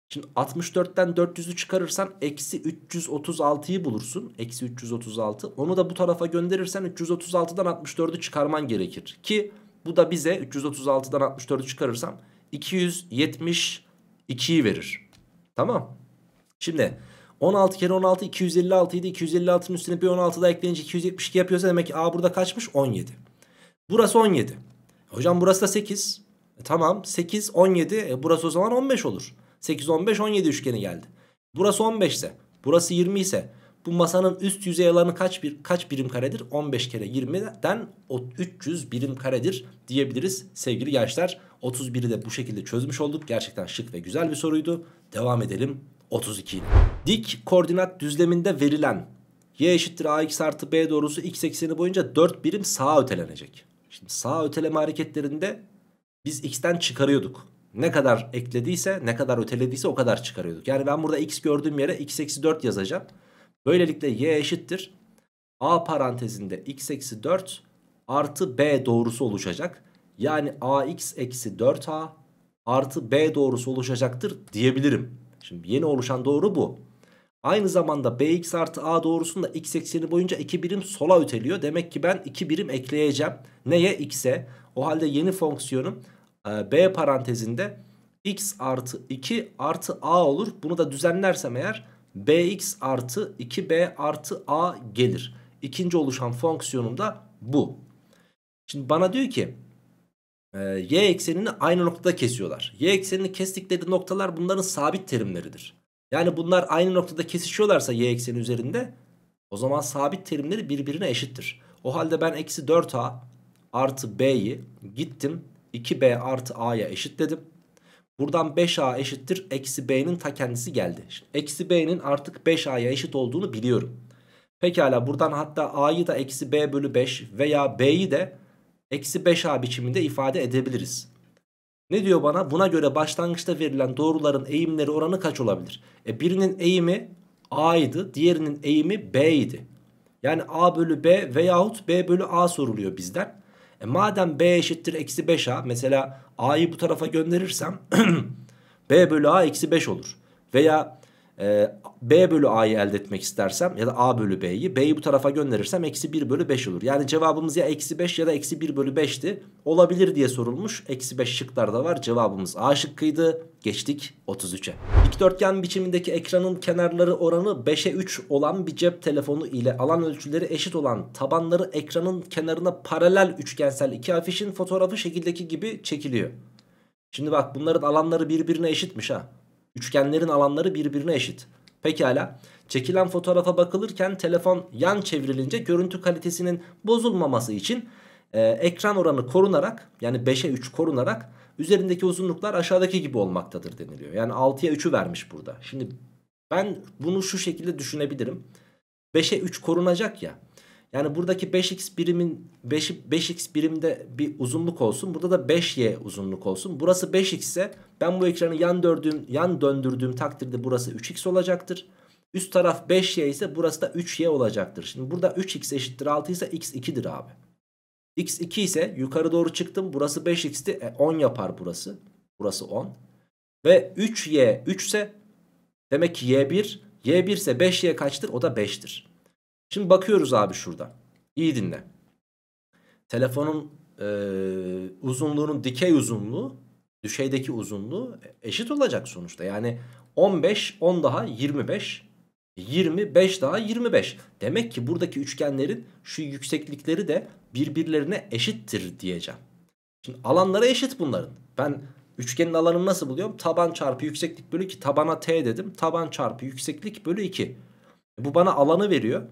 Şimdi 64'ten 400'ü çıkarırsan eksi 336'yı bulursun. Eksi 336. Onu da bu tarafa gönderirsen 336'dan 64'ü çıkarman gerekir. Ki bu da bize 336'dan 64'ü çıkarırsam 272'yi verir. Tamam. Şimdi 16 kere 16 256 idi. 256'nın üstüne bir 16 daha ekleyince 272 yapıyorsa demek ki A burada kaçmış? 17. Burası 17. Hocam burası da 8. E, tamam 8 17. E, burası o zaman 15 olur. 8 15 17 üçgeni geldi. Burası 15 ise burası 20 ise bu masanın üst yüzey alanı kaç bir kaç birim karedir? 15 kere 20'den 300 birim karedir diyebiliriz sevgili gençler. 31'i de bu şekilde çözmüş olduk. Gerçekten şık ve güzel bir soruydu. Devam edelim 32. Dik koordinat düzleminde verilen y eşittir ax artı b doğrusu x ekseni boyunca 4 birim sağa ötelenecek. Şimdi sağa öteleme hareketlerinde biz x'ten çıkarıyorduk. Ne kadar eklediyse ne kadar ötelediyse o kadar çıkarıyorduk. Yani ben burada x gördüğüm yere x eksi 4 yazacağım. Böylelikle y eşittir a parantezinde x eksi 4 artı b doğrusu oluşacak. Yani ax eksi 4a artı b doğrusu oluşacaktır diyebilirim. Şimdi yeni oluşan doğru bu. Aynı zamanda bx artı a doğrusunda x ekseni boyunca 2 birim sola öteliyor. Demek ki ben 2 birim ekleyeceğim. Neye? x'e. O halde yeni fonksiyonum e, b parantezinde x artı 2 artı a olur. Bunu da düzenlersem eğer bx artı 2b artı a gelir. İkinci oluşan fonksiyonum da bu. Şimdi bana diyor ki ee, y eksenini aynı noktada kesiyorlar. Y eksenini kestikleri noktalar bunların sabit terimleridir. Yani bunlar aynı noktada kesişiyorlarsa y ekseni üzerinde o zaman sabit terimleri birbirine eşittir. O halde ben eksi 4a artı b'yi gittim 2b artı a'ya eşitledim. Buradan 5a eşittir eksi b'nin ta kendisi geldi. Şimdi eksi b'nin artık 5a'ya eşit olduğunu biliyorum. Pekala buradan hatta a'yı da eksi b bölü 5 veya b'yi de eksi 5a biçiminde ifade edebiliriz. Ne diyor bana? Buna göre başlangıçta verilen doğruların eğimleri oranı kaç olabilir? E birinin eğimi a'ydı, diğerinin eğimi b'ydi. Yani a bölü b veyahut b bölü a soruluyor bizden. E madem b eşittir eksi 5a mesela a'yı bu tarafa gönderirsem b bölü a eksi 5 olur. Veya e, B bölü A'yı elde etmek istersem ya da A bölü B'yi B'yi bu tarafa gönderirsem eksi 1 bölü 5 olur. Yani cevabımız ya eksi 5 ya da eksi 1 bölü 5'ti. Olabilir diye sorulmuş. Eksi 5 şıklar da var. Cevabımız A şıkkıydı. Geçtik 33'e. Dikdörtgen biçimindeki ekranın kenarları oranı 5'e 3 olan bir cep telefonu ile alan ölçüleri eşit olan tabanları ekranın kenarına paralel üçgensel iki afişin fotoğrafı şekildeki gibi çekiliyor. Şimdi bak bunların alanları birbirine eşitmiş ha. Üçgenlerin alanları birbirine eşit. Pekala. Çekilen fotoğrafa bakılırken telefon yan çevrilince görüntü kalitesinin bozulmaması için e, ekran oranı korunarak yani 5'e 3 korunarak üzerindeki uzunluklar aşağıdaki gibi olmaktadır deniliyor. Yani 6'ya 3'ü vermiş burada. Şimdi ben bunu şu şekilde düşünebilirim. 5'e 3 korunacak ya. Yani buradaki 5x birimin 5, 5x birimde bir uzunluk olsun. Burada da 5y uzunluk olsun. Burası 5x ise ben bu ekranı yan, dördüğüm, yan döndürdüğüm takdirde burası 3x olacaktır. Üst taraf 5y ise burası da 3y olacaktır. Şimdi burada 3x eşittir 6 ise x 2'dir abi. x 2 ise yukarı doğru çıktım. Burası 5x'ti. E, 10 yapar burası. Burası 10. Ve 3y 3 ise demek ki y 1. y 1 ise 5y kaçtır? O da 5'tir. Şimdi bakıyoruz abi şurada. İyi dinle. Telefonun e, uzunluğunun dikey uzunluğu düşeydeki uzunluğu eşit olacak sonuçta. Yani 15, 10 daha 25, 25 daha 25. Demek ki buradaki üçgenlerin şu yükseklikleri de birbirlerine eşittir diyeceğim. Şimdi alanlara eşit bunların. Ben üçgenin alanını nasıl buluyorum? Taban çarpı yükseklik bölü 2. Tabana t dedim. Taban çarpı yükseklik bölü 2. Bu bana alanı veriyor.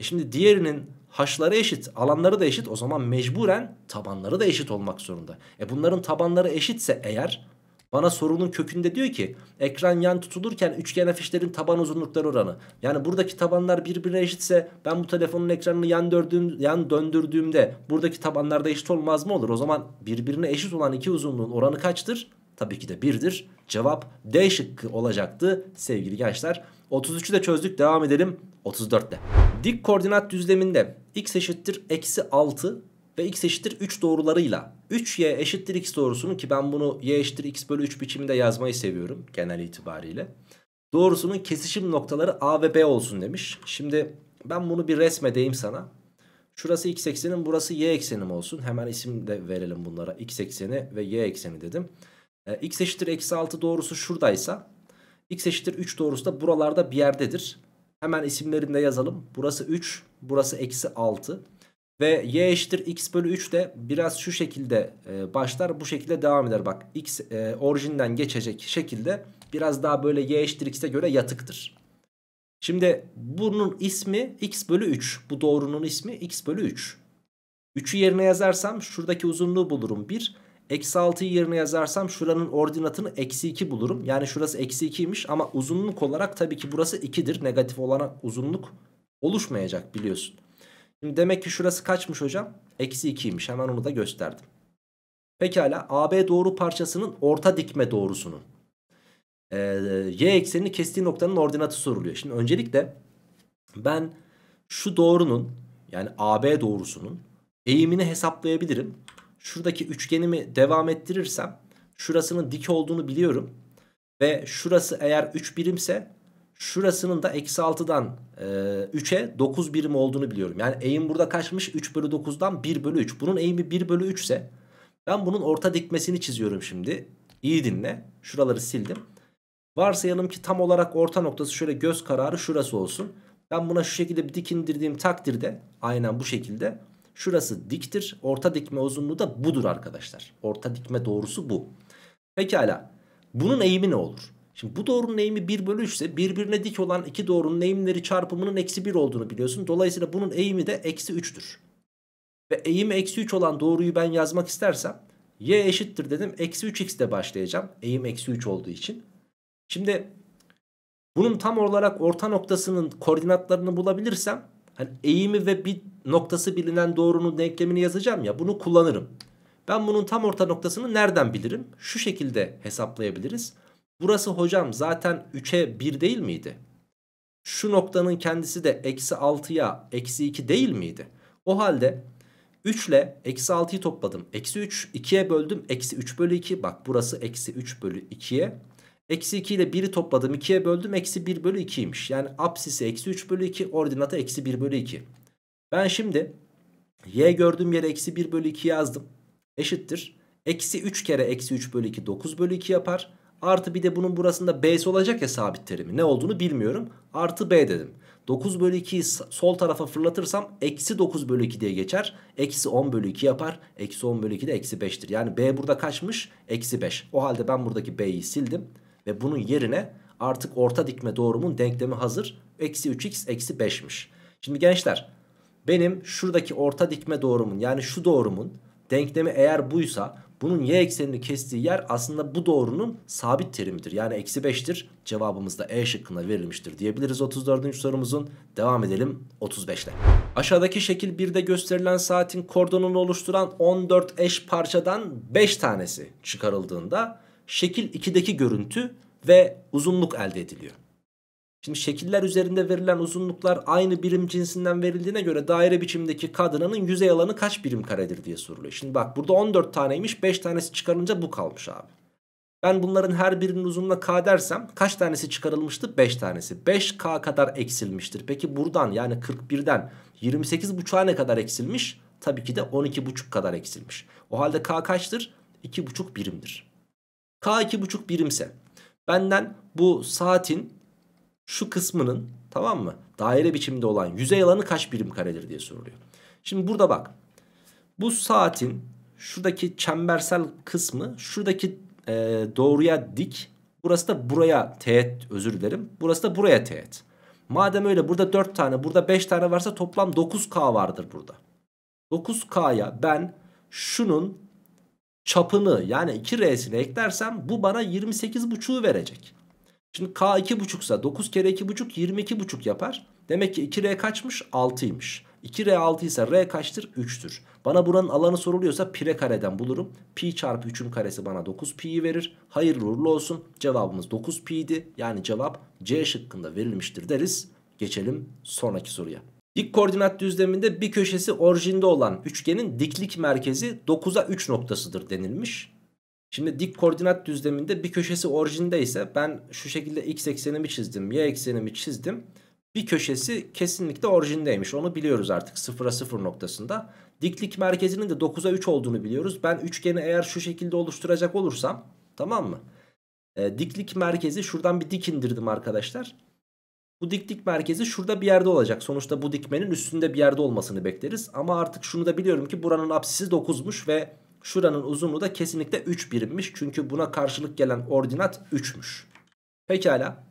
E şimdi diğerinin haşları eşit, alanları da eşit o zaman mecburen tabanları da eşit olmak zorunda. E bunların tabanları eşitse eğer bana sorunun kökünde diyor ki ekran yan tutulurken üçgen afişlerin taban uzunlukları oranı. Yani buradaki tabanlar birbirine eşitse ben bu telefonun ekranını yan, dördüğüm, yan döndürdüğümde buradaki tabanlar da eşit olmaz mı olur? O zaman birbirine eşit olan iki uzunluğun oranı kaçtır? Tabii ki de birdir. Cevap D şıkkı olacaktı sevgili gençler. 33'ü de çözdük devam edelim 34'te. Dik koordinat düzleminde x eşittir eksi 6 ve x eşittir 3 doğrularıyla 3y eşittir x doğrusunun ki ben bunu y eşittir x bölü 3 biçiminde yazmayı seviyorum genel itibariyle. Doğrusunun kesişim noktaları a ve b olsun demiş. Şimdi ben bunu bir resmedeyim sana. Şurası x eksenim burası y eksenim olsun. Hemen isim de verelim bunlara. x ekseni ve y ekseni dedim. E, x eşittir eksi 6 doğrusu şuradaysa X eşittir 3 doğrusu da buralarda bir yerdedir. Hemen isimlerini de yazalım. Burası 3, burası eksi 6. Ve y eşittir x bölü 3 de biraz şu şekilde e, başlar bu şekilde devam eder. Bak x e, orijinden geçecek şekilde biraz daha böyle y eşittir x'e göre yatıktır. Şimdi bunun ismi x bölü 3. Bu doğrunun ismi x bölü 3. 3'ü yerine yazarsam şuradaki uzunluğu bulurum 1. Eksi 6'yı yerine yazarsam şuranın ordinatını eksi 2 bulurum. Yani şurası eksi 2'ymiş ama uzunluk olarak tabii ki burası 2'dir. Negatif olarak uzunluk oluşmayacak biliyorsun. Şimdi demek ki şurası kaçmış hocam? Eksi 2'ymiş hemen onu da gösterdim. Pekala AB doğru parçasının orta dikme doğrusunun e, y eksenini kestiği noktanın ordinatı soruluyor. Şimdi öncelikle ben şu doğrunun yani AB doğrusunun eğimini hesaplayabilirim şuradaki üçgenimi devam ettirirsem şurasının dik olduğunu biliyorum. Ve şurası eğer 3 birimse şurasının da eksi 6'dan e, 3'e 9 birim olduğunu biliyorum. Yani eğim burada kaçmış 3 bölü 9'dan 1 bölü 3. Bunun eğimi 1 bölü 3 ise ben bunun orta dikmesini çiziyorum şimdi. İyi dinle. Şuraları sildim. Varsayalım ki tam olarak orta noktası şöyle göz kararı şurası olsun. Ben buna şu şekilde bir dik indirdiğim takdirde aynen bu şekilde Şurası diktir. Orta dikme uzunluğu da budur arkadaşlar. Orta dikme doğrusu bu. Pekala. Bunun eğimi ne olur? Şimdi bu doğrunun eğimi 1 bölü 3 ise birbirine dik olan iki doğrunun eğimleri çarpımının eksi 1 olduğunu biliyorsun. Dolayısıyla bunun eğimi de eksi 3'tür. Ve eğimi eksi 3 olan doğruyu ben yazmak istersem y eşittir dedim. Eksi 3x de başlayacağım. Eğim eksi 3 olduğu için. Şimdi bunun tam olarak orta noktasının koordinatlarını bulabilirsem Hani eğimi ve bir noktası bilinen doğrunun denklemini yazacağım ya bunu kullanırım. Ben bunun tam orta noktasını nereden bilirim? Şu şekilde hesaplayabiliriz. Burası hocam zaten 3'e 1 değil miydi? Şu noktanın kendisi de eksi 6'ya eksi 2 değil miydi? O halde 3 ile eksi 6'yı topladım. Eksi 3 2'ye böldüm. Eksi 3 bölü 2 bak burası eksi 3 bölü 2'ye Eksi 2 ile 1'i topladım 2'ye böldüm eksi 1 bölü 2'ymiş. Yani apsisi eksi 3 bölü 2 ordinata eksi 1 bölü 2. Ben şimdi y gördüğüm yere eksi 1 bölü 2 yazdım. Eşittir. Eksi 3 kere eksi 3 bölü 2 9 bölü 2 yapar. Artı bir de bunun burasında b'si olacak ya sabit terimi. Ne olduğunu bilmiyorum. Artı b dedim. 9 bölü 2'yi sol tarafa fırlatırsam eksi 9 bölü 2 diye geçer. Eksi 10 bölü 2 yapar. Eksi 10 bölü 2 de eksi 5'tir. Yani b burada kaçmış? Eksi 5. O halde ben buradaki b'yi sildim. Ve bunun yerine artık orta dikme doğrumun denklemi hazır. Eksi 3x eksi 5'miş. Şimdi gençler benim şuradaki orta dikme doğrumun yani şu doğrumun denklemi eğer buysa bunun y eksenini kestiği yer aslında bu doğrunun sabit terimidir. Yani eksi 5'tir cevabımız da E şıkkına verilmiştir diyebiliriz 34. sorumuzun. Devam edelim 35'te. Aşağıdaki şekil 1'de gösterilen saatin kordonunu oluşturan 14 eş parçadan 5 tanesi çıkarıldığında şekil 2'deki görüntü ve uzunluk elde ediliyor. Şimdi şekiller üzerinde verilen uzunluklar aynı birim cinsinden verildiğine göre daire biçimdeki kadınanın yüzey alanı kaç birim karedir diye soruluyor. Şimdi bak burada 14 taneymiş 5 tanesi çıkarılınca bu kalmış abi. Ben bunların her birinin uzunluğuna k dersem kaç tanesi çıkarılmıştı? 5 tanesi. 5k kadar eksilmiştir. Peki buradan yani 41'den 28.5'a ne kadar eksilmiş? Tabii ki de 12.5 kadar eksilmiş. O halde k kaçtır? 2.5 birimdir. K 2,5 birimse benden bu saatin şu kısmının tamam mı daire biçiminde olan yüzey alanı kaç birim karedir diye soruluyor. Şimdi burada bak bu saatin şuradaki çembersel kısmı şuradaki e, doğruya dik burası da buraya teğet özür dilerim burası da buraya teğet. Madem öyle burada 4 tane burada 5 tane varsa toplam 9K vardır burada. 9K'ya ben şunun çapını yani 2R'sini eklersem bu bana 28,5'u verecek. Şimdi K 2,5 ise 9 kere 2,5 22,5 yapar. Demek ki 2R kaçmış? 6'ymış. 2R 6 ise R kaçtır? 3'tür. Bana buranın alanı soruluyorsa pire kareden bulurum. Pi çarpı 3'ün karesi bana 9pi'yi verir. Hayırlı uğurlu olsun. Cevabımız 9pi'ydi. Yani cevap C şıkkında verilmiştir deriz. Geçelim sonraki soruya. Dik koordinat düzleminde bir köşesi orijinde olan üçgenin diklik merkezi 9'a 3 noktasıdır denilmiş. Şimdi dik koordinat düzleminde bir köşesi orijinde ise ben şu şekilde x eksenimi çizdim, y eksenimi çizdim. Bir köşesi kesinlikle orijindeymiş. Onu biliyoruz artık 0'a 0 noktasında. Diklik merkezinin de 9'a 3 olduğunu biliyoruz. Ben üçgeni eğer şu şekilde oluşturacak olursam tamam mı? E, diklik merkezi şuradan bir dik indirdim arkadaşlar. Bu diklik merkezi şurada bir yerde olacak. Sonuçta bu dikmenin üstünde bir yerde olmasını bekleriz. Ama artık şunu da biliyorum ki buranın apsisi 9'muş ve şuranın uzunluğu da kesinlikle 3 birimmiş. Çünkü buna karşılık gelen ordinat 3'müş. Pekala.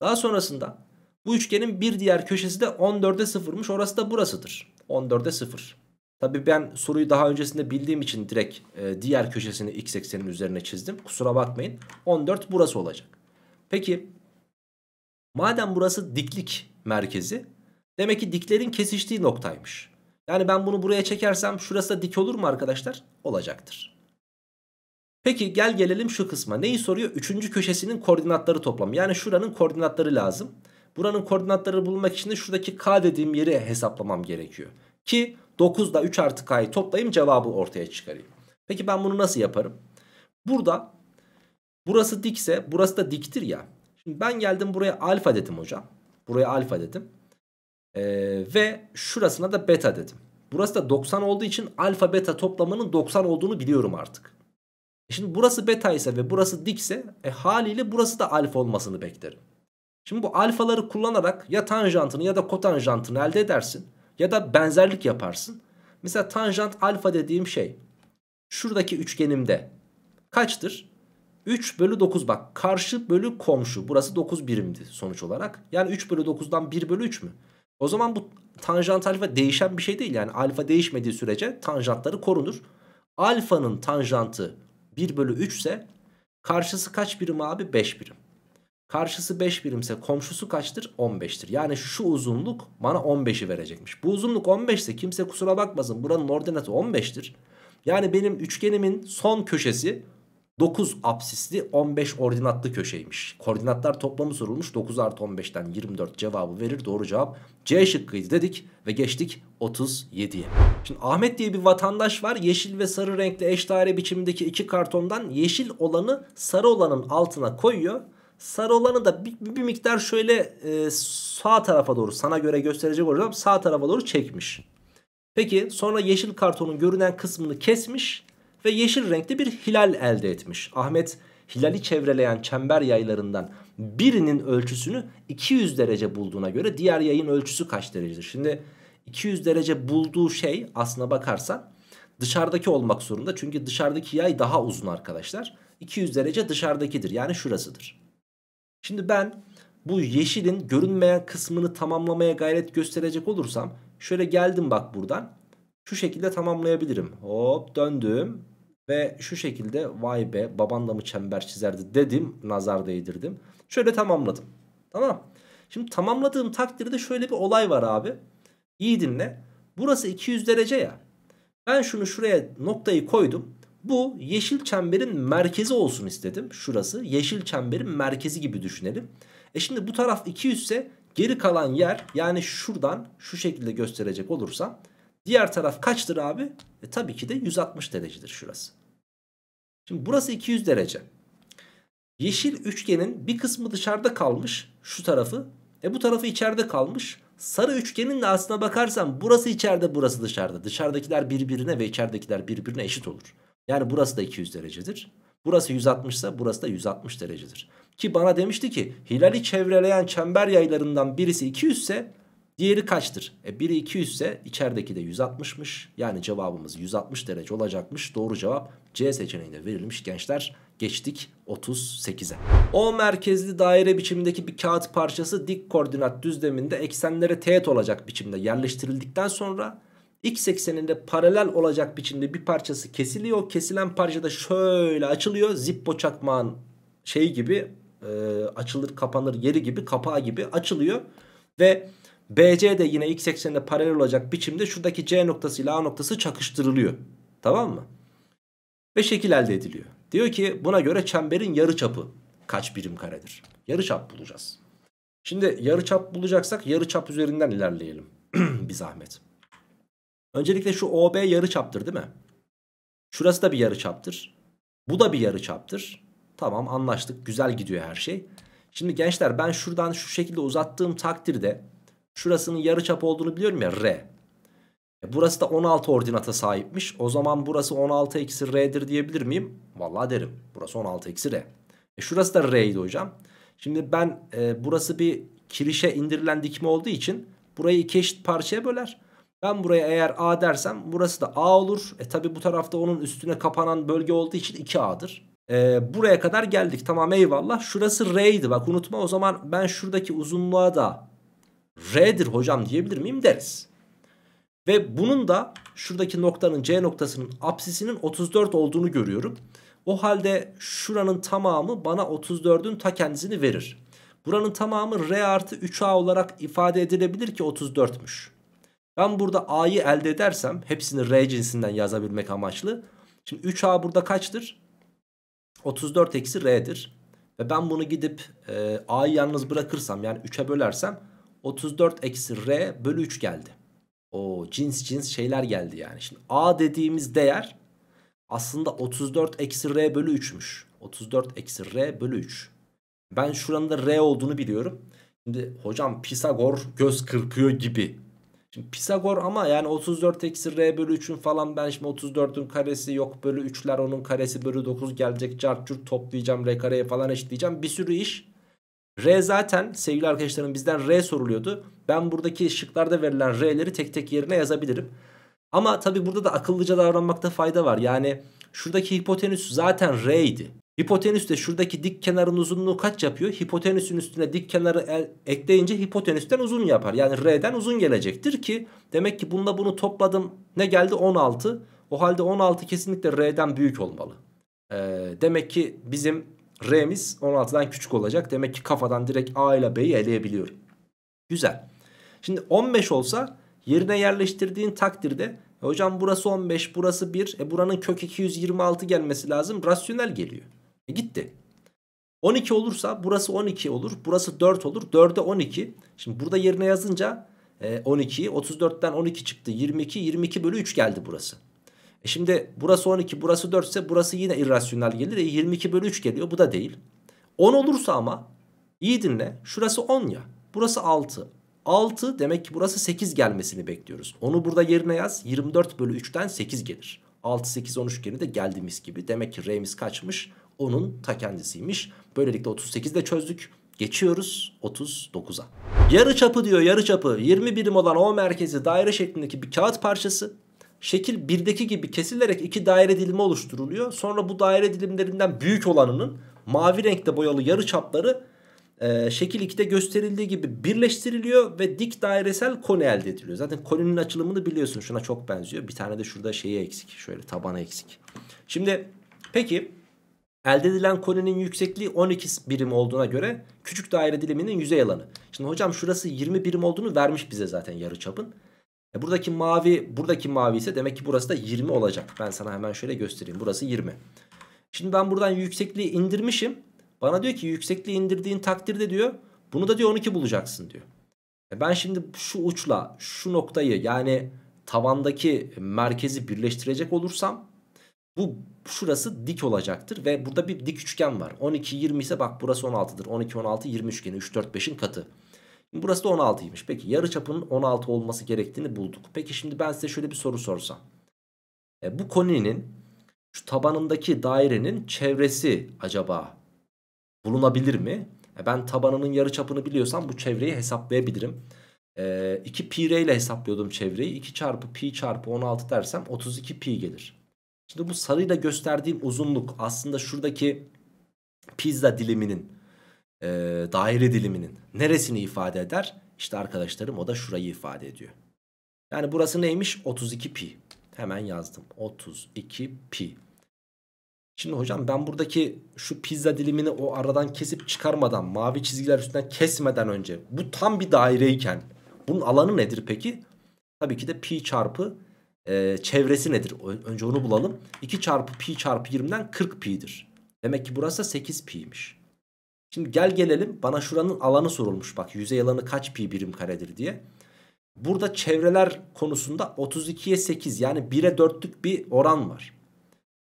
Daha sonrasında bu üçgenin bir diğer köşesi de 14'e 0'mış. Orası da burasıdır. 14'e 0. Tabi ben soruyu daha öncesinde bildiğim için direkt e, diğer köşesini x eksenin üzerine çizdim. Kusura bakmayın. 14 burası olacak. Peki Madem burası diklik merkezi demek ki diklerin kesiştiği noktaymış. Yani ben bunu buraya çekersem şurası da dik olur mu arkadaşlar? Olacaktır. Peki gel gelelim şu kısma. Neyi soruyor? Üçüncü köşesinin koordinatları toplamı. Yani şuranın koordinatları lazım. Buranın koordinatları bulmak için de şuradaki k dediğim yeri hesaplamam gerekiyor. Ki 9 da 3 artı k'yı toplayayım cevabı ortaya çıkarayım. Peki ben bunu nasıl yaparım? Burada burası dikse burası da diktir ya. Şimdi ben geldim buraya alfa dedim hocam. Buraya alfa dedim. Ee, ve şurasına da beta dedim. Burası da 90 olduğu için alfa beta toplamının 90 olduğunu biliyorum artık. E şimdi burası beta ise ve burası dikse e, haliyle burası da alfa olmasını beklerim. Şimdi bu alfaları kullanarak ya tanjantını ya da kotanjantını elde edersin ya da benzerlik yaparsın. Mesela tanjant alfa dediğim şey şuradaki üçgenimde kaçtır? 3 bölü 9 bak karşı bölü komşu burası 9 birimdi sonuç olarak. Yani 3 bölü 9'dan 1 bölü 3 mü? O zaman bu tanjant alfa değişen bir şey değil. Yani alfa değişmediği sürece tanjantları korunur. Alfanın tanjantı 1 bölü 3 ise karşısı kaç birim abi? 5 birim. Karşısı 5 birimse komşusu kaçtır? 15'tir. Yani şu uzunluk bana 15'i verecekmiş. Bu uzunluk 15 ise kimse kusura bakmasın buranın ordinatı 15'tir. Yani benim üçgenimin son köşesi 9 apsisli 15 ordinatlı köşeymiş. Koordinatlar toplamı sorulmuş 9 artı 15'ten 24 cevabı verir. Doğru cevap C şıkkıydı dedik ve geçtik 37'ye. Şimdi Ahmet diye bir vatandaş var. Yeşil ve sarı renkli eşdeğer biçimindeki iki kartondan yeşil olanı sarı olanın altına koyuyor. Sarı olanı da bir, bir miktar şöyle e, sağ tarafa doğru sana göre gösterecek olursam sağ tarafa doğru çekmiş. Peki sonra yeşil kartonun görünen kısmını kesmiş ve yeşil renkte bir hilal elde etmiş. Ahmet hilali çevreleyen çember yaylarından birinin ölçüsünü 200 derece bulduğuna göre diğer yayın ölçüsü kaç derecedir? Şimdi 200 derece bulduğu şey aslına bakarsan dışarıdaki olmak zorunda. Çünkü dışarıdaki yay daha uzun arkadaşlar. 200 derece dışarıdakidir yani şurasıdır. Şimdi ben bu yeşilin görünmeyen kısmını tamamlamaya gayret gösterecek olursam şöyle geldim bak buradan. Şu şekilde tamamlayabilirim. Hop döndüm. Ve şu şekilde vay be baban mı çember çizerdi dedim. Nazar değdirdim. Şöyle tamamladım. Tamam. Şimdi tamamladığım takdirde şöyle bir olay var abi. İyi dinle. Burası 200 derece ya. Ben şunu şuraya noktayı koydum. Bu yeşil çemberin merkezi olsun istedim. Şurası yeşil çemberin merkezi gibi düşünelim. E şimdi bu taraf 200 ise geri kalan yer yani şuradan şu şekilde gösterecek olursam Diğer taraf kaçtır abi? E, tabii ki de 160 derecedir şurası. Şimdi burası 200 derece. Yeşil üçgenin bir kısmı dışarıda kalmış şu tarafı. E bu tarafı içeride kalmış. Sarı üçgenin de aslına bakarsan burası içeride burası dışarıda. Dışarıdakiler birbirine ve içeridekiler birbirine eşit olur. Yani burası da 200 derecedir. Burası 160 ise burası da 160 derecedir. Ki bana demişti ki hilali çevreleyen çember yaylarından birisi 200 ise Diğeri kaçtır? E biri 200 ise içerideki de 160'mış. Yani cevabımız 160 derece olacakmış. Doğru cevap C seçeneğinde verilmiş gençler. Geçtik 38'e. O merkezli daire biçimindeki bir kağıt parçası dik koordinat düzleminde eksenlere teğet olacak biçimde yerleştirildikten sonra x ekseninde paralel olacak biçimde bir parçası kesiliyor. Kesilen parçada şöyle açılıyor. Zippo çakmağın şey gibi e, açılır kapanır yeri gibi kapağı gibi açılıyor. Ve BC de yine x eksenine paralel olacak biçimde şuradaki C noktası ile A noktası çakıştırılıyor. Tamam mı? Ve şekil elde ediliyor. Diyor ki buna göre çemberin yarı çapı kaç birim karedir? Yarı çap bulacağız. Şimdi yarı çap bulacaksak yarı çap üzerinden ilerleyelim. bir zahmet. Öncelikle şu OB yarı çaptır değil mi? Şurası da bir yarı çaptır. Bu da bir yarı çaptır. Tamam anlaştık. Güzel gidiyor her şey. Şimdi gençler ben şuradan şu şekilde uzattığım takdirde Şurasının yarıçap olduğunu biliyorum ya R. E, burası da 16 ordinata sahipmiş. O zaman burası 16 eksi R'dir diyebilir miyim? Vallahi derim. Burası 16 eksi R. E şurası da R'ydi hocam. Şimdi ben e, burası bir kirişe indirilen dikme olduğu için burayı iki eşit parçaya böler. Ben buraya eğer A dersem burası da A olur. E tabi bu tarafta onun üstüne kapanan bölge olduğu için 2A'dır. E, buraya kadar geldik. Tamam eyvallah. Şurası R'ydi. Bak unutma o zaman ben şuradaki uzunluğa da R'dir hocam diyebilir miyim deriz. Ve bunun da şuradaki noktanın C noktasının apsisinin 34 olduğunu görüyorum. O halde şuranın tamamı bana 34'ün ta kendisini verir. Buranın tamamı R artı 3A olarak ifade edilebilir ki 34'müş. Ben burada A'yı elde edersem hepsini R cinsinden yazabilmek amaçlı. Şimdi 3A burada kaçtır? 34 eksi R'dir. Ve ben bunu gidip e, A'yı yalnız bırakırsam yani 3'e bölersem 34 eksi R bölü 3 geldi. O cins cins şeyler geldi yani. Şimdi A dediğimiz değer aslında 34 eksi R bölü 3'müş. 34 eksi R bölü 3. Ben şuranın da R olduğunu biliyorum. Şimdi hocam Pisagor göz kırpıyor gibi. Şimdi Pisagor ama yani 34 eksi R bölü 3'ün falan ben şimdi 34'ün karesi yok bölü 3'ler onun karesi bölü 9 gelecek çarp toplayacağım R kareye falan eşitleyeceğim. Bir sürü iş R zaten sevgili arkadaşlarım bizden R soruluyordu. Ben buradaki şıklarda verilen R'leri tek tek yerine yazabilirim. Ama tabi burada da akıllıca davranmakta fayda var. Yani şuradaki hipotenüs zaten R idi. Hipotenüs de şuradaki dik kenarın uzunluğu kaç yapıyor? Hipotenüsün üstüne dik kenarı ekleyince hipotenüsten uzun yapar. Yani R'den uzun gelecektir ki demek ki bununla bunu topladım. Ne geldi? 16. O halde 16 kesinlikle R'den büyük olmalı. Ee, demek ki bizim R'miz 16'dan küçük olacak. Demek ki kafadan direkt A ile B'yi eleyebiliyorum. Güzel. Şimdi 15 olsa yerine yerleştirdiğin takdirde e hocam burası 15 burası 1 e buranın kök 226 gelmesi lazım. Rasyonel geliyor. E gitti. 12 olursa burası 12 olur. Burası 4 olur. 4'e 12. Şimdi burada yerine yazınca 12 34'ten 12 çıktı 22 22 bölü 3 geldi burası. E şimdi burası 12 burası 4 ise burası yine irrasyonel gelir. E 22 bölü 3 geliyor bu da değil. 10 olursa ama iyi dinle şurası 10 ya burası 6. 6 demek ki burası 8 gelmesini bekliyoruz. Onu burada yerine yaz 24 bölü 3'ten 8 gelir. 6 8 10 üçgeni de geldiğimiz gibi. Demek ki R'miz kaçmış? onun ta kendisiymiş. Böylelikle 38 de çözdük. Geçiyoruz 39'a. Yarı çapı diyor yarı çapı 20 birim olan O merkezi daire şeklindeki bir kağıt parçası şekil birdeki gibi kesilerek iki daire dilimi oluşturuluyor. Sonra bu daire dilimlerinden büyük olanının mavi renkte boyalı yarı çapları e, şekil 2'de gösterildiği gibi birleştiriliyor ve dik dairesel koni elde ediliyor. Zaten koninin açılımını biliyorsun şuna çok benziyor. Bir tane de şurada şeyi eksik şöyle tabana eksik. Şimdi peki elde edilen koninin yüksekliği 12 birim olduğuna göre küçük daire diliminin yüzey alanı. Şimdi hocam şurası 20 birim olduğunu vermiş bize zaten yarı çapın. E buradaki mavi buradaki mavi ise demek ki burası da 20 olacak. Ben sana hemen şöyle göstereyim. Burası 20. Şimdi ben buradan yüksekliği indirmişim. Bana diyor ki yüksekliği indirdiğin takdirde diyor bunu da diyor 12 bulacaksın diyor. E ben şimdi şu uçla şu noktayı yani tavandaki merkezi birleştirecek olursam bu şurası dik olacaktır ve burada bir dik üçgen var. 12 20 ise bak burası 16'dır. 12 16 20 üçgeni 3 4 5'in katı. Burası da 16'ymış. Peki yarı çapının 16 olması gerektiğini bulduk. Peki şimdi ben size şöyle bir soru sorsam. E, bu koninin şu tabanındaki dairenin çevresi acaba bulunabilir mi? E, ben tabanının yarı çapını biliyorsam bu çevreyi hesaplayabilirim. E, 2 pi r ile hesaplıyordum çevreyi. 2 çarpı pi çarpı 16 dersem 32 pi gelir. Şimdi bu sarıyla gösterdiğim uzunluk aslında şuradaki pizza diliminin e, daire diliminin neresini ifade eder? İşte arkadaşlarım o da şurayı ifade ediyor. Yani burası neymiş? 32 pi. Hemen yazdım. 32 pi. Şimdi hocam ben buradaki şu pizza dilimini o aradan kesip çıkarmadan mavi çizgiler üstünden kesmeden önce bu tam bir daireyken bunun alanı nedir peki? Tabii ki de pi çarpı e, çevresi nedir? Önce onu bulalım. 2 çarpı pi çarpı 20'den 40 pi'dir. Demek ki burası 8 pi'ymiş. Şimdi gel gelelim bana şuranın alanı sorulmuş. Bak yüzey alanı kaç pi birim karedir diye. Burada çevreler konusunda 32'ye 8 yani 1'e 4'lük bir oran var.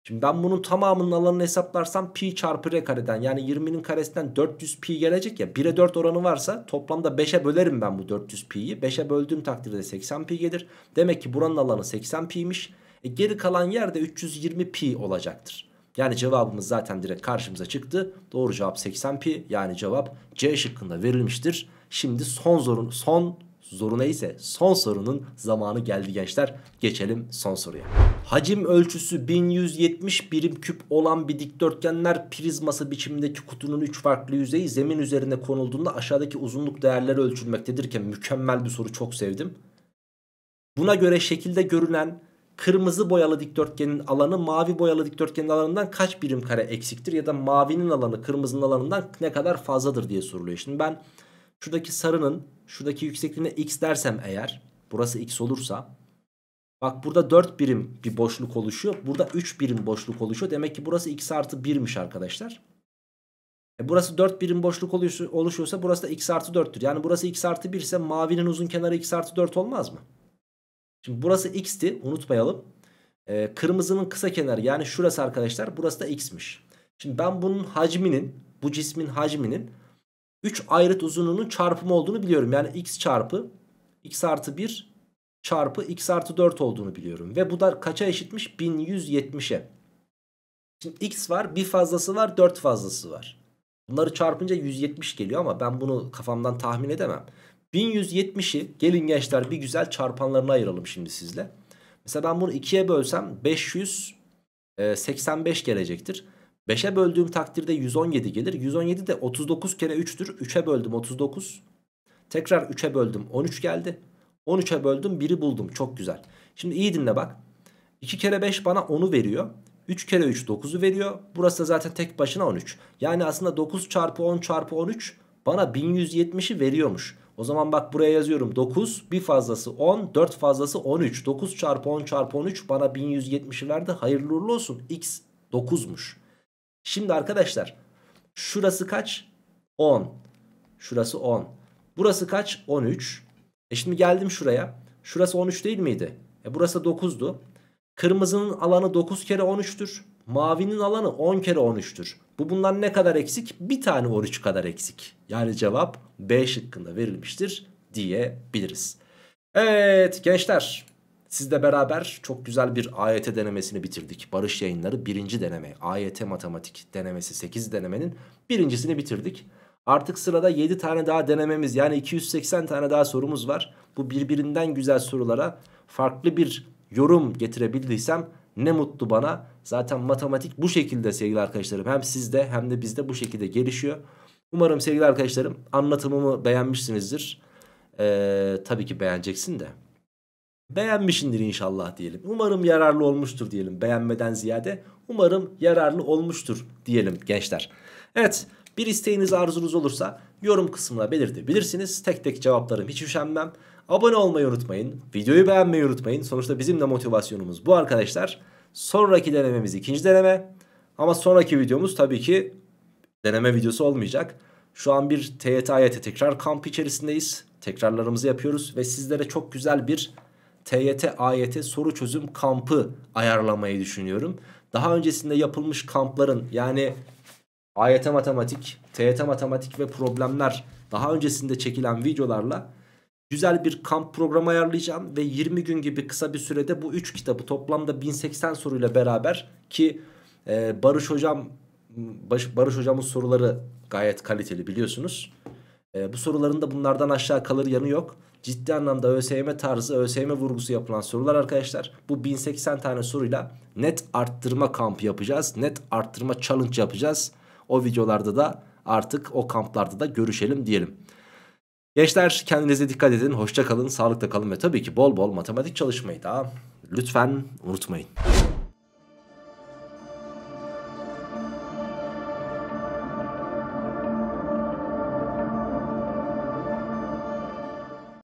Şimdi ben bunun tamamının alanını hesaplarsam pi çarpı r kareden yani 20'nin karesinden 400 pi gelecek ya 1'e 4 oranı varsa toplamda 5'e bölerim ben bu 400 pi'yi. 5'e böldüğüm takdirde 80 pi gelir. Demek ki buranın alanı 80 piymiş. E geri kalan yerde 320 pi olacaktır. Yani cevabımız zaten direkt karşımıza çıktı. Doğru cevap 80 pi yani cevap C şıkkında verilmiştir. Şimdi son zorun son zoru neyse son sorunun zamanı geldi gençler. Geçelim son soruya. Hacim ölçüsü 1170 birim küp olan bir dikdörtgenler prizması biçimindeki kutunun 3 farklı yüzeyi zemin üzerine konulduğunda aşağıdaki uzunluk değerleri ölçülmektedirken mükemmel bir soru çok sevdim. Buna göre şekilde görünen kırmızı boyalı dikdörtgenin alanı mavi boyalı dikdörtgenin alanından kaç birim kare eksiktir? Ya da mavinin alanı kırmızının alanından ne kadar fazladır diye soruluyor. Şimdi ben şuradaki sarının şuradaki yüksekliğine x dersem eğer burası x olursa bak burada 4 birim bir boşluk oluşuyor. Burada 3 birim boşluk oluşuyor. Demek ki burası x artı 1'miş arkadaşlar. E burası 4 birim boşluk oluşuyorsa burası da x artı 4'tür. Yani burası x artı 1 ise mavinin uzun kenarı x artı 4 olmaz mı? Şimdi burası x'ti unutmayalım. Ee, kırmızının kısa kenarı yani şurası arkadaşlar burası da x'miş. Şimdi ben bunun hacminin bu cismin hacminin 3 ayrıt uzunluğunun çarpımı olduğunu biliyorum. Yani x çarpı x artı 1 çarpı x artı 4 olduğunu biliyorum. Ve bu da kaça eşitmiş? 1170'e. Şimdi x var bir fazlası var 4 fazlası var. Bunları çarpınca 170 geliyor ama ben bunu kafamdan tahmin edemem. 1170'i gelin gençler bir güzel çarpanlarına ayıralım şimdi sizle. Mesela ben bunu 2'ye bölsem 585 gelecektir. 5'e böldüğüm takdirde 117 gelir. 117 de 39 kere 3'tür. 3'e böldüm 39. Tekrar 3'e böldüm 13 geldi. 13'e böldüm 1'i buldum. Çok güzel. Şimdi iyi dinle bak. 2 kere 5 bana 10'u veriyor. 3 kere 3 9'u veriyor. Burası da zaten tek başına 13. Yani aslında 9 çarpı 10 çarpı 13 bana 1170'i veriyormuş. O zaman bak buraya yazıyorum 9 bir fazlası 10 4 fazlası 13. 9 çarpı 10 çarpı 13 bana 1170'i verdi hayırlı uğurlu olsun x 9'muş. Şimdi arkadaşlar şurası kaç? 10. Şurası 10. Burası kaç? 13. E şimdi geldim şuraya. Şurası 13 değil miydi? E burası 9'du. Kırmızının alanı 9 kere 13'tür. Mavinin alanı 10 kere 13'tür. Bu bundan ne kadar eksik? Bir tane 13 kadar eksik. Yani cevap B şıkkında verilmiştir diyebiliriz. Evet gençler sizle beraber çok güzel bir AYT denemesini bitirdik. Barış yayınları birinci deneme. AYT matematik denemesi 8 denemenin birincisini bitirdik. Artık sırada 7 tane daha denememiz yani 280 tane daha sorumuz var. Bu birbirinden güzel sorulara farklı bir yorum getirebildiysem ne mutlu bana. Zaten matematik bu şekilde sevgili arkadaşlarım. Hem sizde hem de bizde bu şekilde gelişiyor. Umarım sevgili arkadaşlarım anlatımımı beğenmişsinizdir. Ee, tabii ki beğeneceksin de. Beğenmişindir inşallah diyelim. Umarım yararlı olmuştur diyelim. Beğenmeden ziyade umarım yararlı olmuştur diyelim gençler. Evet bir isteğiniz arzunuz olursa yorum kısmına belirtebilirsiniz. Tek tek cevaplarım hiç üşenmem. Abone olmayı unutmayın. Videoyu beğenmeyi unutmayın. Sonuçta bizim de motivasyonumuz bu arkadaşlar. Sonraki denememiz ikinci deneme. Ama sonraki videomuz tabii ki deneme videosu olmayacak. Şu an bir TYT AYT tekrar kamp içerisindeyiz. Tekrarlarımızı yapıyoruz ve sizlere çok güzel bir TYT AYT soru çözüm kampı ayarlamayı düşünüyorum. Daha öncesinde yapılmış kampların yani AYT matematik, TYT matematik ve problemler daha öncesinde çekilen videolarla güzel bir kamp programı ayarlayacağım ve 20 gün gibi kısa bir sürede bu 3 kitabı toplamda 1080 soruyla beraber ki e, Barış Hocam Barış, Barış Hocam'ın soruları gayet kaliteli biliyorsunuz. E, bu soruların da bunlardan aşağı kalır yanı yok. Ciddi anlamda ÖSYM tarzı, ÖSYM vurgusu yapılan sorular arkadaşlar. Bu 1080 tane soruyla net arttırma kampı yapacağız. Net arttırma challenge yapacağız. O videolarda da artık o kamplarda da görüşelim diyelim. Gençler kendinize dikkat edin. Hoşça kalın, sağlıkta kalın ve tabii ki bol bol matematik çalışmayı da lütfen unutmayın.